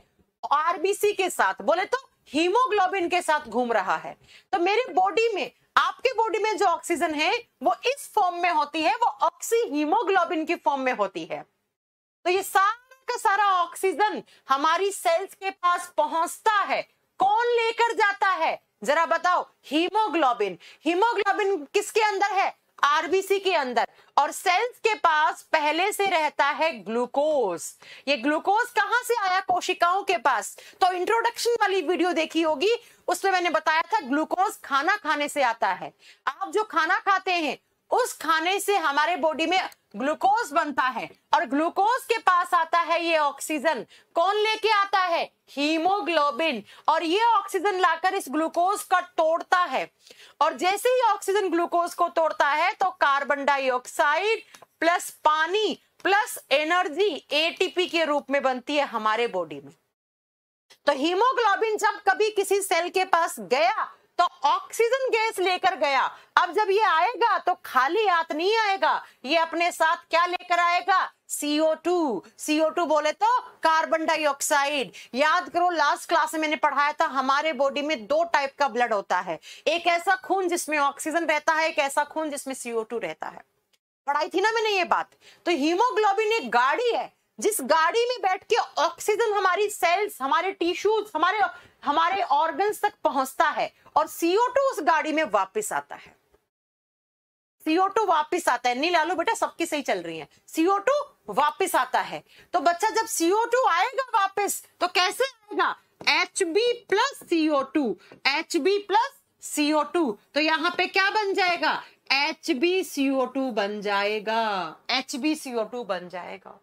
आरबीसी के साथ बोले तो हीमोग्लोबिन के साथ घूम रहा है तो मेरी बॉडी में आपके बॉडी में जो ऑक्सीजन है वो इस फॉर्म में होती है वो ऑक्सी हीमोग्लोबिन की फॉर्म में होती है तो ये सारा का सारा ऑक्सीजन हमारी सेल्स के पास पहुंचता है कौन लेकर जाता है जरा बताओ हीमोग्लोबिन हीमोग्लोबिन किसके अंदर है आरबीसी के अंदर और सेल्स के पास पहले से रहता है ग्लूकोज ये ग्लूकोज कहां से आया कोशिकाओं के पास तो इंट्रोडक्शन वाली वीडियो देखी होगी उसमें मैंने बताया था ग्लूकोज खाना खाने से आता है आप जो खाना खाते हैं उस खाने से हमारे बॉडी में ग्लूकोज बनता है और ग्लूकोज के पास आता है ये ऑक्सीजन कौन लेके आता है हीमोग्लोबिन और ये ऑक्सीजन लाकर इस ग्लूकोज का तोड़ता है और जैसे ही ऑक्सीजन ग्लूकोज को तोड़ता है तो कार्बन डाइऑक्साइड प्लस पानी प्लस एनर्जी एटीपी के रूप में बनती है हमारे बॉडी में तो हीमोग्लोबिन जब कभी किसी सेल के पास गया तो ऑक्सीजन गैस लेकर गया अब जब ये आएगा तो खाली हाथ नहीं आएगा ये अपने साथ क्या लेकर आएगा सीओ टू सीओ बोले तो कार्बन डाइऑक्साइड याद करो लास्ट क्लास में मैंने पढ़ाया था हमारे बॉडी में दो टाइप का ब्लड होता है एक ऐसा खून जिसमें ऑक्सीजन रहता है एक ऐसा खून जिसमें सीओ टू रहता है पढ़ाई थी ना मैंने ये बात तो हीमोग्लोबिन एक गाड़ी है जिस गाड़ी में बैठ के ऑक्सीजन हमारी सेल्स हमारे टिश्यूज हमारे हमारे ऑर्गन्स तक पहुंचता है और सीओ टू उस गाड़ी में वापस आता है सीओ टू वापिस आता है नहीं लालू बेटा सबकी सही चल रही है सीओ टू वापिस आता है तो बच्चा जब सीओ टू आएगा वापिस तो कैसे आएगा H B plus CO two H B plus CO two तो यहाँ पे क्या बन जाएगा एच बी सीओ टू बन जाएगा एच बी सीओ टू बन जाएगा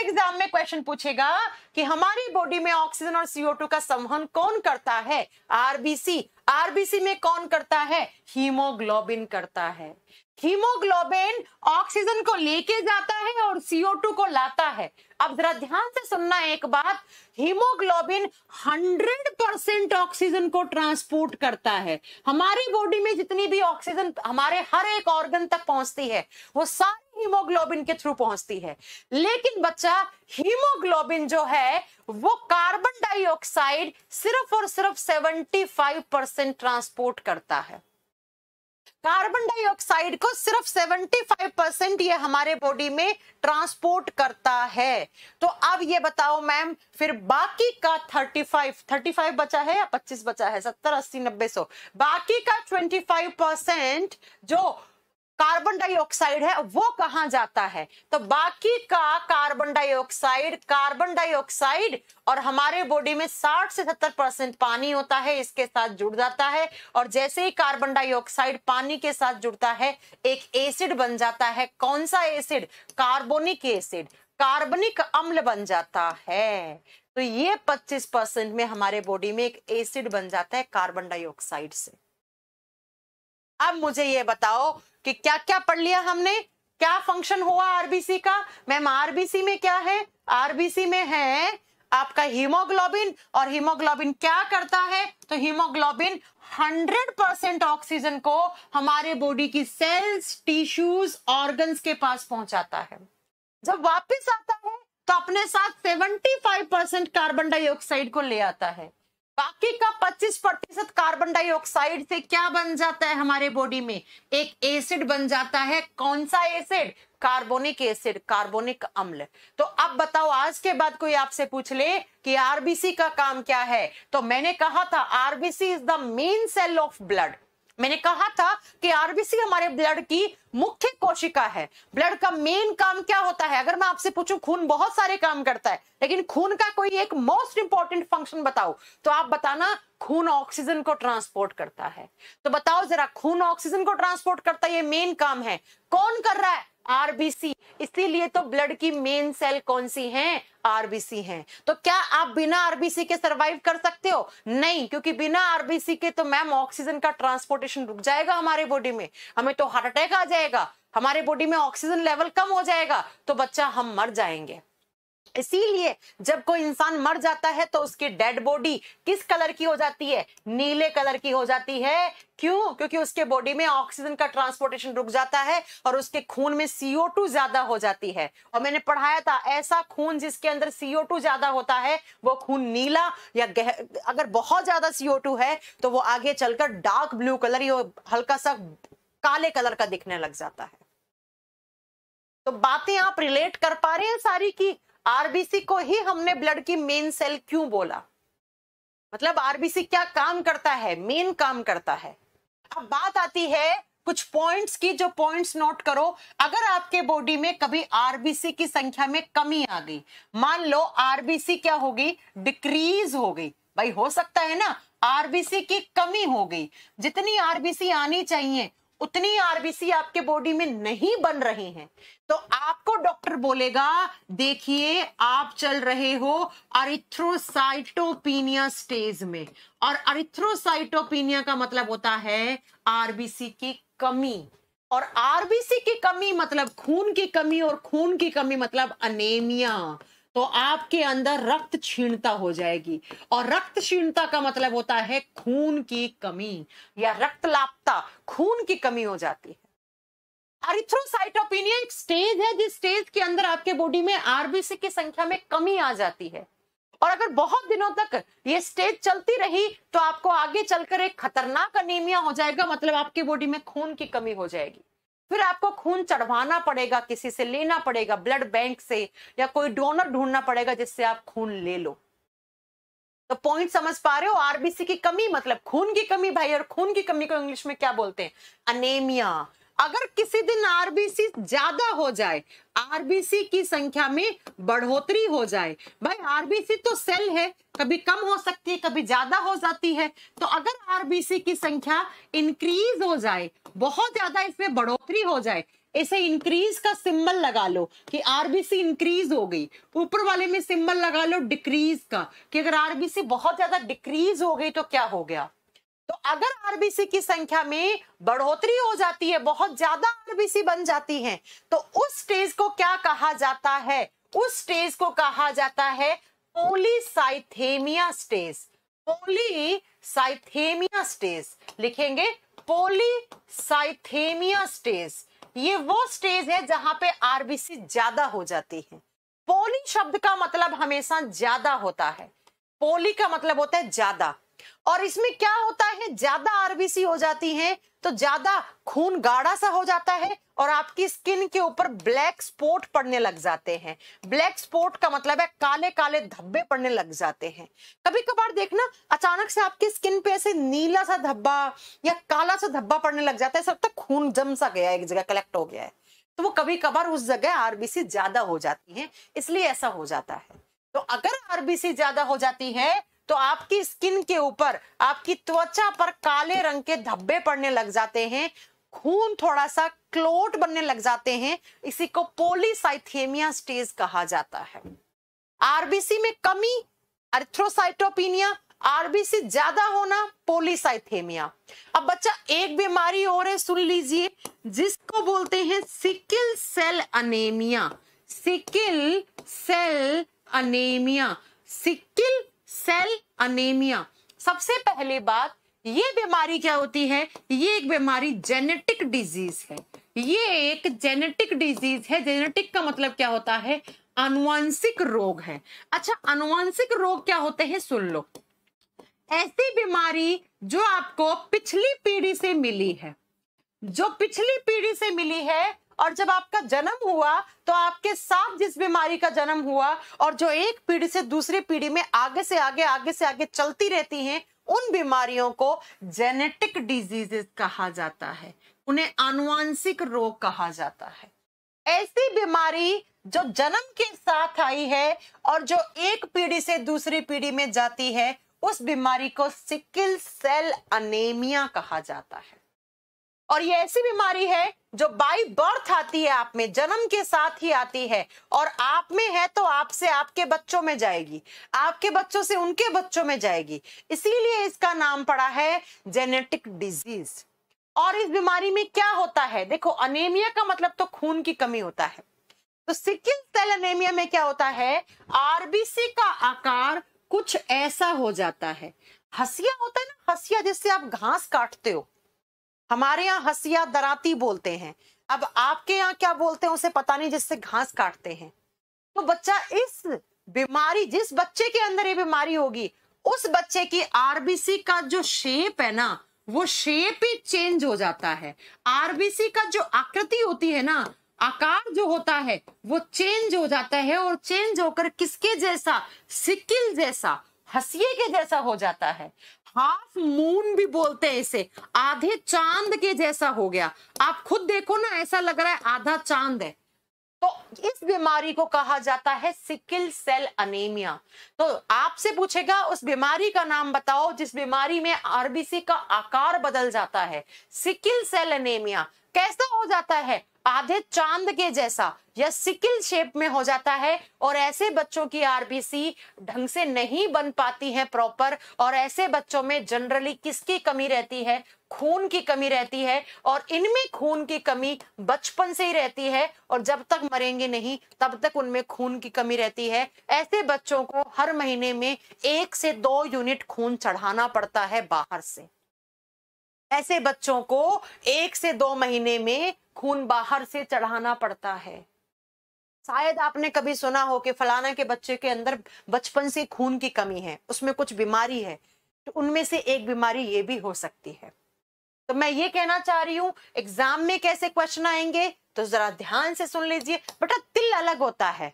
एग्जाम में क्वेश्चन पूछेगा कि हमारी बॉडी में ऑक्सीजन और सीओ का संवहन कौन करता है आरबीसी आरबीसी में कौन करता है हीमोग्लोबिन करता है हीमोग्लोबिन ऑक्सीजन को लेके जाता है और CO2 को लाता है अब जरा ध्यान से सुनना एक बात हीमोग्लोबिन 100 परसेंट ऑक्सीजन को ट्रांसपोर्ट करता है हमारी बॉडी में जितनी भी ऑक्सीजन हमारे हर एक ऑर्गन तक पहुंचती है वो सारी हीमोग्लोबिन के थ्रू पहुंचती है लेकिन बच्चा हीमोग्लोबिन जो है वो कार्बन डाइऑक्साइड सिर्फ और सिर्फ 75 परसेंट ट्रांसपोर्ट करता है कार्बन डाइऑक्साइड को सिर्फ 75 परसेंट ये हमारे बॉडी में ट्रांसपोर्ट करता है तो अब ये बताओ मैम फिर बाकी का 35 35 बचा है या 25 बचा है 70 80 90 100 बाकी का 25 परसेंट जो कार्बन डाइऑक्साइड है वो कहा जाता है तो बाकी का कार्बन डाइऑक्साइड कार्बन डाइऑक्साइड और हमारे बॉडी में 60 से 70 परसेंट पानी होता है इसके साथ जुड़ जाता है और जैसे ही कार्बन डाइऑक्साइड पानी के साथ जुड़ता है एक एसिड बन जाता है कौन सा एसिड कार्बोनिक एसिड कार्बनिक अम्ल बन जाता है तो ये 25 परसेंट में हमारे बॉडी में एक एसिड बन जाता है कार्बन डाइऑक्साइड से अब मुझे ये बताओ कि क्या क्या पढ़ लिया हमने क्या फंक्शन हुआ आरबीसी का मैम आरबीसी में क्या है आरबीसी में है आपका हीमोग्लोबिन और हीमोग्लोबिन क्या करता है तो हीमोग्लोबिन 100 परसेंट ऑक्सीजन को हमारे बॉडी की सेल्स टिश्यूज ऑर्गन्स के पास पहुंचाता है जब वापस आता है तो अपने साथ 75 परसेंट कार्बन डाइऑक्साइड को ले आता है बाकी का 25 प्रतिशत कार्बन डाइऑक्साइड से क्या बन जाता है हमारे बॉडी में एक एसिड बन जाता है कौन सा एसिड कार्बोनिक एसिड कार्बोनिक अम्ल तो अब बताओ आज के बाद कोई आपसे पूछ ले कि आरबीसी का काम क्या है तो मैंने कहा था RBC is the main cell of blood मैंने कहा था कि आरबीसी हमारे ब्लड की मुख्य कोशिका है ब्लड का मेन काम क्या होता है अगर मैं आपसे पूछूं खून बहुत सारे काम करता है लेकिन खून का कोई एक मोस्ट इंपॉर्टेंट फंक्शन बताओ तो आप बताना खून ऑक्सीजन को ट्रांसपोर्ट करता है तो बताओ जरा खून ऑक्सीजन को ट्रांसपोर्ट करता है ये मेन काम है कौन कर रहा है आरबीसी इसीलिए तो ब्लड की मेन सेल कौन सी है आरबीसी है तो क्या आप बिना आरबीसी के सरवाइव कर सकते हो नहीं क्योंकि बिना आरबीसी के तो मैम ऑक्सीजन का ट्रांसपोर्टेशन रुक जाएगा हमारे बॉडी में हमें तो हार्ट अटैक आ जाएगा हमारे बॉडी में ऑक्सीजन लेवल कम हो जाएगा तो बच्चा हम मर जाएंगे इसीलिए जब कोई इंसान मर जाता है तो उसकी डेड बॉडी किस कलर की हो जाती है नीले कलर की हो जाती है क्यों क्योंकि उसके बॉडी में ऑक्सीजन का ट्रांसपोर्टेशन रुक जाता है और उसके खून में सीओ टू ज्यादा हो जाती है और मैंने पढ़ाया था ऐसा खून जिसके अंदर सीओ टू ज्यादा होता है वो खून नीला या अगर बहुत ज्यादा सीओ टू है तो वो आगे चलकर डार्क ब्लू कलर या हल्का सा काले कलर का दिखने लग जाता है तो बातें आप रिलेट कर पा रहे हैं सारी की आरबीसी को ही हमने ब्लड की मेन सेल क्यों बोला मतलब आरबीसी क्या काम करता है मेन काम करता है अब बात आती है कुछ पॉइंट्स की जो पॉइंट्स नोट करो अगर आपके बॉडी में कभी आरबीसी की संख्या में कमी आ गई मान लो आरबीसी क्या हो गई डिक्रीज हो गई भाई हो सकता है ना आरबीसी की कमी हो गई जितनी आरबीसी आनी चाहिए उतनी आरबीसी आपके बॉडी में नहीं बन रहे हैं तो आपको डॉक्टर बोलेगा देखिए आप चल रहे हो अरिथ्रोसाइटोपिनिया स्टेज में और अरिथ्रोसाइटोपिनिया का मतलब होता है आरबीसी की कमी और आरबीसी की कमी मतलब खून की कमी और खून की कमी मतलब अनेमिया तो आपके अंदर रक्त क्षीणता हो जाएगी और रक्त क्षीणता का मतलब होता है खून की कमी या रक्त लापता खून की कमी हो जाती है अरिथ्रोसाइटोपिनिया एक स्टेज है जिस स्टेज के अंदर आपके बॉडी में आरबीसी की संख्या में कमी आ जाती है और अगर बहुत दिनों तक ये स्टेज चलती रही तो आपको आगे चलकर एक खतरनाक अनीमिया हो जाएगा मतलब आपकी बॉडी में खून की कमी हो जाएगी फिर आपको खून चढ़वाना पड़ेगा किसी से लेना पड़ेगा ब्लड बैंक से या कोई डोनर ढूंढना पड़ेगा जिससे आप खून ले लो तो पॉइंट समझ पा रहे हो आरबीसी की कमी मतलब खून की कमी भाई और खून की कमी को इंग्लिश में क्या बोलते हैं अनेमिया अगर किसी दिन आरबीसी ज्यादा हो जाए आरबीसी की संख्या में बढ़ोतरी हो जाए भाई आरबीसी तो सेल है कभी कम हो सकती है कभी ज्यादा हो जाती है तो अगर आरबीसी की संख्या इंक्रीज हो जाए बहुत ज्यादा इसमें बढ़ोतरी हो जाए ऐसे इंक्रीज का सिंबल लगा लो कि आरबीसी इंक्रीज हो गई ऊपर वाले में सिंबल लगा लो डिक्रीज का कि अगर आरबीसी बहुत ज्यादा डिक्रीज हो गई तो क्या हो गया तो अगर आरबीसी की संख्या में बढ़ोतरी हो जाती है बहुत ज्यादा आरबीसी बन जाती है तो उस स्टेज को क्या कहा जाता है उस स्टेज को कहा जाता है पोलीसाइथेमिया स्टेज पोलीसाइथेमिया स्टेज लिखेंगे पोलीसाइथेमिया स्टेज ये वो स्टेज है जहां पे आरबीसी ज्यादा हो जाती है पोली शब्द का मतलब हमेशा ज्यादा होता है पोली का मतलब होता है ज्यादा और इसमें क्या होता है ज्यादा आरबीसी हो जाती है तो ज्यादा खून गाढ़ा सा हो जाता है और आपकी स्किन के ऊपर ब्लैक स्पॉट पड़ने लग जाते हैं ब्लैक स्पॉट का मतलब है काले काले धब्बे पड़ने लग जाते हैं कभी कभार देखना अचानक से आपकी स्किन पे ऐसे नीला सा धब्बा या काला सा धब्बा पड़ने लग जाता है सब तक खून जम सा गया एक जगह कलेक्ट हो गया है तो वो कभी कभार उस जगह आरबीसी ज्यादा हो जाती है इसलिए ऐसा हो जाता है तो अगर आरबीसी ज्यादा हो जाती है तो आपकी स्किन के ऊपर आपकी त्वचा पर काले रंग के धब्बे पड़ने लग जाते हैं खून थोड़ा सा क्लोट बनने लग जाते हैं इसी को पोलिसाइथेमिया स्टेज कहा जाता है आरबीसी में कमी अर्थ्रोसाइटोपिनिया आरबीसी ज्यादा होना पोलिसाइथेमिया अब बच्चा एक बीमारी और है सुन लीजिए जिसको बोलते हैं sickle cell anaemia sickle cell anaemia sickle cell anaemia सबसे पहले बात ये बीमारी क्या होती है ये एक बीमारी जेनेटिक डिजीज है ये एक जेनेटिक डिजीज है जेनेटिक का मतलब क्या होता है अनुवांशिक रोग है अच्छा अनुवांशिक रोग क्या होते हैं सुन लो ऐसी बीमारी जो आपको पिछली पीढ़ी से मिली है जो पिछली पीढ़ी से मिली है और जब आपका जन्म हुआ तो आपके साथ जिस बीमारी का जन्म हुआ और जो एक पीढ़ी से दूसरी पीढ़ी में आगे से आगे आगे से आगे चलती रहती हैं उन बीमारियों को जेनेटिक डिजीजेस कहा जाता है उन्हें आनुवांशिक रोग कहा जाता है ऐसी बीमारी जो जन्म के साथ आई है और जो एक पीढ़ी से दूसरी पीढ़ी में जाती है उस बीमारी को सिकिल सेल अनेमिया कहा जाता है और ये ऐसी बीमारी है जो बाई बर्थ आती है आप में जन्म के साथ ही आती है और आप में है तो आपसे आपके बच्चों में जाएगी आपके बच्चों से उनके बच्चों में जाएगी इसीलिए इसका नाम पड़ा है जेनेटिक डिजीज और इस बीमारी में क्या होता है देखो अनेमिया का मतलब तो खून की कमी होता है तो सिकिल सेल अनेमिया में क्या होता है आरबीसी का आकार कुछ ऐसा हो जाता है हसिया होता है ना हसिया जिससे आप घास काटते हो हमारे यहाँ हसिया दराती बोलते हैं अब आपके यहाँ क्या बोलते हैं उसे पता नहीं जिससे घास काटते हैं तो बच्चा इस बीमारी जिस बच्चे के अंदर ये बीमारी होगी उस बच्चे की आरबीसी का जो शेप है ना वो शेप ही चेंज हो जाता है आरबीसी का जो आकृति होती है ना आकार जो होता है वो चेंज हो जाता है और चेंज होकर किसके जैसा सिक्किल जैसा हसिए के जैसा हो जाता है हाफ मून भी बोलते हैं इसे आधे चांद के जैसा हो गया आप खुद देखो ना ऐसा लग रहा है आधा चांद है तो इस बीमारी को कहा जाता है सिकिल सेल अनेमिया तो आपसे पूछेगा उस बीमारी का नाम बताओ जिस बीमारी में आरबीसी का आकार बदल जाता है सिकिल सेल अनेमिया कैसा हो जाता है आधे चांद के जैसा या सिकिल शेप में हो जाता है और ऐसे बच्चों की आरबीसी ढंग से नहीं बन पाती है प्रॉपर और ऐसे बच्चों में जनरली किसकी कमी रहती है खून की कमी रहती है और इनमें खून की कमी बचपन से ही रहती है और जब तक मरेंगे नहीं तब तक उनमें खून की कमी रहती है ऐसे बच्चों को हर महीने में एक से दो यूनिट खून चढ़ाना पड़ता है बाहर से ऐसे बच्चों को एक से दो महीने में खून बाहर से चढ़ाना पड़ता है शायद आपने कभी सुना हो कि फलाना के बच्चे के अंदर बचपन से खून की कमी है उसमें कुछ बीमारी है तो उनमें से एक बीमारी ये भी हो सकती है तो मैं ये कहना चाह रही हूं एग्जाम में कैसे क्वेश्चन आएंगे तो जरा ध्यान से सुन लीजिए बेटा तिल अलग होता है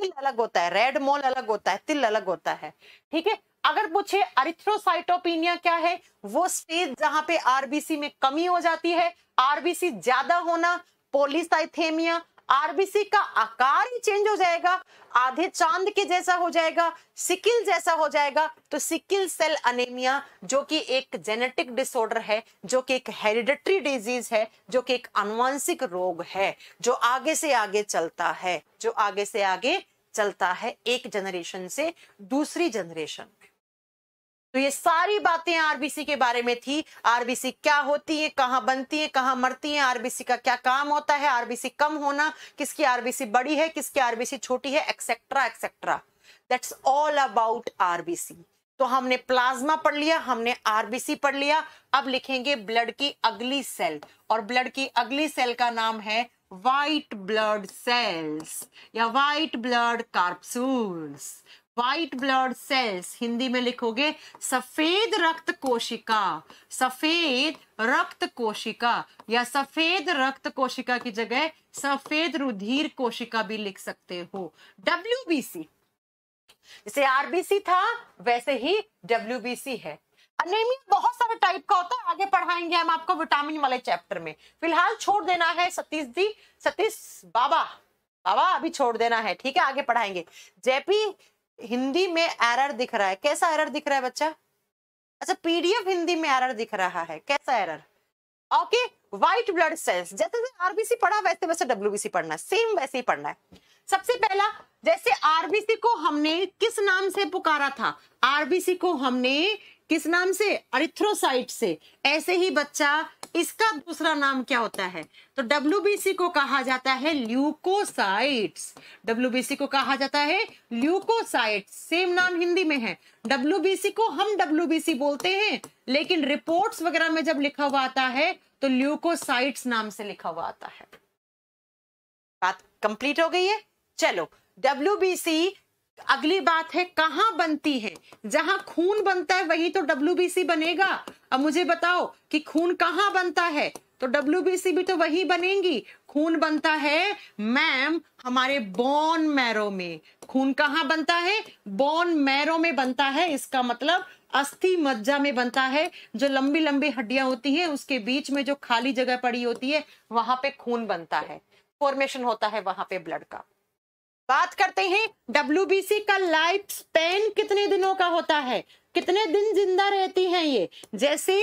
तिल अलग होता है रेड मोल अलग होता है तिल अलग होता है ठीक है अगर पूछे अरिथ्रोसाइटोपिनिया क्या है वो स्टेज जहां पे आरबीसी में कमी हो जाती है आरबीसी ज्यादा होना पोलिसाइथेमिया आरबीसी का आकार ही चेंज हो जाएगा आधे चांद के जैसा हो जाएगा सिकिल जैसा हो जाएगा तो सिकिल सेल अनेमिया जो कि एक जेनेटिक डिसऑर्डर है जो कि एक हेरिडेटरी डिजीज है जो कि एक अनुवांशिक रोग है जो आगे से आगे चलता है जो आगे से आगे चलता है एक जनरेशन से दूसरी जनरेशन में तो ये सारी बातें आरबीसी के बारे में थी आरबीसी क्या होती है कहां बनती है कहां मरती है आरबीसी का क्या काम होता है आरबीसी कम होना किसकी आरबीसी बड़ी है किसकी आरबीसी छोटी है etcetera etcetera that's all about RBC तो हमने प्लाज्मा पढ़ लिया हमने आरबीसी पढ़ लिया अब लिखेंगे ब्लड की अगली सेल और ब्लड की अगली सेल का नाम है व्हाइट ब्लड सेल्स या white blood corpuscles white blood cells Hindi में लिखोगे सफेद रक्त कोशिका सफेद रक्त कोशिका या सफेद रक्त कोशिका की जगह सफेद रुधिर कोशिका भी लिख सकते हो डब्ल्यूबीसी जैसे आरबीसी था वैसे ही सी है अनेमिया बहुत सारे टाइप का होता है आगे पढ़ाएंगे हम आपको विटामिन वाले चैप्टर में फिलहाल छोड़ देना है सतीश जी सतीश बाबा बाबा अभी छोड़ देना है ठीक है आगे पढ़ाएंगे जेपी हिंदी में एरर दिख रहा है कैसा एरर दिख रहा है बच्चा अच्छा पीडीएफ हिंदी में एरर दिख रहा है कैसा error okay white blood cells जैसे आरबीसी पढ़ा वैसे वैसे डब्ल्यूबीसी पढ़ना है सेम वैसे ही पढ़ना है सबसे पहला जैसे आरबीसी को हमने किस नाम से पुकारा था आरबीसी को हमने किस नाम से अरिथ्रोसाइट से ऐसे ही बच्चा इसका दूसरा नाम क्या होता है तो डब्ल्यू को कहा जाता है ल्यूकोसाइट्स डब्ल्यू को कहा जाता है ल्यूकोसाइट सेम नाम हिंदी में है डब्ल्यू को हम डब्ल्यू बोलते हैं लेकिन रिपोर्ट्स वगैरह में जब लिखा हुआ आता है तो ल्यूकोसाइट्स नाम से लिखा हुआ आता है बात कंप्लीट हो गई है चलो डब्ल्यू अगली बात है कहां बनती है जहां खून बनता है वही तो डब्ल्यू बनेगा अब मुझे बताओ कि खून कहाँ बनता है तो डब्ल्यू भी तो वही बनेंगी खून बनता है मैम हमारे बोन मैरो में खून कहाँ बनता है बोन मैरो में बनता है इसका मतलब अस्थि मज्जा में बनता है जो लंबी लंबी हड्डियां होती हैं उसके बीच में जो खाली जगह पड़ी होती है वहां पे खून बनता है फॉर्मेशन होता है वहां पे ब्लड का बात करते हैं डब्ल्यू का लाइफ स्पेन कितने दिनों का होता है कितने दिन जिंदा रहती हैं ये जैसे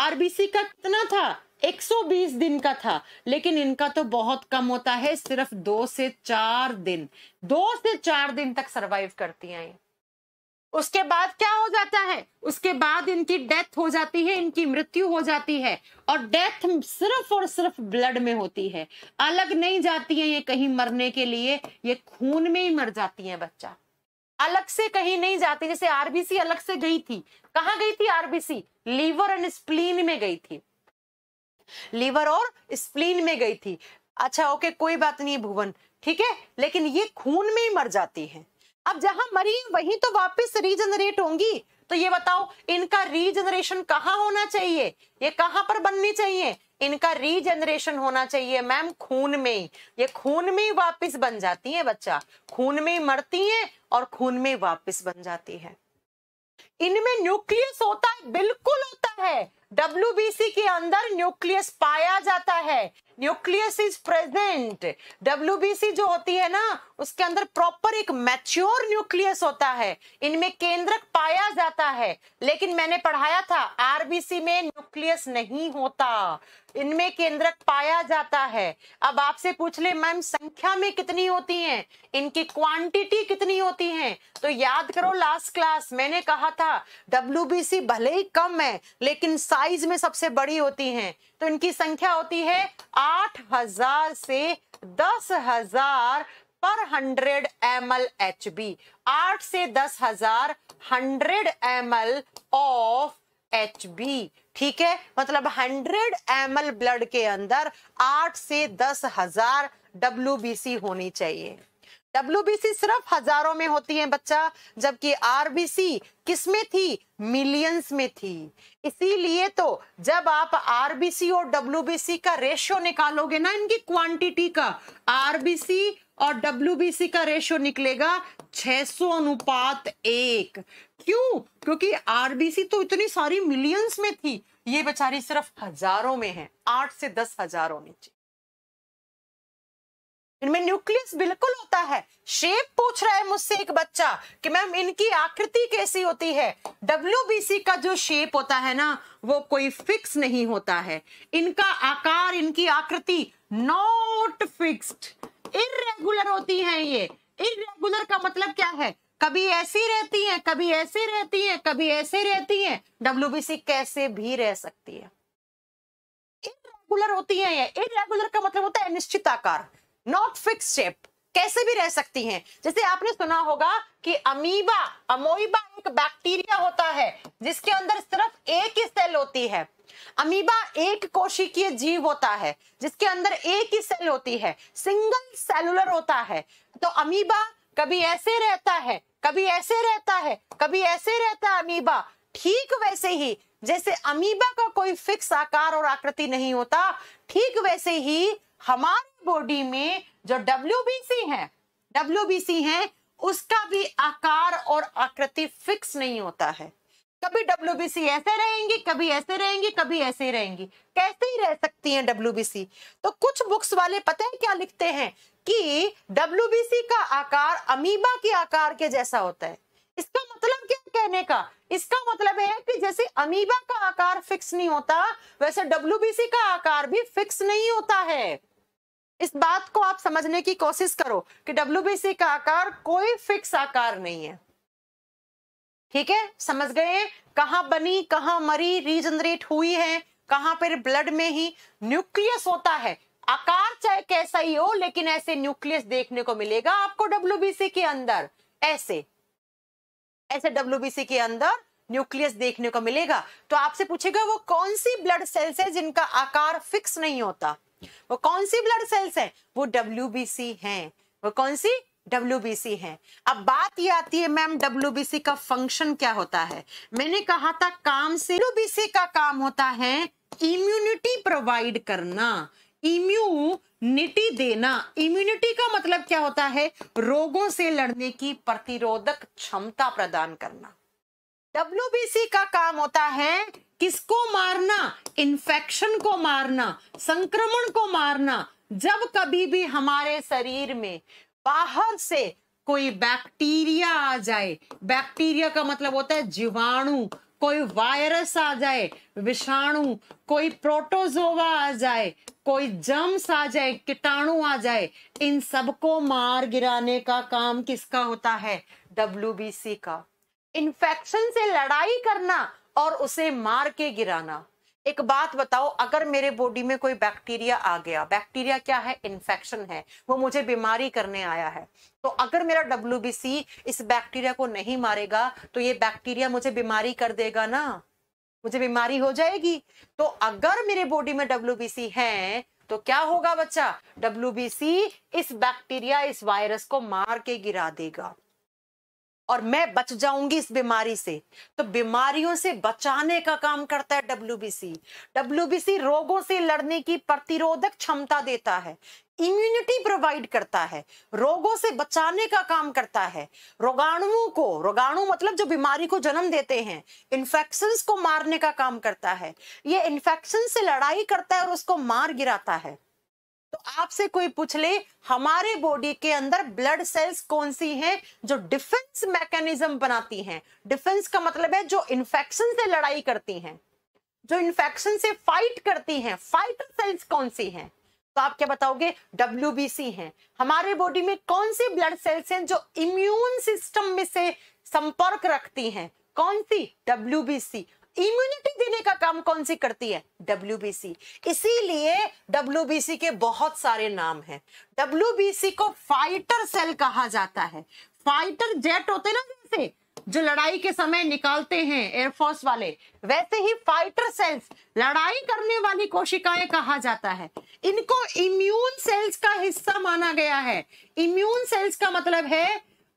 आरबीसी का कितना था 120 दिन का था लेकिन इनका तो बहुत कम होता है सिर्फ दो से चार दिन दो से चार दिन तक सरवाइव करती हैं उसके बाद क्या हो जाता है उसके बाद इनकी डेथ हो जाती है इनकी मृत्यु हो जाती है और डेथ सिर्फ और सिर्फ ब्लड में होती है अलग नहीं जाती है ये कहीं मरने के लिए ये खून में ही मर जाती है बच्चा अलग से कहीं नहीं जाती जैसे आरबीसी अलग से गई थी कहा गई थी आरबीसी लीवर एंड स्प्लीन में गई थी लीवर और स्प्लीन में गई थी अच्छा ओके कोई बात नहीं भुवन ठीक है लेकिन ये खून में ही मर जाती है अब जहां मरी वहीं तो वापस रीजनरेट होंगी तो ये बताओ इनका रीजनरेशन कहाँ होना चाहिए ये कहां पर बननी चाहिए इनका रीजनरेशन होना चाहिए मैम खून में ही ये खून में ही वापिस बन जाती है बच्चा खून में ही मरती है और खून में वापिस बन जाती है इनमें न्यूक्लियस होता है बिल्कुल होता है डब्ल्यू के अंदर न्यूक्लियस पाया जाता है न्यूक्लियस इज प्रेजेंट डब्ल्यू जो होती है ना उसके अंदर प्रॉपर एक मैच्योर न्यूक्लियस होता है इनमें केंद्रक पाया जाता है लेकिन मैंने पढ़ाया था आरबीसी में न्यूक्लियस नहीं होता इनमें केंद्रक पाया जाता है अब आपसे पूछ ले मैम संख्या में कितनी होती हैं इनकी क्वांटिटी कितनी होती हैं तो याद करो लास्ट क्लास मैंने कहा था डब्ल्यू भले ही कम है लेकिन साइज में सबसे बड़ी होती हैं तो इनकी संख्या होती है आठ हजार से दस हजार पर hundred M L H B आठ से दस हजार hundred M L of H B ठीक है मतलब हंड्रेड एम एल ब्लड के अंदर आठ से दस हजार डब्ल्यू बी सी होनी चाहिए डब्ल्यूबीसी सिर्फ हजारों में होती है बच्चा जबकि आरबीसी किस में थी मिलियंस में थी इसीलिए तो जब आप आरबीसी और डब्ल्यूबीसी का रेशियो निकालोगे ना इनकी क्वांटिटी का आरबीसी और डब्ल्यूबीसी का रेशियो निकलेगा 600 अनुपात एक क्यों क्योंकि आरबीसी तो इतनी सारी मिलियंस में थी ये बेचारी सिर्फ हजारों में है आठ से दस हजारों में इनमें न्यूक्लियस बिल्कुल होता है शेप पूछ रहा है मुझसे एक बच्चा कि मैम इनकी आकृति कैसी होती है डब्ल्यू का जो शेप होता है ना वो कोई फिक्स नहीं होता है इनका आकार इनकी आकृति नॉट फिक्स्ड इरेगुलर होती है ये इरेगुलर का मतलब क्या है कभी ऐसी रहती है कभी ऐसी रहती है कभी ऐसे रहती है डब्ल्यू कैसे भी रह सकती है इरेगुलर होती है ये इरेगुलर का मतलब होता है निश्चित आकार नॉट फिक्स शेप कैसे भी रह सकती हैं जैसे आपने सुना होगा कि अमीबा अमोइबा एक बैक्टीरिया होता है जिसके अंदर सिर्फ एक ही सेल होती है अमीबा एक कोशिकीय जीव होता है जिसके अंदर एक ही सेल होती है सिंगल सेलुलर होता है तो अमीबा कभी ऐसे रहता है कभी ऐसे रहता है कभी ऐसे रहता है अमीबा ठीक वैसे ही जैसे अमीबा का कोई फिक्स आकार और आकृति नहीं होता ठीक वैसे ही हमारी बॉडी में जो डब्ल्यू बी सी है डब्ल्यू बी सी है उसका भी आकार और आकृति फिक्स नहीं होता है कभी डब्ल्यू बी सी ऐसे रहेंगी कभी ऐसे रहेंगी कभी ऐसे ही रहेंगी कैसे ही रह सकती हैं डब्ल्यू बी सी तो कुछ बुक्स वाले पता है क्या लिखते हैं कि डब्ल्यू बी सी का आकार अमीबा के आकार के जैसा होता है इसका मतलब क्या कहने का इसका मतलब है कि जैसे अमीबा का आकार फिक्स नहीं होता वैसे डब्ल्यू बी सी का आकार भी फिक्स नहीं होता है इस बात को आप समझने की कोशिश करो कि डब्ल्यू का आकार कोई फिक्स आकार नहीं है ठीक है समझ गए कहां बनी कहां मरी रीजनरेट हुई है कहां पर ब्लड में ही न्यूक्लियस होता है आकार चाहे कैसा ही हो लेकिन ऐसे न्यूक्लियस देखने को मिलेगा आपको डब्ल्यू के अंदर ऐसे ऐसे डब्ल्यू के अंदर न्यूक्लियस देखने को मिलेगा तो आपसे पूछेगा वो कौन सी ब्लड सेल्स है जिनका आकार फिक्स नहीं होता वो कौन सी ब्लड सेल्स हैं वो डब्ल्यू हैं वो कौन सी डब्ल्यू है अब बात ये आती है मैम डब्ल्यू का फंक्शन क्या होता है मैंने कहा था काम से डब्ल्यू का काम होता है इम्यूनिटी प्रोवाइड करना इम्यूनिटी देना इम्यूनिटी का मतलब क्या होता है रोगों से लड़ने की प्रतिरोधक क्षमता प्रदान करना डब्ल्यू का काम होता है किसको मारना इन्फेक्शन को मारना संक्रमण को मारना जब कभी भी हमारे शरीर में बाहर से कोई बैक्टीरिया आ जाए बैक्टीरिया का मतलब होता है जीवाणु कोई वायरस आ जाए विषाणु कोई प्रोटोजोवा आ जाए कोई जम्स आ जाए कीटाणु आ जाए इन सबको मार गिराने का काम किसका होता है डब्ल्यू का इन्फेक्शन से लड़ाई करना और उसे मार के गिराना एक बात बताओ अगर मेरे बॉडी में कोई बैक्टीरिया आ गया बैक्टीरिया क्या है इन्फेक्शन है वो मुझे बीमारी करने आया है तो अगर मेरा डब्ल्यू इस बैक्टीरिया को नहीं मारेगा तो ये बैक्टीरिया मुझे बीमारी कर देगा ना मुझे बीमारी हो जाएगी तो अगर मेरे बॉडी में डब्ल्यू है तो क्या होगा बच्चा डब्ल्यू इस बैक्टीरिया इस वायरस को मार के गिरा देगा और मैं बच जाऊंगी इस बीमारी से तो बीमारियों से बचाने का काम करता है डब्ल्यू डब्ल्यूबीसी रोगों से लड़ने की प्रतिरोधक क्षमता देता है इम्यूनिटी प्रोवाइड करता है रोगों से बचाने का काम करता है रोगाणुओं को रोगाणु मतलब जो बीमारी को जन्म देते हैं इन्फेक्शन को मारने का काम करता है ये इन्फेक्शन से लड़ाई करता है और उसको मार गिराता है तो आपसे कोई पूछ ले हमारे बॉडी के अंदर ब्लड सेल्स कौन सी हैं जो डिफेंस मैकेनिज्म बनाती हैं डिफेंस का मतलब है जो इन्फेक्शन से लड़ाई करती हैं जो इन्फेक्शन से फाइट करती हैं फाइटर सेल्स कौन सी हैं तो आप क्या बताओगे डब्ल्यू बी सी हैं हमारे बॉडी में कौन सी ब्लड सेल्स हैं जो इम्यून सिस्टम में से संपर्क रखती हैं कौन सी डब्ल्यू बी सी इम्यूनिटी देने का काम कौन सी करती है डब्ल्यू इसीलिए डब्ल्यू के बहुत सारे नाम हैं डब्ल्यू को फाइटर सेल कहा जाता है फाइटर जेट होते ना जैसे जो लड़ाई के समय निकालते हैं एयरफोर्स वाले वैसे ही फाइटर सेल्स लड़ाई करने वाली कोशिकाएं कहा जाता है इनको इम्यून सेल्स का हिस्सा माना गया है इम्यून सेल्स का मतलब है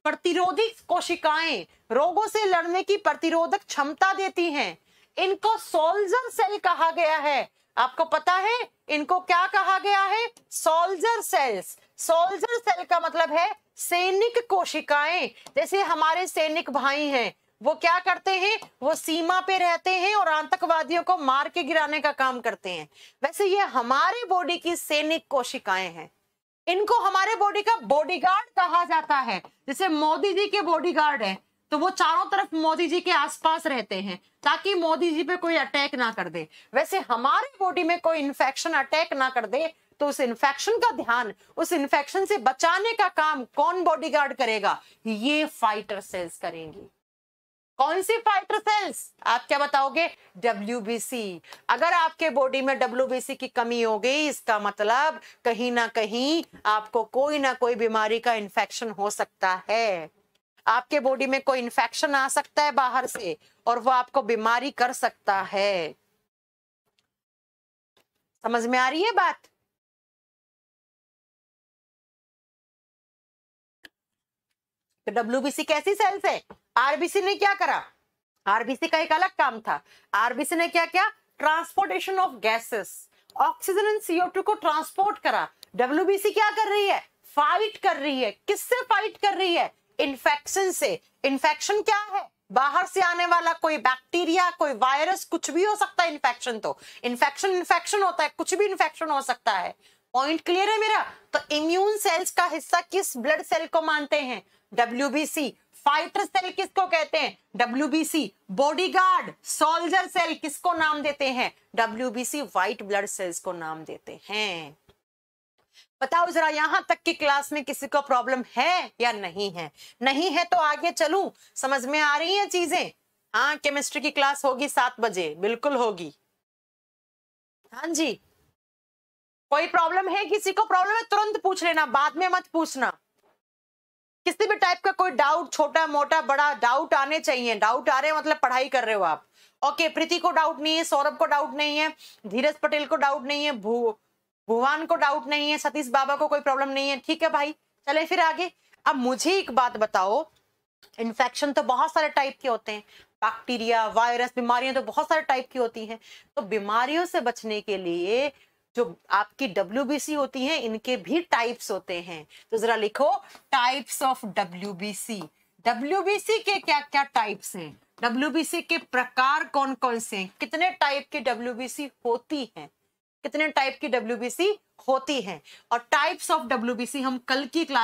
प्रतिरोधी कोशिकाएं रोगों से लड़ने की प्रतिरोधक क्षमता देती हैं इनको सोल्जर सेल कहा गया है आपको पता है इनको क्या कहा गया है सोल्जर सेल्स सोल्जर सेल का मतलब है सैनिक कोशिकाएं जैसे हमारे सैनिक भाई हैं वो क्या करते हैं वो सीमा पे रहते हैं और आतंकवादियों को मार के गिराने का काम करते हैं वैसे ये हमारे बॉडी की सैनिक कोशिकाएं हैं इनको हमारे बॉडी का बॉडीगार्ड कहा जाता है जैसे मोदी जी के बॉडीगार्ड हैं तो वो चारों तरफ मोदी जी के आसपास रहते हैं ताकि मोदी जी पे कोई अटैक ना कर दे वैसे हमारी बॉडी में कोई इन्फेक्शन अटैक ना कर दे तो उस इन्फेक्शन का ध्यान उस इन्फेक्शन से बचाने का काम कौन बॉडीगार्ड करेगा ये फाइटर सेल्स करेंगी कौन सी फाइटर सेल्स आप क्या बताओगे डब्ल्यू अगर आपके बॉडी में डब्ल्यू की कमी हो गई इसका मतलब कहीं ना कहीं आपको कोई ना कोई बीमारी का इन्फेक्शन हो सकता है आपके बॉडी में कोई इन्फेक्शन आ सकता है बाहर से और वो आपको बीमारी कर सकता है समझ में आ रही है बात तो डब्ल्यूबीसी कैसी सेल्स है आरबीसी ने क्या करा आरबीसी का एक अलग काम था आरबीसी ने क्या किया transportation of gases oxygen and CO two को ट्रांसपोर्ट करा डब्ल्यूबीसी क्या कर रही है फाइट कर रही है किससे फाइट कर रही है इन्फेक्शन से इन्फेक्शन क्या है बाहर से आने वाला कोई बैक्टीरिया कोई वायरस कुछ भी हो सकता है इन्फेक्शन तो इन्फेक्शन इन्फेक्शन होता है कुछ भी इन्फेक्शन हो सकता है पॉइंट क्लियर है मेरा तो इम्यून सेल्स का हिस्सा किस ब्लड सेल को मानते हैं डब्ल्यू फाइटर सेल किसको कहते हैं डब्ल्यू बॉडीगार्ड सोल्जर सेल किसको नाम देते हैं डब्ल्यू व्हाइट ब्लड सेल्स को नाम देते हैं बताओ जरा यहाँ तक की क्लास में किसी को प्रॉब्लम है या नहीं है नहीं है तो आगे चलू समझ में आ रही है चीजें हाँ केमिस्ट्री की क्लास होगी सात बजे बिल्कुल होगी हाँ जी कोई प्रॉब्लम है किसी को प्रॉब्लम है तुरंत पूछ लेना बाद में मत पूछना किसी भी टाइप का कोई डाउट छोटा मोटा बड़ा डाउट आने चाहिए डाउट आ रहे हैं मतलब पढ़ाई कर रहे हो आप ओके प्रीति को डाउट नहीं है सौरभ को डाउट नहीं है धीरज पटेल को डाउट नहीं है भू भुवान को डाउट नहीं है सतीश बाबा को कोई प्रॉब्लम नहीं है ठीक है भाई चले फिर आगे अब मुझे एक बात बताओ इन्फेक्शन तो बहुत सारे टाइप के होते हैं बैक्टीरिया वायरस बीमारियां तो बहुत सारे टाइप की होती हैं तो बीमारियों से बचने के लिए जो आपकी डब्ल्यू होती है इनके भी टाइप्स होते हैं तो जरा लिखो टाइप्स ऑफ डब्ल्यू डब्ल्यू के क्या क्या टाइप्स हैं डब्ल्यू के प्रकार कौन कौन से हैं कितने टाइप के डब्ल्यू होती हैं कितने टाइप की डब्ल्यू होती हैं और टाइप्स ऑफ डब्ल्यू हम कल की क्लास